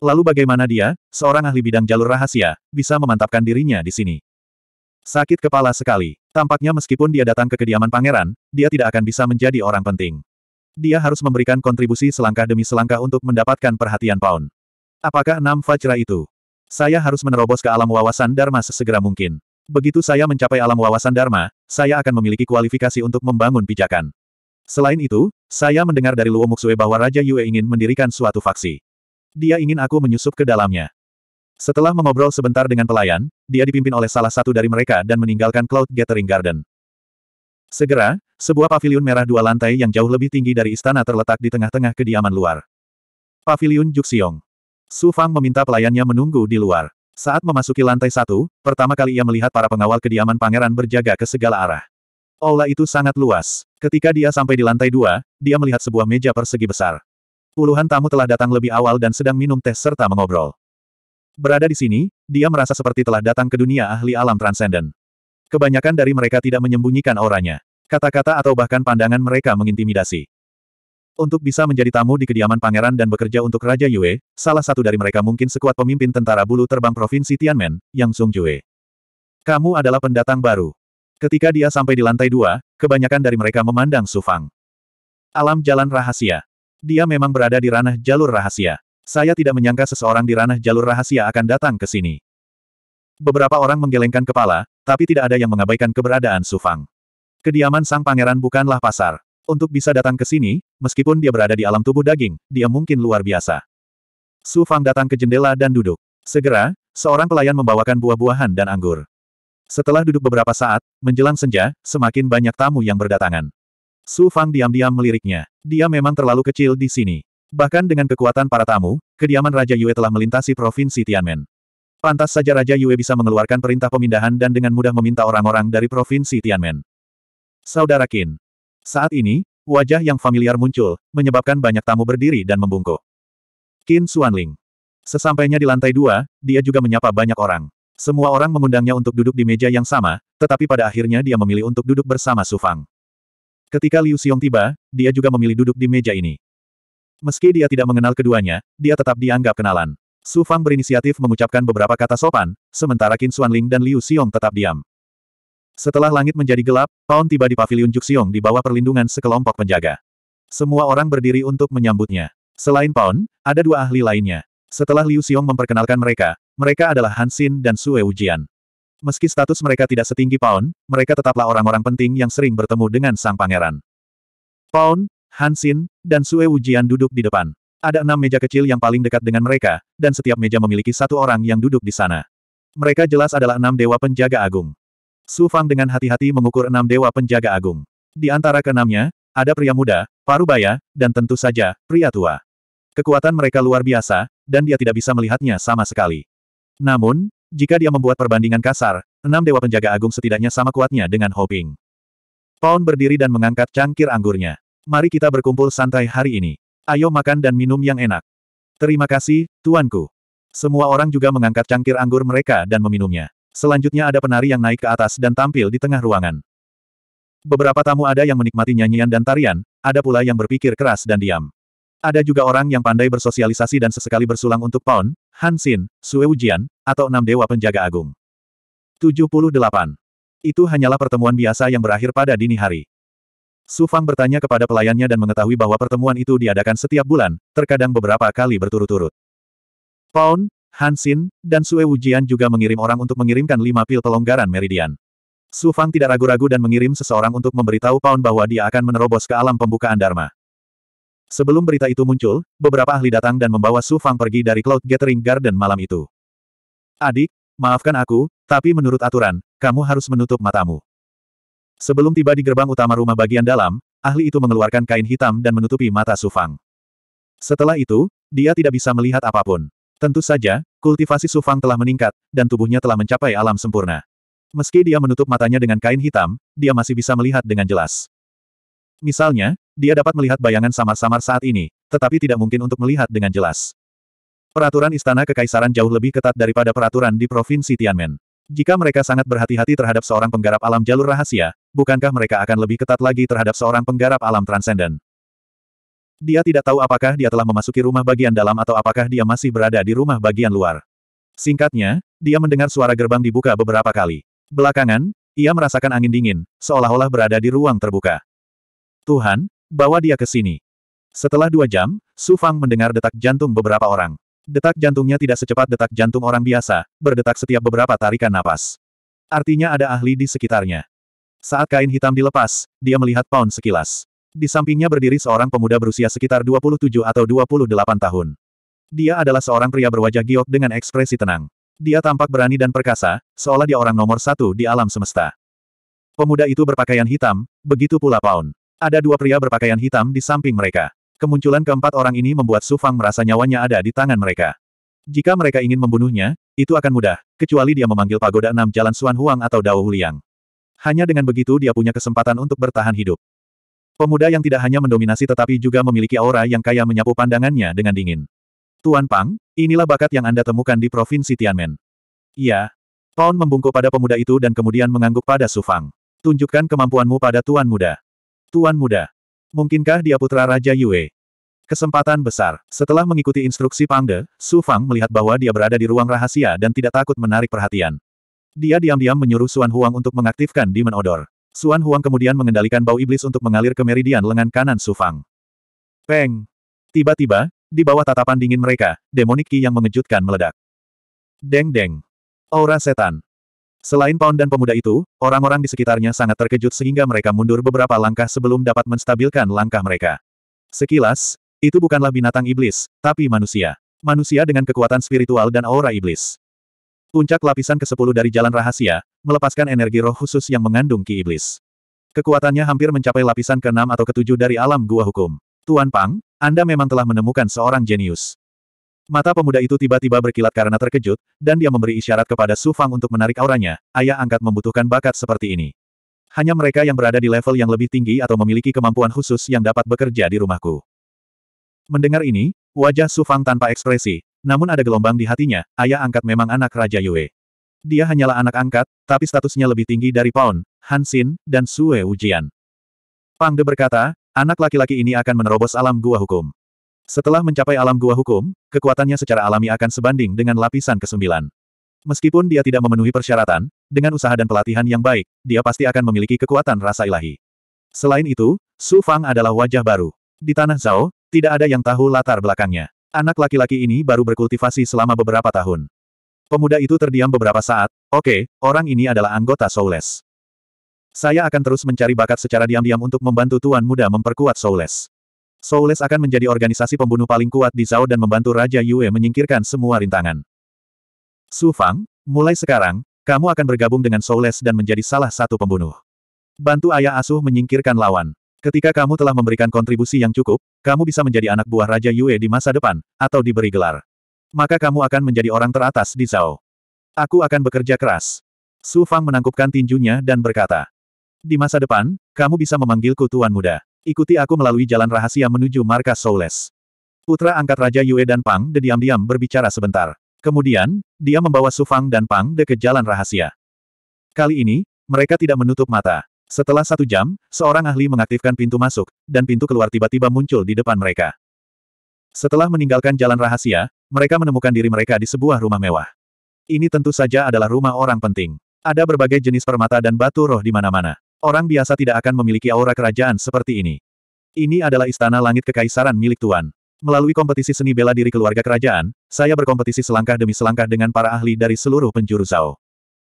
Lalu bagaimana dia, seorang ahli bidang jalur rahasia, bisa memantapkan dirinya di sini? Sakit kepala sekali. Tampaknya meskipun dia datang ke kediaman pangeran, dia tidak akan bisa menjadi orang penting. Dia harus memberikan kontribusi selangkah demi selangkah untuk mendapatkan perhatian Paun. Apakah enam Fajra itu? Saya harus menerobos ke alam wawasan Dharma sesegera mungkin. Begitu saya mencapai alam wawasan Dharma, saya akan memiliki kualifikasi untuk membangun pijakan. Selain itu, saya mendengar dari Luo Muxue bahwa Raja Yue ingin mendirikan suatu faksi. Dia ingin aku menyusup ke dalamnya. Setelah mengobrol sebentar dengan pelayan, dia dipimpin oleh salah satu dari mereka dan meninggalkan Cloud Gathering Garden. Segera, sebuah pavilion merah dua lantai yang jauh lebih tinggi dari istana terletak di tengah-tengah kediaman luar. Pavilion Juxiong. Su Fang meminta pelayannya menunggu di luar. Saat memasuki lantai satu, pertama kali ia melihat para pengawal kediaman pangeran berjaga ke segala arah. Aula itu sangat luas. Ketika dia sampai di lantai dua, dia melihat sebuah meja persegi besar. Puluhan tamu telah datang lebih awal dan sedang minum teh serta mengobrol. Berada di sini, dia merasa seperti telah datang ke dunia ahli alam transenden. Kebanyakan dari mereka tidak menyembunyikan auranya. Kata-kata atau bahkan pandangan mereka mengintimidasi. Untuk bisa menjadi tamu di kediaman pangeran dan bekerja untuk Raja Yue, salah satu dari mereka mungkin sekuat pemimpin tentara bulu terbang Provinsi Tianmen, Yang Sung Yue. Kamu adalah pendatang baru. Ketika dia sampai di lantai dua, kebanyakan dari mereka memandang Su Fang. Alam jalan rahasia. Dia memang berada di ranah jalur rahasia. Saya tidak menyangka seseorang di ranah jalur rahasia akan datang ke sini. Beberapa orang menggelengkan kepala, tapi tidak ada yang mengabaikan keberadaan Su Fang. Kediaman sang pangeran bukanlah pasar. Untuk bisa datang ke sini, meskipun dia berada di alam tubuh daging, dia mungkin luar biasa. Su Fang datang ke jendela dan duduk. Segera, seorang pelayan membawakan buah-buahan dan anggur. Setelah duduk beberapa saat, menjelang senja, semakin banyak tamu yang berdatangan. Su Fang diam-diam meliriknya. Dia memang terlalu kecil di sini. Bahkan dengan kekuatan para tamu, kediaman Raja Yue telah melintasi provinsi Tianmen. Pantas saja Raja Yue bisa mengeluarkan perintah pemindahan dan dengan mudah meminta orang-orang dari provinsi Tianmen. Saudara Qin, saat ini, wajah yang familiar muncul, menyebabkan banyak tamu berdiri dan membungkuk. Qin Xuanling. Sesampainya di lantai dua, dia juga menyapa banyak orang. Semua orang mengundangnya untuk duduk di meja yang sama, tetapi pada akhirnya dia memilih untuk duduk bersama Su Fang. Ketika Liu Xiong tiba, dia juga memilih duduk di meja ini. Meski dia tidak mengenal keduanya, dia tetap dianggap kenalan. Su Fang berinisiatif mengucapkan beberapa kata sopan, sementara Qin Xuanling dan Liu Xiong tetap diam. Setelah langit menjadi gelap, Paun tiba di paviliun Juxiong di bawah perlindungan sekelompok penjaga. Semua orang berdiri untuk menyambutnya. Selain Paun, ada dua ahli lainnya. Setelah Liu Xiong memperkenalkan mereka, mereka adalah Hansin dan Sue Ujian. Meski status mereka tidak setinggi Paun, mereka tetaplah orang-orang penting yang sering bertemu dengan sang pangeran. Paun, Hansin, dan Sue Ujian duduk di depan. Ada enam meja kecil yang paling dekat dengan mereka, dan setiap meja memiliki satu orang yang duduk di sana. Mereka jelas adalah enam dewa penjaga agung. Su Fang dengan hati-hati mengukur enam dewa penjaga agung. Di antara keenamnya, ada pria muda, parubaya, dan tentu saja, pria tua. Kekuatan mereka luar biasa, dan dia tidak bisa melihatnya sama sekali. Namun, jika dia membuat perbandingan kasar, enam dewa penjaga agung setidaknya sama kuatnya dengan Hoping. Paun berdiri dan mengangkat cangkir anggurnya. Mari kita berkumpul santai hari ini. Ayo makan dan minum yang enak. Terima kasih, tuanku. Semua orang juga mengangkat cangkir anggur mereka dan meminumnya. Selanjutnya ada penari yang naik ke atas dan tampil di tengah ruangan. Beberapa tamu ada yang menikmati nyanyian dan tarian, ada pula yang berpikir keras dan diam. Ada juga orang yang pandai bersosialisasi dan sesekali bersulang untuk Pound, Hansin, Sue Ujian, atau enam dewa penjaga agung. 78. Itu hanyalah pertemuan biasa yang berakhir pada dini hari. Su Fang bertanya kepada pelayannya dan mengetahui bahwa pertemuan itu diadakan setiap bulan, terkadang beberapa kali berturut-turut. Paun, Hansin, dan Sue Wujian juga mengirim orang untuk mengirimkan lima pil pelonggaran meridian. Su Fang tidak ragu-ragu dan mengirim seseorang untuk memberitahu Paun bahwa dia akan menerobos ke alam pembukaan Dharma. Sebelum berita itu muncul, beberapa ahli datang dan membawa Su Fang pergi dari Cloud Gathering Garden malam itu. Adik, maafkan aku, tapi menurut aturan, kamu harus menutup matamu. Sebelum tiba di gerbang utama rumah bagian dalam, ahli itu mengeluarkan kain hitam dan menutupi mata Su Fang. Setelah itu, dia tidak bisa melihat apapun. Tentu saja, kultivasi Sufang telah meningkat, dan tubuhnya telah mencapai alam sempurna. Meski dia menutup matanya dengan kain hitam, dia masih bisa melihat dengan jelas. Misalnya, dia dapat melihat bayangan samar-samar saat ini, tetapi tidak mungkin untuk melihat dengan jelas. Peraturan istana kekaisaran jauh lebih ketat daripada peraturan di Provinsi Tianmen. Jika mereka sangat berhati-hati terhadap seorang penggarap alam jalur rahasia, bukankah mereka akan lebih ketat lagi terhadap seorang penggarap alam transenden? Dia tidak tahu apakah dia telah memasuki rumah bagian dalam atau apakah dia masih berada di rumah bagian luar. Singkatnya, dia mendengar suara gerbang dibuka beberapa kali. Belakangan, ia merasakan angin dingin, seolah-olah berada di ruang terbuka. Tuhan, bawa dia ke sini. Setelah dua jam, Su Fang mendengar detak jantung beberapa orang. Detak jantungnya tidak secepat detak jantung orang biasa, berdetak setiap beberapa tarikan napas. Artinya ada ahli di sekitarnya. Saat kain hitam dilepas, dia melihat Pound sekilas. Di sampingnya berdiri seorang pemuda berusia sekitar 27 atau 28 tahun. Dia adalah seorang pria berwajah giok dengan ekspresi tenang. Dia tampak berani dan perkasa, seolah dia orang nomor satu di alam semesta. Pemuda itu berpakaian hitam, begitu pula Paun. Ada dua pria berpakaian hitam di samping mereka. Kemunculan keempat orang ini membuat Sufang merasa nyawanya ada di tangan mereka. Jika mereka ingin membunuhnya, itu akan mudah, kecuali dia memanggil pagoda enam jalan Suan Huang atau Dao Liang. Hanya dengan begitu dia punya kesempatan untuk bertahan hidup. Pemuda yang tidak hanya mendominasi tetapi juga memiliki aura yang kaya menyapu pandangannya dengan dingin. Tuan Pang, inilah bakat yang Anda temukan di Provinsi Tianmen. Iya. Paun membungkuk pada pemuda itu dan kemudian mengangguk pada Su Fang. Tunjukkan kemampuanmu pada Tuan Muda. Tuan Muda. Mungkinkah dia putra Raja Yue? Kesempatan besar. Setelah mengikuti instruksi Pang De, Su Fang melihat bahwa dia berada di ruang rahasia dan tidak takut menarik perhatian. Dia diam-diam menyuruh Suan Huang untuk mengaktifkan Demon Odor. Suan Huang kemudian mengendalikan bau iblis untuk mengalir ke meridian lengan kanan Su Fang. Peng! Tiba-tiba, di bawah tatapan dingin mereka, demonik Qi yang mengejutkan meledak. Deng-deng! Aura setan! Selain Pound dan pemuda itu, orang-orang di sekitarnya sangat terkejut sehingga mereka mundur beberapa langkah sebelum dapat menstabilkan langkah mereka. Sekilas, itu bukanlah binatang iblis, tapi manusia. Manusia dengan kekuatan spiritual dan aura iblis. Puncak lapisan ke-10 dari jalan rahasia, melepaskan energi roh khusus yang mengandung ki iblis. Kekuatannya hampir mencapai lapisan ke-6 atau ke-7 dari alam gua hukum. Tuan Pang, Anda memang telah menemukan seorang jenius. Mata pemuda itu tiba-tiba berkilat karena terkejut, dan dia memberi isyarat kepada Su Fang untuk menarik auranya, ayah angkat membutuhkan bakat seperti ini. Hanya mereka yang berada di level yang lebih tinggi atau memiliki kemampuan khusus yang dapat bekerja di rumahku. Mendengar ini, wajah Su Fang tanpa ekspresi, namun ada gelombang di hatinya, ayah angkat memang anak Raja Yue. Dia hanyalah anak angkat, tapi statusnya lebih tinggi dari Paun, Hansin, dan Sue Ujian. Pangde berkata, anak laki-laki ini akan menerobos alam gua hukum. Setelah mencapai alam gua hukum, kekuatannya secara alami akan sebanding dengan lapisan kesembilan. Meskipun dia tidak memenuhi persyaratan, dengan usaha dan pelatihan yang baik, dia pasti akan memiliki kekuatan rasa ilahi. Selain itu, Su Fang adalah wajah baru. Di Tanah Zhao, tidak ada yang tahu latar belakangnya. Anak laki-laki ini baru berkultivasi selama beberapa tahun. Pemuda itu terdiam beberapa saat, oke, okay, orang ini adalah anggota Soules. Saya akan terus mencari bakat secara diam-diam untuk membantu Tuan Muda memperkuat Soules. Soules akan menjadi organisasi pembunuh paling kuat di Zhao dan membantu Raja Yue menyingkirkan semua rintangan. Su Fang, mulai sekarang, kamu akan bergabung dengan Soules dan menjadi salah satu pembunuh. Bantu ayah asuh menyingkirkan lawan. Ketika kamu telah memberikan kontribusi yang cukup, kamu bisa menjadi anak buah Raja Yue di masa depan, atau diberi gelar. Maka kamu akan menjadi orang teratas di Zhao. Aku akan bekerja keras. Su Fang menangkupkan tinjunya dan berkata. Di masa depan, kamu bisa memanggilku Tuan Muda. Ikuti aku melalui jalan rahasia menuju markas Soules. Putra angkat Raja Yue dan Pang De diam-diam berbicara sebentar. Kemudian, dia membawa Su Fang dan Pang De ke jalan rahasia. Kali ini, mereka tidak menutup mata. Setelah satu jam, seorang ahli mengaktifkan pintu masuk, dan pintu keluar tiba-tiba muncul di depan mereka. Setelah meninggalkan jalan rahasia, mereka menemukan diri mereka di sebuah rumah mewah. Ini tentu saja adalah rumah orang penting. Ada berbagai jenis permata dan batu roh di mana-mana. Orang biasa tidak akan memiliki aura kerajaan seperti ini. Ini adalah istana langit kekaisaran milik Tuan. Melalui kompetisi seni bela diri keluarga kerajaan, saya berkompetisi selangkah demi selangkah dengan para ahli dari seluruh penjuru Zhao.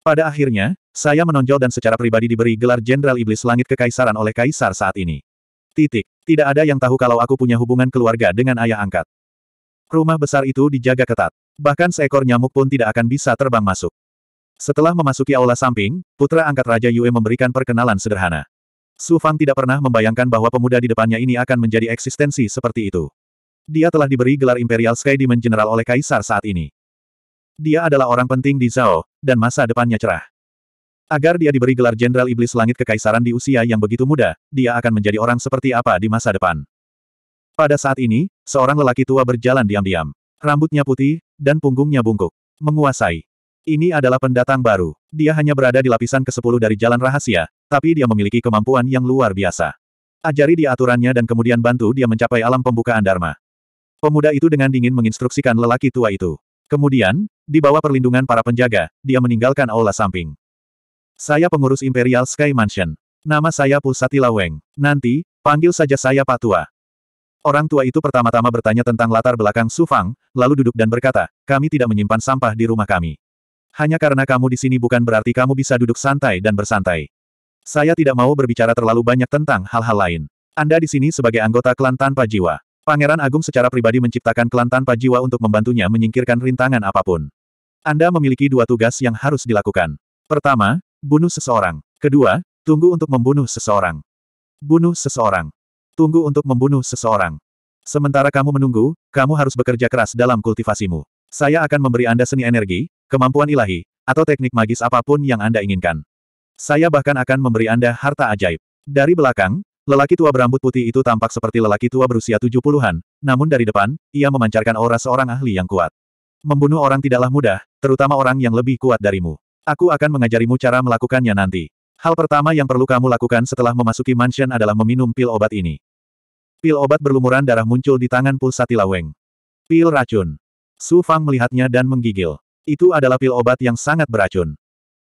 Pada akhirnya, saya menonjol dan secara pribadi diberi gelar Jenderal Iblis Langit Kekaisaran oleh Kaisar saat ini. Titik. Tidak ada yang tahu kalau aku punya hubungan keluarga dengan ayah angkat. Rumah besar itu dijaga ketat. Bahkan seekor nyamuk pun tidak akan bisa terbang masuk. Setelah memasuki aula samping, putra angkat Raja Yue memberikan perkenalan sederhana. Su Fang tidak pernah membayangkan bahwa pemuda di depannya ini akan menjadi eksistensi seperti itu. Dia telah diberi gelar Imperial Sky Demon General oleh Kaisar saat ini. Dia adalah orang penting di Zhao, dan masa depannya cerah. Agar dia diberi gelar Jenderal Iblis Langit Kekaisaran di usia yang begitu muda, dia akan menjadi orang seperti apa di masa depan. Pada saat ini, seorang lelaki tua berjalan diam-diam. Rambutnya putih, dan punggungnya bungkuk. Menguasai. Ini adalah pendatang baru. Dia hanya berada di lapisan ke-10 dari jalan rahasia, tapi dia memiliki kemampuan yang luar biasa. Ajari dia aturannya dan kemudian bantu dia mencapai alam pembukaan Dharma. Pemuda itu dengan dingin menginstruksikan lelaki tua itu. Kemudian, di bawah perlindungan para penjaga, dia meninggalkan aula samping. Saya pengurus Imperial Sky Mansion. Nama saya Pusati Weng. Nanti, panggil saja saya Pak Tua. Orang tua itu pertama-tama bertanya tentang latar belakang Su Fang, lalu duduk dan berkata, kami tidak menyimpan sampah di rumah kami. Hanya karena kamu di sini bukan berarti kamu bisa duduk santai dan bersantai. Saya tidak mau berbicara terlalu banyak tentang hal-hal lain. Anda di sini sebagai anggota klan tanpa jiwa. Pangeran Agung secara pribadi menciptakan klan tanpa jiwa untuk membantunya menyingkirkan rintangan apapun. Anda memiliki dua tugas yang harus dilakukan. Pertama, Bunuh seseorang. Kedua, tunggu untuk membunuh seseorang. Bunuh seseorang. Tunggu untuk membunuh seseorang. Sementara kamu menunggu, kamu harus bekerja keras dalam kultivasimu. Saya akan memberi Anda seni energi, kemampuan ilahi, atau teknik magis apapun yang Anda inginkan. Saya bahkan akan memberi Anda harta ajaib. Dari belakang, lelaki tua berambut putih itu tampak seperti lelaki tua berusia 70-an, namun dari depan, ia memancarkan aura seorang ahli yang kuat. Membunuh orang tidaklah mudah, terutama orang yang lebih kuat darimu. Aku akan mengajarimu cara melakukannya nanti. Hal pertama yang perlu kamu lakukan setelah memasuki mansion adalah meminum pil obat ini. Pil obat berlumuran darah muncul di tangan Pulsatila Weng. Pil racun. Su Fang melihatnya dan menggigil. Itu adalah pil obat yang sangat beracun.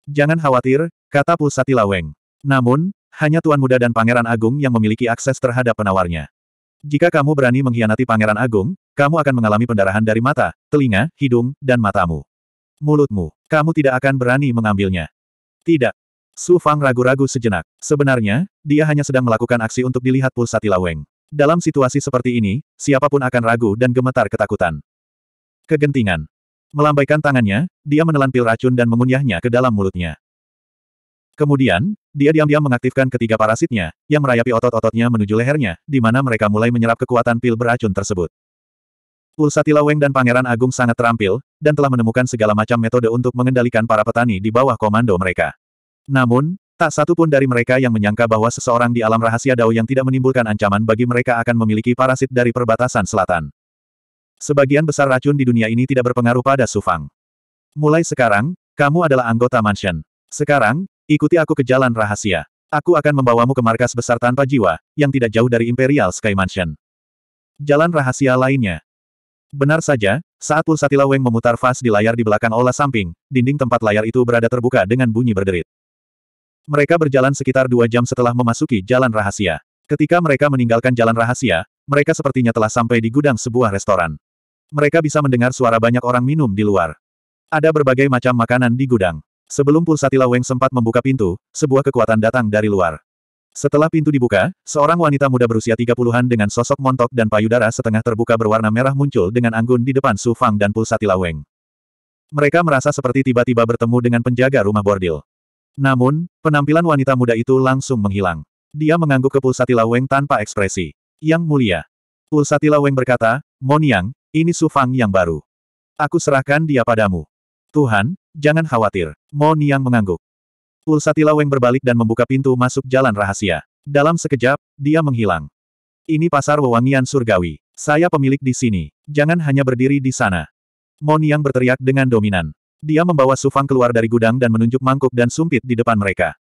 Jangan khawatir, kata Pulsatila Weng. Namun, hanya Tuan Muda dan Pangeran Agung yang memiliki akses terhadap penawarnya. Jika kamu berani mengkhianati Pangeran Agung, kamu akan mengalami pendarahan dari mata, telinga, hidung, dan matamu. Mulutmu, kamu tidak akan berani mengambilnya. Tidak. Su Fang ragu-ragu sejenak. Sebenarnya, dia hanya sedang melakukan aksi untuk dilihat pulsa Tilaweng. Dalam situasi seperti ini, siapapun akan ragu dan gemetar ketakutan. Kegentingan. Melambaikan tangannya, dia menelan pil racun dan mengunyahnya ke dalam mulutnya. Kemudian, dia diam-diam mengaktifkan ketiga parasitnya, yang merayapi otot-ototnya menuju lehernya, di mana mereka mulai menyerap kekuatan pil beracun tersebut. Ulsatila Weng dan Pangeran Agung sangat terampil, dan telah menemukan segala macam metode untuk mengendalikan para petani di bawah komando mereka. Namun, tak satu pun dari mereka yang menyangka bahwa seseorang di alam rahasia Dao yang tidak menimbulkan ancaman bagi mereka akan memiliki parasit dari perbatasan selatan. Sebagian besar racun di dunia ini tidak berpengaruh pada Sufang. Mulai sekarang, kamu adalah anggota mansion. Sekarang, ikuti aku ke jalan rahasia. Aku akan membawamu ke markas besar tanpa jiwa, yang tidak jauh dari Imperial Sky Mansion. Jalan rahasia lainnya, Benar saja, saat pulsatila Weng memutar vas di layar di belakang aula samping, dinding tempat layar itu berada terbuka dengan bunyi berderit. Mereka berjalan sekitar dua jam setelah memasuki jalan rahasia. Ketika mereka meninggalkan jalan rahasia, mereka sepertinya telah sampai di gudang sebuah restoran. Mereka bisa mendengar suara banyak orang minum di luar. Ada berbagai macam makanan di gudang. Sebelum pulsatila Weng sempat membuka pintu, sebuah kekuatan datang dari luar. Setelah pintu dibuka, seorang wanita muda berusia 30-an dengan sosok montok dan payudara setengah terbuka berwarna merah muncul dengan anggun di depan Su Fang dan Pulsati Tilaweng. Mereka merasa seperti tiba-tiba bertemu dengan penjaga rumah bordil. Namun, penampilan wanita muda itu langsung menghilang. Dia mengangguk ke Pulsati Tilaweng tanpa ekspresi. Yang mulia. Pulsati Tilaweng berkata, Moniang, ini Su Fang yang baru. Aku serahkan dia padamu. Tuhan, jangan khawatir. Moniang mengangguk. Ulsatila Weng berbalik dan membuka pintu masuk jalan rahasia. Dalam sekejap, dia menghilang. Ini pasar wewangian surgawi. Saya pemilik di sini. Jangan hanya berdiri di sana. Moniang berteriak dengan dominan. Dia membawa Sufang keluar dari gudang dan menunjuk mangkuk dan sumpit di depan mereka.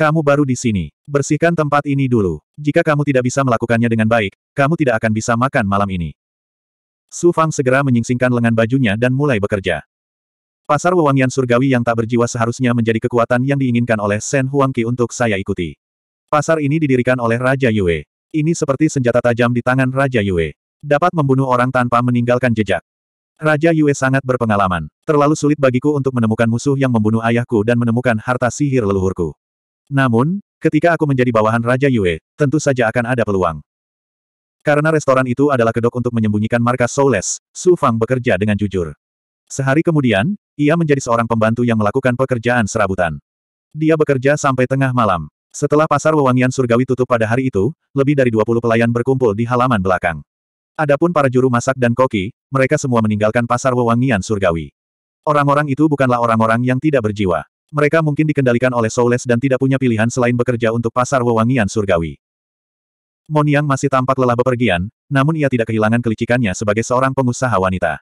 Kamu baru di sini. Bersihkan tempat ini dulu. Jika kamu tidak bisa melakukannya dengan baik, kamu tidak akan bisa makan malam ini. Sufang segera menyingsingkan lengan bajunya dan mulai bekerja. Pasar wewangian surgawi yang tak berjiwa seharusnya menjadi kekuatan yang diinginkan oleh Shen Huangqi untuk saya ikuti. Pasar ini didirikan oleh Raja Yue. Ini seperti senjata tajam di tangan Raja Yue. Dapat membunuh orang tanpa meninggalkan jejak. Raja Yue sangat berpengalaman. Terlalu sulit bagiku untuk menemukan musuh yang membunuh ayahku dan menemukan harta sihir leluhurku. Namun, ketika aku menjadi bawahan Raja Yue, tentu saja akan ada peluang. Karena restoran itu adalah kedok untuk menyembunyikan markas Soules, Su Fang bekerja dengan jujur. Sehari kemudian, ia menjadi seorang pembantu yang melakukan pekerjaan serabutan. Dia bekerja sampai tengah malam. Setelah pasar wewangian surgawi tutup pada hari itu, lebih dari 20 pelayan berkumpul di halaman belakang. Adapun para juru masak dan koki, mereka semua meninggalkan pasar wewangian surgawi. Orang-orang itu bukanlah orang-orang yang tidak berjiwa. Mereka mungkin dikendalikan oleh Soules dan tidak punya pilihan selain bekerja untuk pasar wewangian surgawi. Moniang masih tampak lelah bepergian, namun ia tidak kehilangan kelicikannya sebagai seorang pengusaha wanita.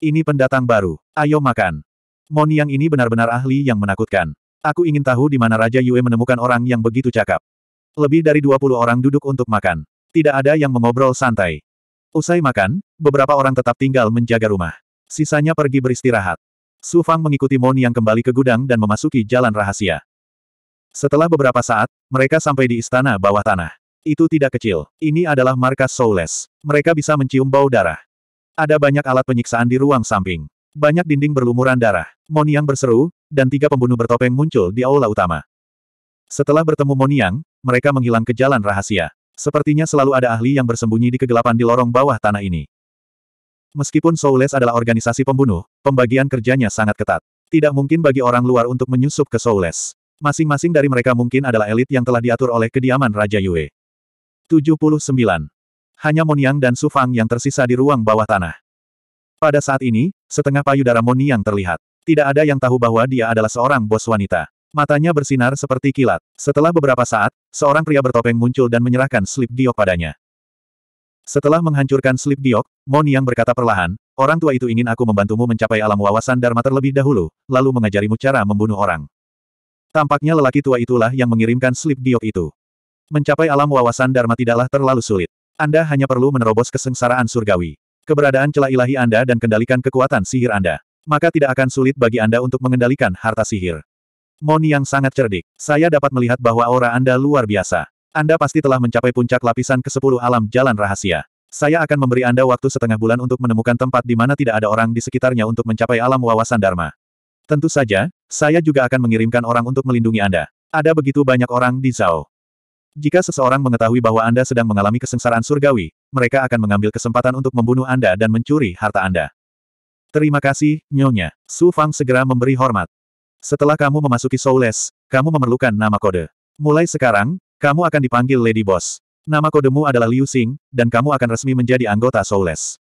Ini pendatang baru. Ayo makan. Moniang ini benar-benar ahli yang menakutkan. Aku ingin tahu di mana Raja Yue menemukan orang yang begitu cakap. Lebih dari 20 orang duduk untuk makan. Tidak ada yang mengobrol santai. Usai makan, beberapa orang tetap tinggal menjaga rumah. Sisanya pergi beristirahat. Su Fang mengikuti Mon yang kembali ke gudang dan memasuki jalan rahasia. Setelah beberapa saat, mereka sampai di istana bawah tanah. Itu tidak kecil. Ini adalah markas Soules. Mereka bisa mencium bau darah. Ada banyak alat penyiksaan di ruang samping. Banyak dinding berlumuran darah. Moniang berseru, dan tiga pembunuh bertopeng muncul di aula utama. Setelah bertemu Moniang, mereka menghilang ke jalan rahasia. Sepertinya selalu ada ahli yang bersembunyi di kegelapan di lorong bawah tanah ini. Meskipun Soules adalah organisasi pembunuh, pembagian kerjanya sangat ketat. Tidak mungkin bagi orang luar untuk menyusup ke Soules. Masing-masing dari mereka mungkin adalah elit yang telah diatur oleh kediaman Raja Yue. 79 hanya Moniang dan Sufang yang tersisa di ruang bawah tanah. Pada saat ini, setengah payudara Moniang terlihat. Tidak ada yang tahu bahwa dia adalah seorang bos wanita. Matanya bersinar seperti kilat. Setelah beberapa saat, seorang pria bertopeng muncul dan menyerahkan slip diok padanya. Setelah menghancurkan slip diok, Moniang berkata perlahan, orang tua itu ingin aku membantumu mencapai alam wawasan Dharma terlebih dahulu, lalu mengajarimu cara membunuh orang. Tampaknya lelaki tua itulah yang mengirimkan slip diok itu. Mencapai alam wawasan Dharma tidaklah terlalu sulit. Anda hanya perlu menerobos kesengsaraan surgawi. Keberadaan celah ilahi Anda dan kendalikan kekuatan sihir Anda. Maka tidak akan sulit bagi Anda untuk mengendalikan harta sihir. Moni yang sangat cerdik, saya dapat melihat bahwa aura Anda luar biasa. Anda pasti telah mencapai puncak lapisan ke-10 alam jalan rahasia. Saya akan memberi Anda waktu setengah bulan untuk menemukan tempat di mana tidak ada orang di sekitarnya untuk mencapai alam wawasan Dharma. Tentu saja, saya juga akan mengirimkan orang untuk melindungi Anda. Ada begitu banyak orang di Zao. Jika seseorang mengetahui bahwa Anda sedang mengalami kesengsaraan surgawi, mereka akan mengambil kesempatan untuk membunuh Anda dan mencuri harta Anda. Terima kasih, Nyonya. Su Fang segera memberi hormat. Setelah kamu memasuki Soulless, kamu memerlukan nama kode. Mulai sekarang, kamu akan dipanggil Lady Boss. Nama kodemu adalah Liu Xing, dan kamu akan resmi menjadi anggota Soulless.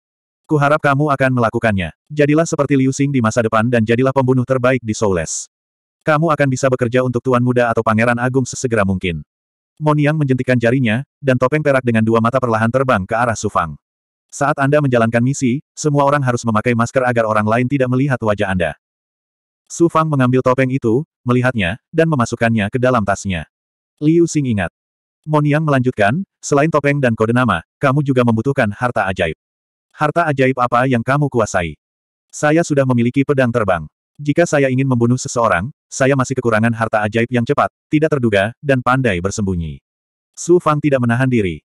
Kuharap kamu akan melakukannya. Jadilah seperti Liu Xing di masa depan dan jadilah pembunuh terbaik di Soulless. Kamu akan bisa bekerja untuk Tuan Muda atau Pangeran Agung sesegera mungkin. Moniang menjentikan jarinya, dan topeng perak dengan dua mata perlahan terbang ke arah Sufang. Saat Anda menjalankan misi, semua orang harus memakai masker agar orang lain tidak melihat wajah Anda. Sufang mengambil topeng itu, melihatnya, dan memasukkannya ke dalam tasnya. Liu Xing ingat. Moniang melanjutkan, selain topeng dan kode nama, kamu juga membutuhkan harta ajaib. Harta ajaib apa yang kamu kuasai? Saya sudah memiliki pedang terbang. Jika saya ingin membunuh seseorang, saya masih kekurangan harta ajaib yang cepat, tidak terduga, dan pandai bersembunyi. Su Fang tidak menahan diri.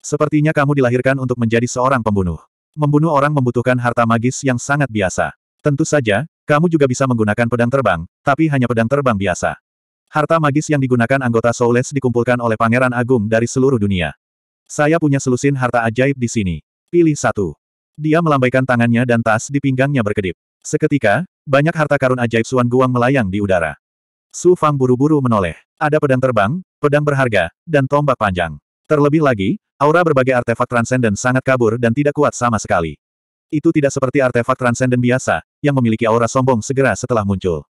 Sepertinya kamu dilahirkan untuk menjadi seorang pembunuh. Membunuh orang membutuhkan harta magis yang sangat biasa. Tentu saja, kamu juga bisa menggunakan pedang terbang, tapi hanya pedang terbang biasa. Harta magis yang digunakan anggota Soulless dikumpulkan oleh Pangeran Agung dari seluruh dunia. Saya punya selusin harta ajaib di sini. Pilih satu. Dia melambaikan tangannya dan tas di pinggangnya berkedip. Seketika, banyak harta karun ajaib Suan Guang melayang di udara. Su Fang buru-buru menoleh. Ada pedang terbang, pedang berharga, dan tombak panjang. Terlebih lagi, aura berbagai artefak transenden sangat kabur dan tidak kuat sama sekali. Itu tidak seperti artefak transenden biasa, yang memiliki aura sombong segera setelah muncul.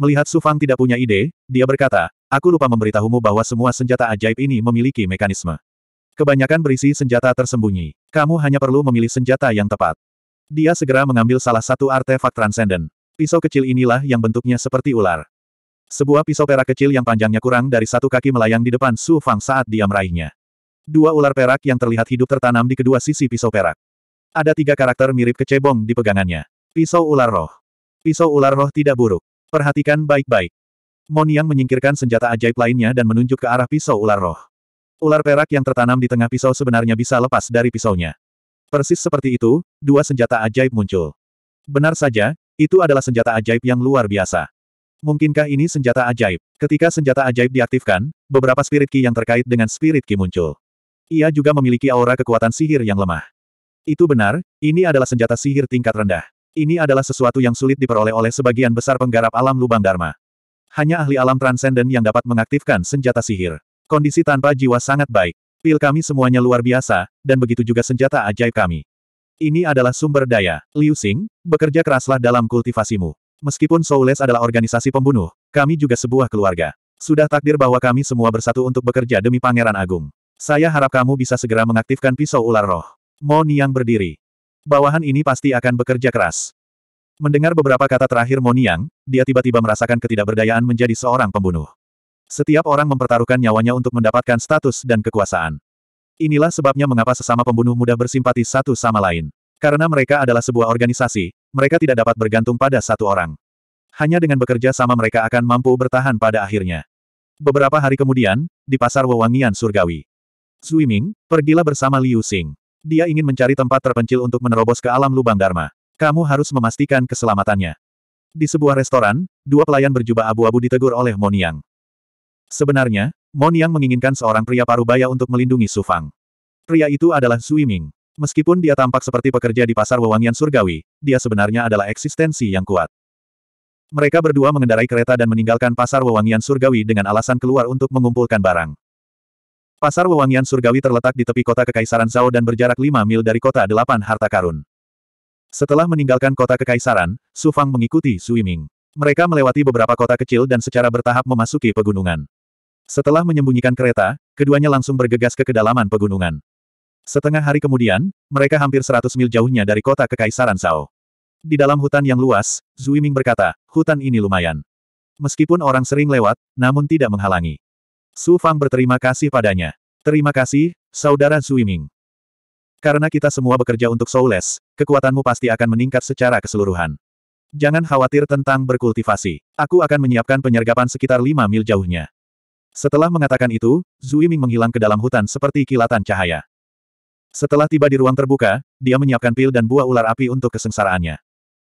Melihat Su Fang tidak punya ide, dia berkata, Aku lupa memberitahumu bahwa semua senjata ajaib ini memiliki mekanisme. Kebanyakan berisi senjata tersembunyi. Kamu hanya perlu memilih senjata yang tepat. Dia segera mengambil salah satu artefak transenden. Pisau kecil inilah yang bentuknya seperti ular. Sebuah pisau perak kecil yang panjangnya kurang dari satu kaki melayang di depan Su Fang saat dia meraihnya. Dua ular perak yang terlihat hidup tertanam di kedua sisi pisau perak. Ada tiga karakter mirip kecebong di pegangannya. Pisau ular roh. Pisau ular roh tidak buruk. Perhatikan baik-baik. Moniang menyingkirkan senjata ajaib lainnya dan menunjuk ke arah pisau ular roh. Ular perak yang tertanam di tengah pisau sebenarnya bisa lepas dari pisaunya. Persis seperti itu, dua senjata ajaib muncul. Benar saja, itu adalah senjata ajaib yang luar biasa. Mungkinkah ini senjata ajaib? Ketika senjata ajaib diaktifkan, beberapa spirit ki yang terkait dengan spirit ki muncul. Ia juga memiliki aura kekuatan sihir yang lemah. Itu benar, ini adalah senjata sihir tingkat rendah. Ini adalah sesuatu yang sulit diperoleh oleh sebagian besar penggarap alam lubang dharma. Hanya ahli alam transenden yang dapat mengaktifkan senjata sihir. Kondisi tanpa jiwa sangat baik. Pil kami semuanya luar biasa, dan begitu juga senjata ajaib kami. Ini adalah sumber daya. Liu Xing, bekerja keraslah dalam kultivasimu. Meskipun Soules adalah organisasi pembunuh, kami juga sebuah keluarga. Sudah takdir bahwa kami semua bersatu untuk bekerja demi Pangeran Agung. Saya harap kamu bisa segera mengaktifkan pisau ular roh. Mo Niang berdiri. Bawahan ini pasti akan bekerja keras. Mendengar beberapa kata terakhir Moniang, dia tiba-tiba merasakan ketidakberdayaan menjadi seorang pembunuh. Setiap orang mempertaruhkan nyawanya untuk mendapatkan status dan kekuasaan. Inilah sebabnya mengapa sesama pembunuh mudah bersimpati satu sama lain. Karena mereka adalah sebuah organisasi, mereka tidak dapat bergantung pada satu orang. Hanya dengan bekerja sama mereka akan mampu bertahan pada akhirnya. Beberapa hari kemudian, di pasar wewangian surgawi. Zui pergilah bersama Liu Xing. Dia ingin mencari tempat terpencil untuk menerobos ke alam lubang Dharma. Kamu harus memastikan keselamatannya. Di sebuah restoran, dua pelayan berjubah abu-abu ditegur oleh Moniang. Sebenarnya, Mon Yang menginginkan seorang pria parubaya untuk melindungi Su Fang. Pria itu adalah Zui Ming. Meskipun dia tampak seperti pekerja di pasar wewangian surgawi, dia sebenarnya adalah eksistensi yang kuat. Mereka berdua mengendarai kereta dan meninggalkan pasar wewangian surgawi dengan alasan keluar untuk mengumpulkan barang. Pasar wewangian surgawi terletak di tepi kota Kekaisaran Zhao dan berjarak 5 mil dari kota delapan harta karun. Setelah meninggalkan kota Kekaisaran, Su Fang mengikuti Sui Ming. Mereka melewati beberapa kota kecil dan secara bertahap memasuki pegunungan. Setelah menyembunyikan kereta, keduanya langsung bergegas ke kedalaman pegunungan. Setengah hari kemudian, mereka hampir 100 mil jauhnya dari kota Kekaisaran Sao. Di dalam hutan yang luas, Zui Ming berkata, hutan ini lumayan. Meskipun orang sering lewat, namun tidak menghalangi. Su Fang berterima kasih padanya. Terima kasih, Saudara Zui Ming. Karena kita semua bekerja untuk Soules, kekuatanmu pasti akan meningkat secara keseluruhan. Jangan khawatir tentang berkultivasi. Aku akan menyiapkan penyergapan sekitar 5 mil jauhnya. Setelah mengatakan itu, Zui Ming menghilang ke dalam hutan seperti kilatan cahaya. Setelah tiba di ruang terbuka, dia menyiapkan pil dan buah ular api untuk kesengsaraannya.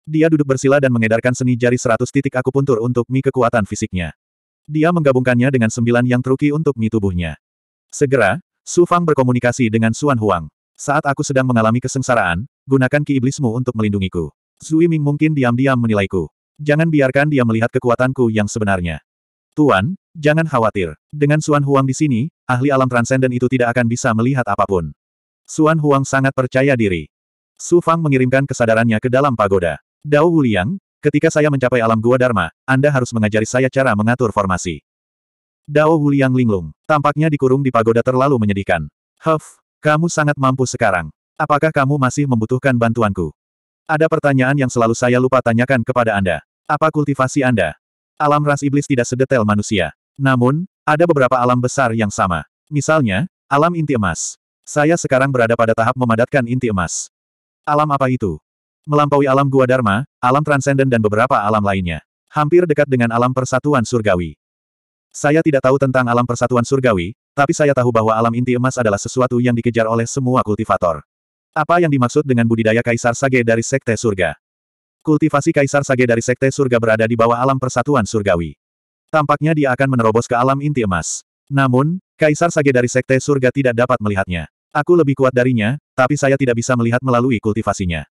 Dia duduk bersila dan mengedarkan seni jari seratus titik akupuntur untuk mi kekuatan fisiknya. Dia menggabungkannya dengan sembilan yang truki untuk mi tubuhnya. Segera, Su Fang berkomunikasi dengan Suan Huang. Saat aku sedang mengalami kesengsaraan, gunakan ki iblismu untuk melindungiku. Zui Ming mungkin diam-diam menilaiku. Jangan biarkan dia melihat kekuatanku yang sebenarnya. Tuan, jangan khawatir. Dengan Suan Huang di sini, ahli alam transenden itu tidak akan bisa melihat apapun. Suan Huang sangat percaya diri. Su Fang mengirimkan kesadarannya ke dalam pagoda. Dao Wuliang, ketika saya mencapai alam gua Dharma, Anda harus mengajari saya cara mengatur formasi. Dao Wuliang linglung. Tampaknya dikurung di pagoda terlalu menyedihkan. Huff, kamu sangat mampu sekarang. Apakah kamu masih membutuhkan bantuanku? Ada pertanyaan yang selalu saya lupa tanyakan kepada Anda. Apa kultivasi Anda? alam ras iblis tidak sedetail manusia. Namun, ada beberapa alam besar yang sama. Misalnya, alam inti emas. Saya sekarang berada pada tahap memadatkan inti emas. Alam apa itu? Melampaui alam gua dharma, alam transenden dan beberapa alam lainnya. Hampir dekat dengan alam persatuan surgawi. Saya tidak tahu tentang alam persatuan surgawi, tapi saya tahu bahwa alam inti emas adalah sesuatu yang dikejar oleh semua kultivator. Apa yang dimaksud dengan budidaya Kaisar Sage dari Sekte Surga? Kultivasi Kaisar Sage dari Sekte Surga berada di bawah alam persatuan surgawi. Tampaknya dia akan menerobos ke alam inti emas. Namun, Kaisar Sage dari Sekte Surga tidak dapat melihatnya. Aku lebih kuat darinya, tapi saya tidak bisa melihat melalui kultivasinya.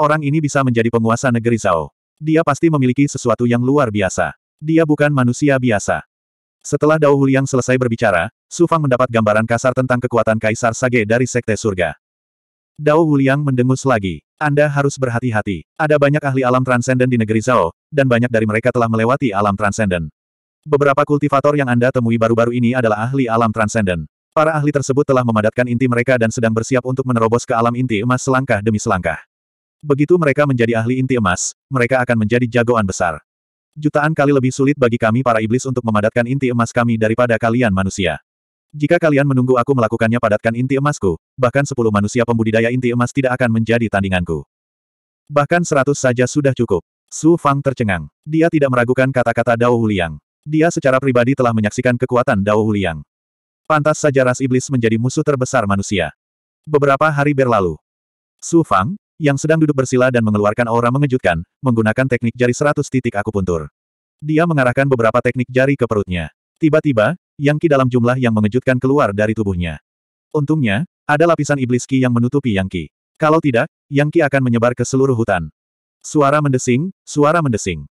Orang ini bisa menjadi penguasa negeri Zhao. Dia pasti memiliki sesuatu yang luar biasa. Dia bukan manusia biasa. Setelah Dao Huliang selesai berbicara, Su Fang mendapat gambaran kasar tentang kekuatan Kaisar Sage dari Sekte Surga. Dao Wuliang mendengus lagi. Anda harus berhati-hati. Ada banyak ahli alam transenden di negeri Zhao, dan banyak dari mereka telah melewati alam transenden. Beberapa kultivator yang Anda temui baru-baru ini adalah ahli alam transenden. Para ahli tersebut telah memadatkan inti mereka dan sedang bersiap untuk menerobos ke alam inti emas selangkah demi selangkah. Begitu mereka menjadi ahli inti emas, mereka akan menjadi jagoan besar. Jutaan kali lebih sulit bagi kami para iblis untuk memadatkan inti emas kami daripada kalian manusia. Jika kalian menunggu aku melakukannya padatkan inti emasku, bahkan sepuluh manusia pembudidaya inti emas tidak akan menjadi tandinganku. Bahkan seratus saja sudah cukup. Su Fang tercengang. Dia tidak meragukan kata-kata Dao Huliang. Dia secara pribadi telah menyaksikan kekuatan Dao Huliang. Pantas saja ras iblis menjadi musuh terbesar manusia. Beberapa hari berlalu. Su Fang, yang sedang duduk bersila dan mengeluarkan aura mengejutkan, menggunakan teknik jari seratus titik akupuntur. Dia mengarahkan beberapa teknik jari ke perutnya. Tiba-tiba, yang ki dalam jumlah yang mengejutkan keluar dari tubuhnya. Untungnya, ada lapisan iblis ki yang menutupi yang ki. Kalau tidak, yang ki akan menyebar ke seluruh hutan. Suara mendesing, suara mendesing.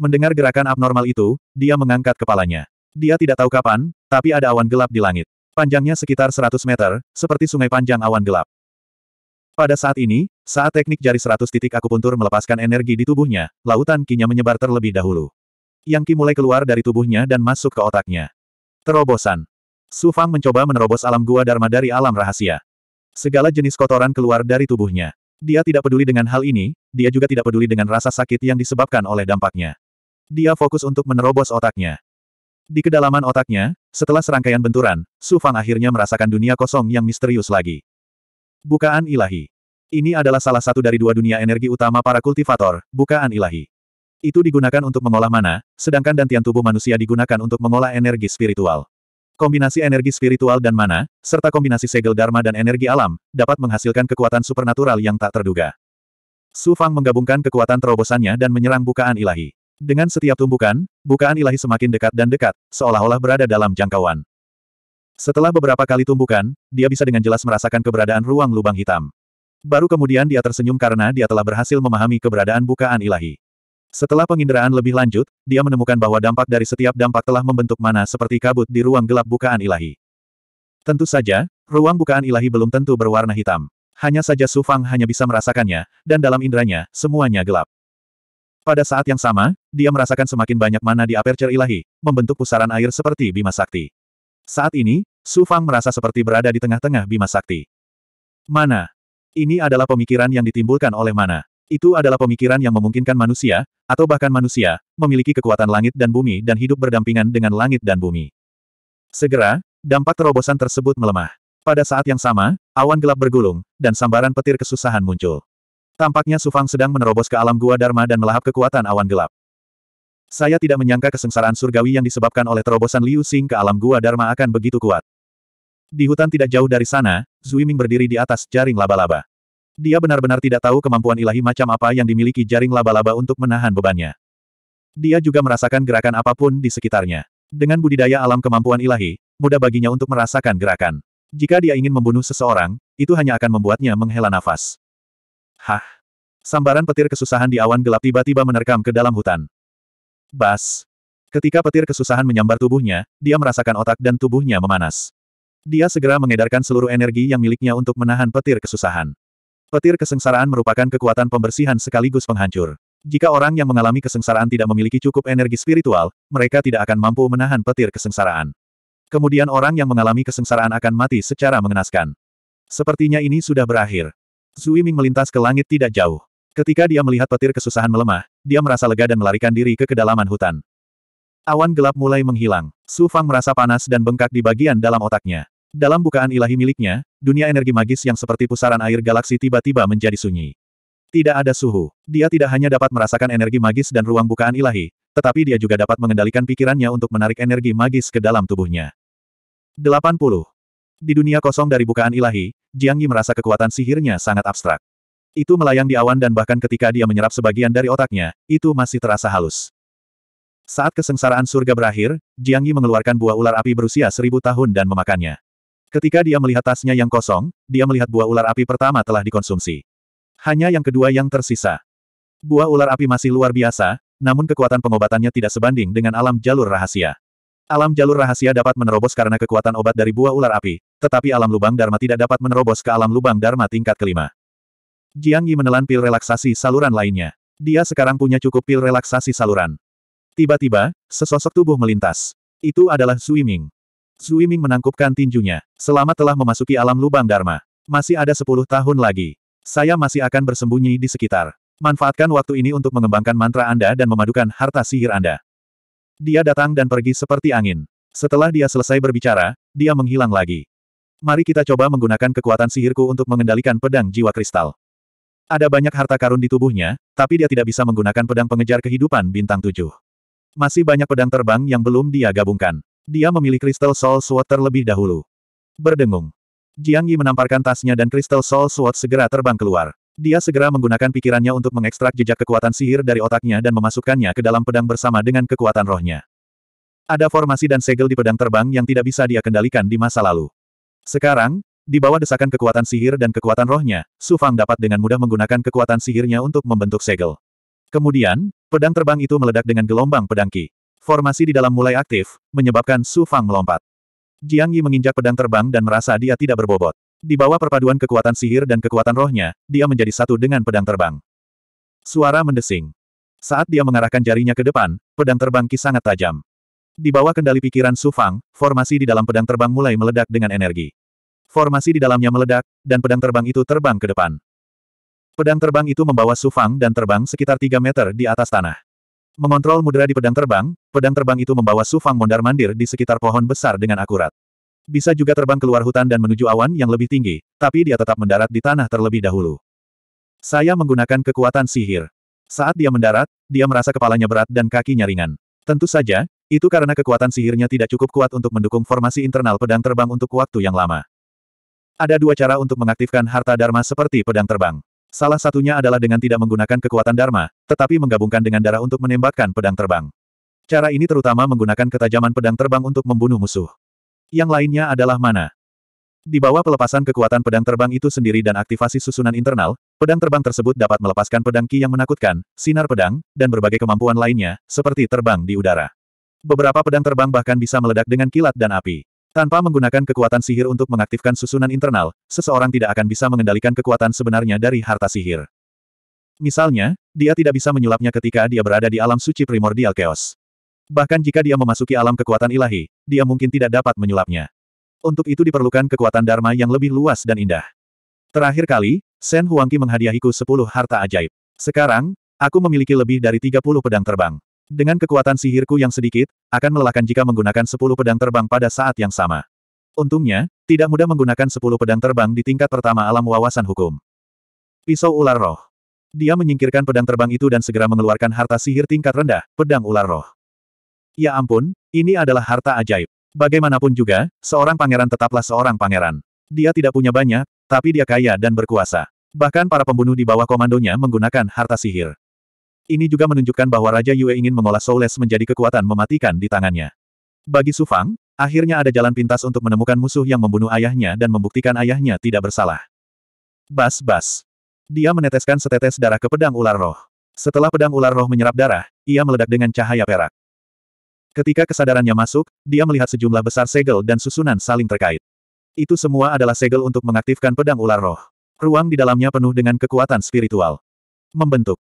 Mendengar gerakan abnormal itu, dia mengangkat kepalanya. Dia tidak tahu kapan, tapi ada awan gelap di langit. Panjangnya sekitar 100 meter, seperti sungai panjang awan gelap. Pada saat ini, saat teknik jari 100 titik akupuntur melepaskan energi di tubuhnya, lautan kinya menyebar terlebih dahulu. Yang ki mulai keluar dari tubuhnya dan masuk ke otaknya. Terobosan. Su Fang mencoba menerobos alam gua Dharma dari alam rahasia. Segala jenis kotoran keluar dari tubuhnya. Dia tidak peduli dengan hal ini, dia juga tidak peduli dengan rasa sakit yang disebabkan oleh dampaknya. Dia fokus untuk menerobos otaknya. Di kedalaman otaknya, setelah serangkaian benturan, Su Fang akhirnya merasakan dunia kosong yang misterius lagi. Bukaan ilahi. Ini adalah salah satu dari dua dunia energi utama para kultivator, bukaan ilahi. Itu digunakan untuk mengolah mana, sedangkan dantian tubuh manusia digunakan untuk mengolah energi spiritual. Kombinasi energi spiritual dan mana, serta kombinasi segel dharma dan energi alam, dapat menghasilkan kekuatan supernatural yang tak terduga. Su Fang menggabungkan kekuatan terobosannya dan menyerang bukaan ilahi. Dengan setiap tumbukan, bukaan ilahi semakin dekat dan dekat, seolah-olah berada dalam jangkauan. Setelah beberapa kali tumbukan, dia bisa dengan jelas merasakan keberadaan ruang lubang hitam. Baru kemudian dia tersenyum karena dia telah berhasil memahami keberadaan bukaan ilahi. Setelah penginderaan lebih lanjut, dia menemukan bahwa dampak dari setiap dampak telah membentuk mana seperti kabut di ruang gelap bukaan ilahi. Tentu saja, ruang bukaan ilahi belum tentu berwarna hitam. Hanya saja Su Fang hanya bisa merasakannya, dan dalam indranya semuanya gelap. Pada saat yang sama, dia merasakan semakin banyak mana di aperture ilahi, membentuk pusaran air seperti Bima Sakti. Saat ini, Su Fang merasa seperti berada di tengah-tengah Bima Sakti. Mana? Ini adalah pemikiran yang ditimbulkan oleh mana. Itu adalah pemikiran yang memungkinkan manusia, atau bahkan manusia, memiliki kekuatan langit dan bumi dan hidup berdampingan dengan langit dan bumi. Segera, dampak terobosan tersebut melemah. Pada saat yang sama, awan gelap bergulung, dan sambaran petir kesusahan muncul. Tampaknya Sufang sedang menerobos ke alam gua Dharma dan melahap kekuatan awan gelap. Saya tidak menyangka kesengsaraan surgawi yang disebabkan oleh terobosan Liu Xing ke alam gua Dharma akan begitu kuat. Di hutan tidak jauh dari sana, Zuiming berdiri di atas jaring laba-laba. Dia benar-benar tidak tahu kemampuan ilahi macam apa yang dimiliki jaring laba-laba untuk menahan bebannya. Dia juga merasakan gerakan apapun di sekitarnya. Dengan budidaya alam kemampuan ilahi, mudah baginya untuk merasakan gerakan. Jika dia ingin membunuh seseorang, itu hanya akan membuatnya menghela nafas. Hah! Sambaran petir kesusahan di awan gelap tiba-tiba menerkam ke dalam hutan. Bas! Ketika petir kesusahan menyambar tubuhnya, dia merasakan otak dan tubuhnya memanas. Dia segera mengedarkan seluruh energi yang miliknya untuk menahan petir kesusahan. Petir kesengsaraan merupakan kekuatan pembersihan sekaligus penghancur. Jika orang yang mengalami kesengsaraan tidak memiliki cukup energi spiritual, mereka tidak akan mampu menahan petir kesengsaraan. Kemudian orang yang mengalami kesengsaraan akan mati secara mengenaskan. Sepertinya ini sudah berakhir. Zui Ming melintas ke langit tidak jauh. Ketika dia melihat petir kesusahan melemah, dia merasa lega dan melarikan diri ke kedalaman hutan. Awan gelap mulai menghilang. Su Fang merasa panas dan bengkak di bagian dalam otaknya. Dalam bukaan ilahi miliknya, dunia energi magis yang seperti pusaran air galaksi tiba-tiba menjadi sunyi. Tidak ada suhu. Dia tidak hanya dapat merasakan energi magis dan ruang bukaan ilahi, tetapi dia juga dapat mengendalikan pikirannya untuk menarik energi magis ke dalam tubuhnya. 80. Di dunia kosong dari bukaan ilahi, Jiang Yi merasa kekuatan sihirnya sangat abstrak. Itu melayang di awan dan bahkan ketika dia menyerap sebagian dari otaknya, itu masih terasa halus. Saat kesengsaraan surga berakhir, Jiang Yi mengeluarkan buah ular api berusia seribu tahun dan memakannya. Ketika dia melihat tasnya yang kosong, dia melihat buah ular api pertama telah dikonsumsi. Hanya yang kedua yang tersisa. Buah ular api masih luar biasa, namun kekuatan pengobatannya tidak sebanding dengan alam jalur rahasia. Alam jalur rahasia dapat menerobos karena kekuatan obat dari buah ular api, tetapi alam lubang Dharma tidak dapat menerobos ke alam lubang Dharma tingkat kelima. Jiang Yi menelan pil relaksasi saluran lainnya. Dia sekarang punya cukup pil relaksasi saluran. Tiba-tiba, sesosok tubuh melintas. Itu adalah Sui Ming. Zuiming menangkupkan tinjunya. Selamat telah memasuki alam lubang Dharma. Masih ada sepuluh tahun lagi. Saya masih akan bersembunyi di sekitar. Manfaatkan waktu ini untuk mengembangkan mantra Anda dan memadukan harta sihir Anda. Dia datang dan pergi seperti angin. Setelah dia selesai berbicara, dia menghilang lagi. Mari kita coba menggunakan kekuatan sihirku untuk mengendalikan pedang jiwa kristal. Ada banyak harta karun di tubuhnya, tapi dia tidak bisa menggunakan pedang pengejar kehidupan bintang tujuh. Masih banyak pedang terbang yang belum dia gabungkan. Dia memilih Crystal Soul Sword terlebih dahulu. Berdengung. Jiang Yi menamparkan tasnya dan Crystal Soul Sword segera terbang keluar. Dia segera menggunakan pikirannya untuk mengekstrak jejak kekuatan sihir dari otaknya dan memasukkannya ke dalam pedang bersama dengan kekuatan rohnya. Ada formasi dan segel di pedang terbang yang tidak bisa dia kendalikan di masa lalu. Sekarang, di bawah desakan kekuatan sihir dan kekuatan rohnya, Su Fang dapat dengan mudah menggunakan kekuatan sihirnya untuk membentuk segel. Kemudian, pedang terbang itu meledak dengan gelombang pedang Qi formasi di dalam mulai aktif, menyebabkan Su Fang melompat. Jiang Yi menginjak pedang terbang dan merasa dia tidak berbobot. Di bawah perpaduan kekuatan sihir dan kekuatan rohnya, dia menjadi satu dengan pedang terbang. Suara mendesing. Saat dia mengarahkan jarinya ke depan, pedang terbang Ki sangat tajam. Di bawah kendali pikiran Su Fang, formasi di dalam pedang terbang mulai meledak dengan energi. Formasi di dalamnya meledak, dan pedang terbang itu terbang ke depan. Pedang terbang itu membawa Su Fang dan terbang sekitar 3 meter di atas tanah. Mengontrol Mudra di pedang terbang, pedang terbang itu membawa Su Fang mondar-mandir di sekitar pohon besar dengan akurat. Bisa juga terbang keluar hutan dan menuju awan yang lebih tinggi, tapi dia tetap mendarat di tanah terlebih dahulu. Saya menggunakan kekuatan sihir. Saat dia mendarat, dia merasa kepalanya berat dan kakinya ringan. Tentu saja, itu karena kekuatan sihirnya tidak cukup kuat untuk mendukung formasi internal pedang terbang untuk waktu yang lama. Ada dua cara untuk mengaktifkan harta dharma seperti pedang terbang. Salah satunya adalah dengan tidak menggunakan kekuatan Dharma, tetapi menggabungkan dengan darah untuk menembakkan pedang terbang. Cara ini terutama menggunakan ketajaman pedang terbang untuk membunuh musuh. Yang lainnya adalah mana? Di bawah pelepasan kekuatan pedang terbang itu sendiri dan aktivasi susunan internal, pedang terbang tersebut dapat melepaskan pedang ki yang menakutkan, sinar pedang, dan berbagai kemampuan lainnya, seperti terbang di udara. Beberapa pedang terbang bahkan bisa meledak dengan kilat dan api. Tanpa menggunakan kekuatan sihir untuk mengaktifkan susunan internal, seseorang tidak akan bisa mengendalikan kekuatan sebenarnya dari harta sihir. Misalnya, dia tidak bisa menyulapnya ketika dia berada di alam suci primordial chaos. Bahkan jika dia memasuki alam kekuatan ilahi, dia mungkin tidak dapat menyulapnya. Untuk itu diperlukan kekuatan Dharma yang lebih luas dan indah. Terakhir kali, Sen Huangqi menghadiahiku 10 harta ajaib. Sekarang, aku memiliki lebih dari 30 pedang terbang. Dengan kekuatan sihirku yang sedikit, akan melelahkan jika menggunakan sepuluh pedang terbang pada saat yang sama. Untungnya, tidak mudah menggunakan sepuluh pedang terbang di tingkat pertama alam wawasan hukum. Pisau ular roh. Dia menyingkirkan pedang terbang itu dan segera mengeluarkan harta sihir tingkat rendah, pedang ular roh. Ya ampun, ini adalah harta ajaib. Bagaimanapun juga, seorang pangeran tetaplah seorang pangeran. Dia tidak punya banyak, tapi dia kaya dan berkuasa. Bahkan para pembunuh di bawah komandonya menggunakan harta sihir. Ini juga menunjukkan bahwa Raja Yue ingin mengolah Soules menjadi kekuatan mematikan di tangannya. Bagi Su Fang, akhirnya ada jalan pintas untuk menemukan musuh yang membunuh ayahnya dan membuktikan ayahnya tidak bersalah. Bas-bas. Dia meneteskan setetes darah ke pedang ular roh. Setelah pedang ular roh menyerap darah, ia meledak dengan cahaya perak. Ketika kesadarannya masuk, dia melihat sejumlah besar segel dan susunan saling terkait. Itu semua adalah segel untuk mengaktifkan pedang ular roh. Ruang di dalamnya penuh dengan kekuatan spiritual. Membentuk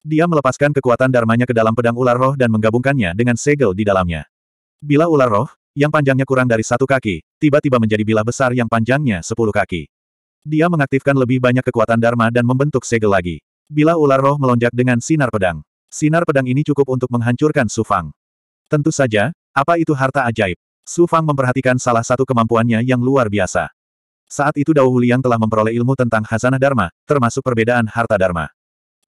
dia melepaskan kekuatan darmanya ke dalam pedang ular roh dan menggabungkannya dengan segel di dalamnya. Bila ular roh, yang panjangnya kurang dari satu kaki, tiba-tiba menjadi bilah besar yang panjangnya sepuluh kaki. Dia mengaktifkan lebih banyak kekuatan Dharma dan membentuk segel lagi. Bila ular roh melonjak dengan sinar pedang. Sinar pedang ini cukup untuk menghancurkan Sufang. Tentu saja, apa itu harta ajaib? Sufang memperhatikan salah satu kemampuannya yang luar biasa. Saat itu Dao Huliang telah memperoleh ilmu tentang hazanah Dharma, termasuk perbedaan harta Dharma.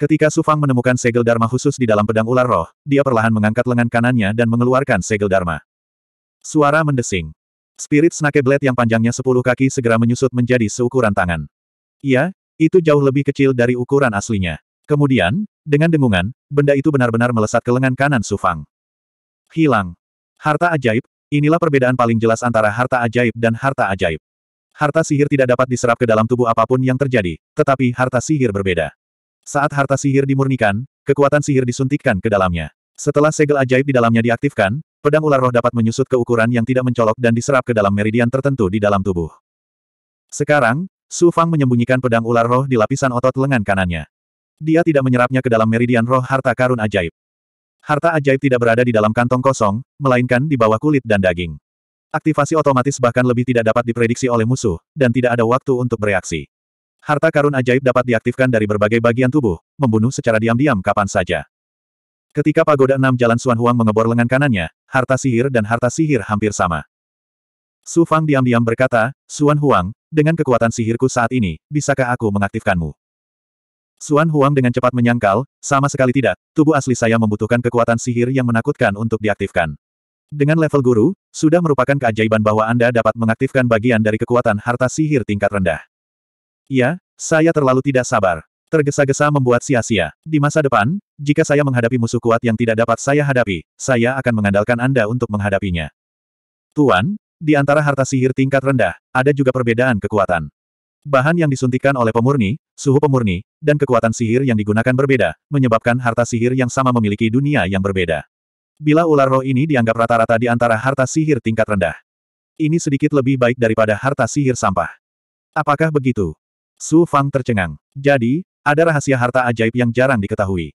Ketika Sufang menemukan segel Dharma khusus di dalam pedang ular roh, dia perlahan mengangkat lengan kanannya dan mengeluarkan segel Dharma. Suara mendesing. Spirit Snake Blade yang panjangnya sepuluh kaki segera menyusut menjadi seukuran tangan. Iya, itu jauh lebih kecil dari ukuran aslinya. Kemudian, dengan dengungan, benda itu benar-benar melesat ke lengan kanan Sufang. Hilang. Harta ajaib, inilah perbedaan paling jelas antara harta ajaib dan harta ajaib. Harta sihir tidak dapat diserap ke dalam tubuh apapun yang terjadi, tetapi harta sihir berbeda. Saat harta sihir dimurnikan, kekuatan sihir disuntikkan ke dalamnya. Setelah segel ajaib di dalamnya diaktifkan, pedang ular roh dapat menyusut ke ukuran yang tidak mencolok dan diserap ke dalam meridian tertentu di dalam tubuh. Sekarang, Su Fang menyembunyikan pedang ular roh di lapisan otot lengan kanannya. Dia tidak menyerapnya ke dalam meridian roh harta karun ajaib. Harta ajaib tidak berada di dalam kantong kosong, melainkan di bawah kulit dan daging. Aktivasi otomatis bahkan lebih tidak dapat diprediksi oleh musuh, dan tidak ada waktu untuk bereaksi. Harta karun ajaib dapat diaktifkan dari berbagai bagian tubuh, membunuh secara diam-diam kapan saja. Ketika pagoda enam jalan Suan Huang mengebor lengan kanannya, harta sihir dan harta sihir hampir sama. Su Fang diam-diam berkata, Suan Huang, dengan kekuatan sihirku saat ini, bisakah aku mengaktifkanmu? Suan Huang dengan cepat menyangkal, sama sekali tidak, tubuh asli saya membutuhkan kekuatan sihir yang menakutkan untuk diaktifkan. Dengan level guru, sudah merupakan keajaiban bahwa Anda dapat mengaktifkan bagian dari kekuatan harta sihir tingkat rendah. Ya, saya terlalu tidak sabar. Tergesa-gesa membuat sia-sia. Di masa depan, jika saya menghadapi musuh kuat yang tidak dapat saya hadapi, saya akan mengandalkan Anda untuk menghadapinya. Tuan, di antara harta sihir tingkat rendah, ada juga perbedaan kekuatan. Bahan yang disuntikan oleh pemurni, suhu pemurni, dan kekuatan sihir yang digunakan berbeda, menyebabkan harta sihir yang sama memiliki dunia yang berbeda. Bila ular roh ini dianggap rata-rata di antara harta sihir tingkat rendah. Ini sedikit lebih baik daripada harta sihir sampah. Apakah begitu? Su Fang tercengang. Jadi, ada rahasia harta ajaib yang jarang diketahui.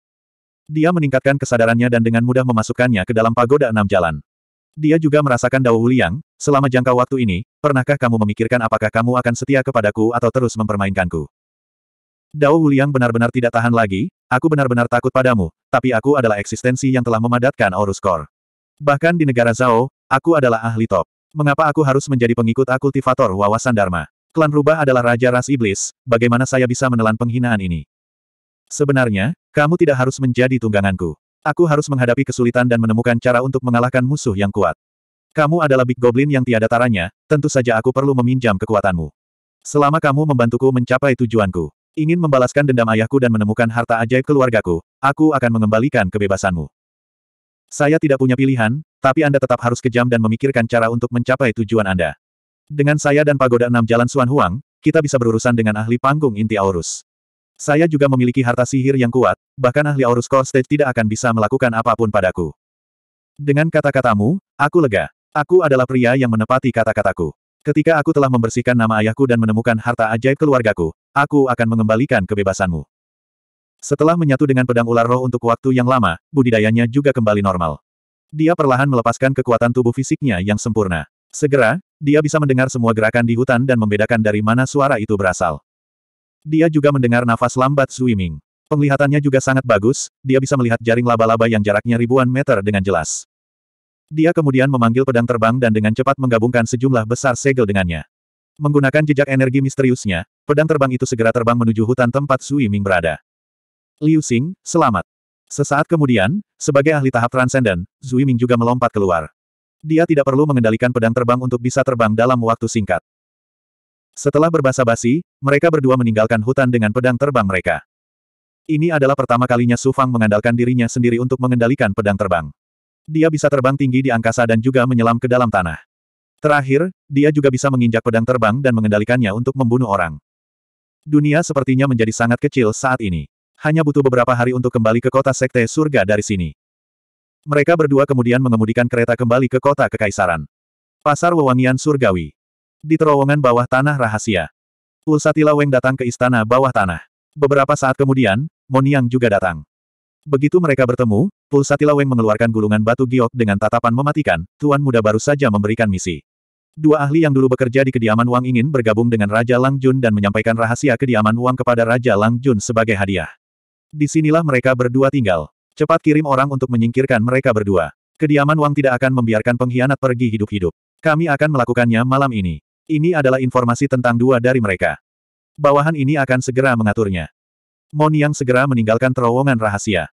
Dia meningkatkan kesadarannya dan dengan mudah memasukkannya ke dalam pagoda enam jalan. Dia juga merasakan Dao Wuliang, selama jangka waktu ini, pernahkah kamu memikirkan apakah kamu akan setia kepadaku atau terus mempermainkanku? Dao Wuliang benar-benar tidak tahan lagi, aku benar-benar takut padamu, tapi aku adalah eksistensi yang telah memadatkan Orus Core. Bahkan di negara Zhao, aku adalah ahli top. Mengapa aku harus menjadi pengikut akultivator wawasan Dharma? Klan Rubah adalah Raja Ras Iblis, bagaimana saya bisa menelan penghinaan ini? Sebenarnya, kamu tidak harus menjadi tungganganku. Aku harus menghadapi kesulitan dan menemukan cara untuk mengalahkan musuh yang kuat. Kamu adalah Big Goblin yang tiada taranya, tentu saja aku perlu meminjam kekuatanmu. Selama kamu membantuku mencapai tujuanku, ingin membalaskan dendam ayahku dan menemukan harta ajaib keluargaku, aku akan mengembalikan kebebasanmu. Saya tidak punya pilihan, tapi Anda tetap harus kejam dan memikirkan cara untuk mencapai tujuan Anda. Dengan saya dan Pagoda Enam Jalan Suan Huang, kita bisa berurusan dengan ahli panggung inti Aorus. Saya juga memiliki harta sihir yang kuat, bahkan ahli Aorus Core Stage tidak akan bisa melakukan apapun padaku. Dengan kata-katamu, aku lega. Aku adalah pria yang menepati kata-kataku. Ketika aku telah membersihkan nama ayahku dan menemukan harta ajaib keluargaku, aku akan mengembalikan kebebasanmu. Setelah menyatu dengan pedang ular roh untuk waktu yang lama, budidayanya juga kembali normal. Dia perlahan melepaskan kekuatan tubuh fisiknya yang sempurna. Segera, dia bisa mendengar semua gerakan di hutan dan membedakan dari mana suara itu berasal. Dia juga mendengar nafas lambat swimming. Penglihatannya juga sangat bagus, dia bisa melihat jaring laba-laba yang jaraknya ribuan meter dengan jelas. Dia kemudian memanggil pedang terbang dan dengan cepat menggabungkan sejumlah besar segel dengannya. Menggunakan jejak energi misteriusnya, pedang terbang itu segera terbang menuju hutan tempat Sui Ming berada. Liu Xing, selamat. Sesaat kemudian, sebagai ahli tahap transenden, Zui Ming juga melompat keluar. Dia tidak perlu mengendalikan pedang terbang untuk bisa terbang dalam waktu singkat. Setelah berbasa-basi, mereka berdua meninggalkan hutan dengan pedang terbang mereka. Ini adalah pertama kalinya Su Fang mengandalkan dirinya sendiri untuk mengendalikan pedang terbang. Dia bisa terbang tinggi di angkasa dan juga menyelam ke dalam tanah. Terakhir, dia juga bisa menginjak pedang terbang dan mengendalikannya untuk membunuh orang. Dunia sepertinya menjadi sangat kecil saat ini. Hanya butuh beberapa hari untuk kembali ke kota Sekte Surga dari sini. Mereka berdua kemudian mengemudikan kereta kembali ke kota Kekaisaran. Pasar Wewangian Surgawi. Di terowongan bawah tanah rahasia. Pulsatila Weng datang ke istana bawah tanah. Beberapa saat kemudian, Moniang juga datang. Begitu mereka bertemu, Pulsatila Weng mengeluarkan gulungan batu giok dengan tatapan mematikan, tuan muda baru saja memberikan misi. Dua ahli yang dulu bekerja di kediaman Wang ingin bergabung dengan Raja Lang Jun dan menyampaikan rahasia kediaman Wang kepada Raja Lang Jun sebagai hadiah. Disinilah mereka berdua tinggal. Cepat kirim orang untuk menyingkirkan mereka berdua. Kediaman Wang tidak akan membiarkan pengkhianat pergi hidup-hidup. Kami akan melakukannya malam ini. Ini adalah informasi tentang dua dari mereka. Bawahan ini akan segera mengaturnya. yang segera meninggalkan terowongan rahasia.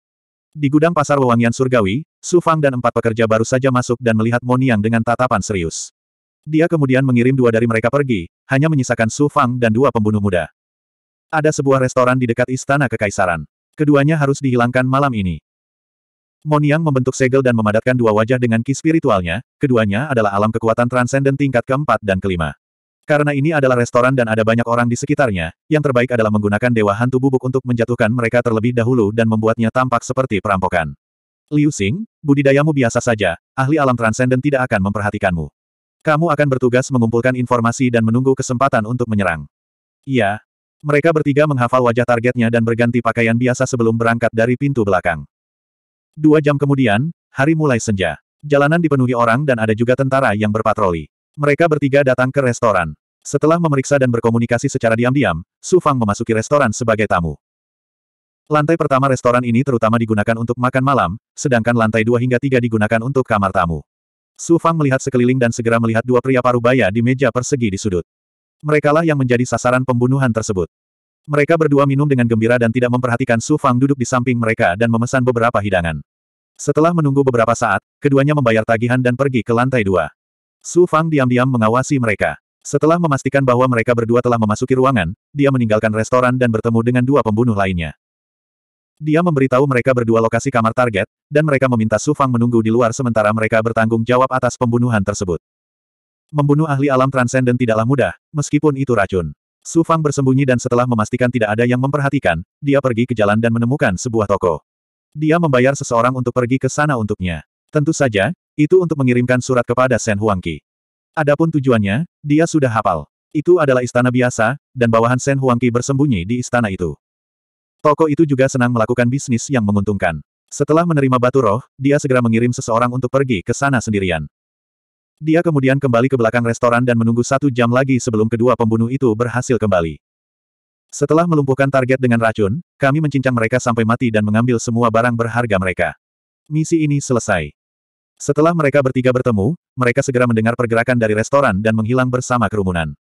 Di gudang pasar wewangian surgawi, Su Fang dan empat pekerja baru saja masuk dan melihat yang dengan tatapan serius. Dia kemudian mengirim dua dari mereka pergi, hanya menyisakan Su Fang dan dua pembunuh muda. Ada sebuah restoran di dekat istana kekaisaran. Keduanya harus dihilangkan malam ini. Moniang membentuk segel dan memadatkan dua wajah dengan ki spiritualnya, keduanya adalah alam kekuatan transenden tingkat keempat dan kelima. Karena ini adalah restoran dan ada banyak orang di sekitarnya, yang terbaik adalah menggunakan dewa hantu bubuk untuk menjatuhkan mereka terlebih dahulu dan membuatnya tampak seperti perampokan. Liu Xing, budidayamu biasa saja, ahli alam transenden tidak akan memperhatikanmu. Kamu akan bertugas mengumpulkan informasi dan menunggu kesempatan untuk menyerang. Iya, mereka bertiga menghafal wajah targetnya dan berganti pakaian biasa sebelum berangkat dari pintu belakang. Dua jam kemudian, hari mulai senja. Jalanan dipenuhi orang dan ada juga tentara yang berpatroli. Mereka bertiga datang ke restoran. Setelah memeriksa dan berkomunikasi secara diam-diam, Su Fang memasuki restoran sebagai tamu. Lantai pertama restoran ini terutama digunakan untuk makan malam, sedangkan lantai dua hingga tiga digunakan untuk kamar tamu. Su Fang melihat sekeliling dan segera melihat dua pria parubaya di meja persegi di sudut. Merekalah yang menjadi sasaran pembunuhan tersebut. Mereka berdua minum dengan gembira dan tidak memperhatikan Su Fang duduk di samping mereka dan memesan beberapa hidangan. Setelah menunggu beberapa saat, keduanya membayar tagihan dan pergi ke lantai dua. Su Fang diam-diam mengawasi mereka. Setelah memastikan bahwa mereka berdua telah memasuki ruangan, dia meninggalkan restoran dan bertemu dengan dua pembunuh lainnya. Dia memberitahu mereka berdua lokasi kamar target, dan mereka meminta Su Fang menunggu di luar sementara mereka bertanggung jawab atas pembunuhan tersebut. Membunuh ahli alam transenden tidaklah mudah, meskipun itu racun. Su Fang bersembunyi dan setelah memastikan tidak ada yang memperhatikan, dia pergi ke jalan dan menemukan sebuah toko. Dia membayar seseorang untuk pergi ke sana untuknya. Tentu saja, itu untuk mengirimkan surat kepada Shen Huangqi. Adapun tujuannya, dia sudah hafal. Itu adalah istana biasa, dan bawahan Shen Huangqi bersembunyi di istana itu. Toko itu juga senang melakukan bisnis yang menguntungkan. Setelah menerima batu roh, dia segera mengirim seseorang untuk pergi ke sana sendirian. Dia kemudian kembali ke belakang restoran dan menunggu satu jam lagi sebelum kedua pembunuh itu berhasil kembali. Setelah melumpuhkan target dengan racun, kami mencincang mereka sampai mati dan mengambil semua barang berharga mereka. Misi ini selesai. Setelah mereka bertiga bertemu, mereka segera mendengar pergerakan dari restoran dan menghilang bersama kerumunan.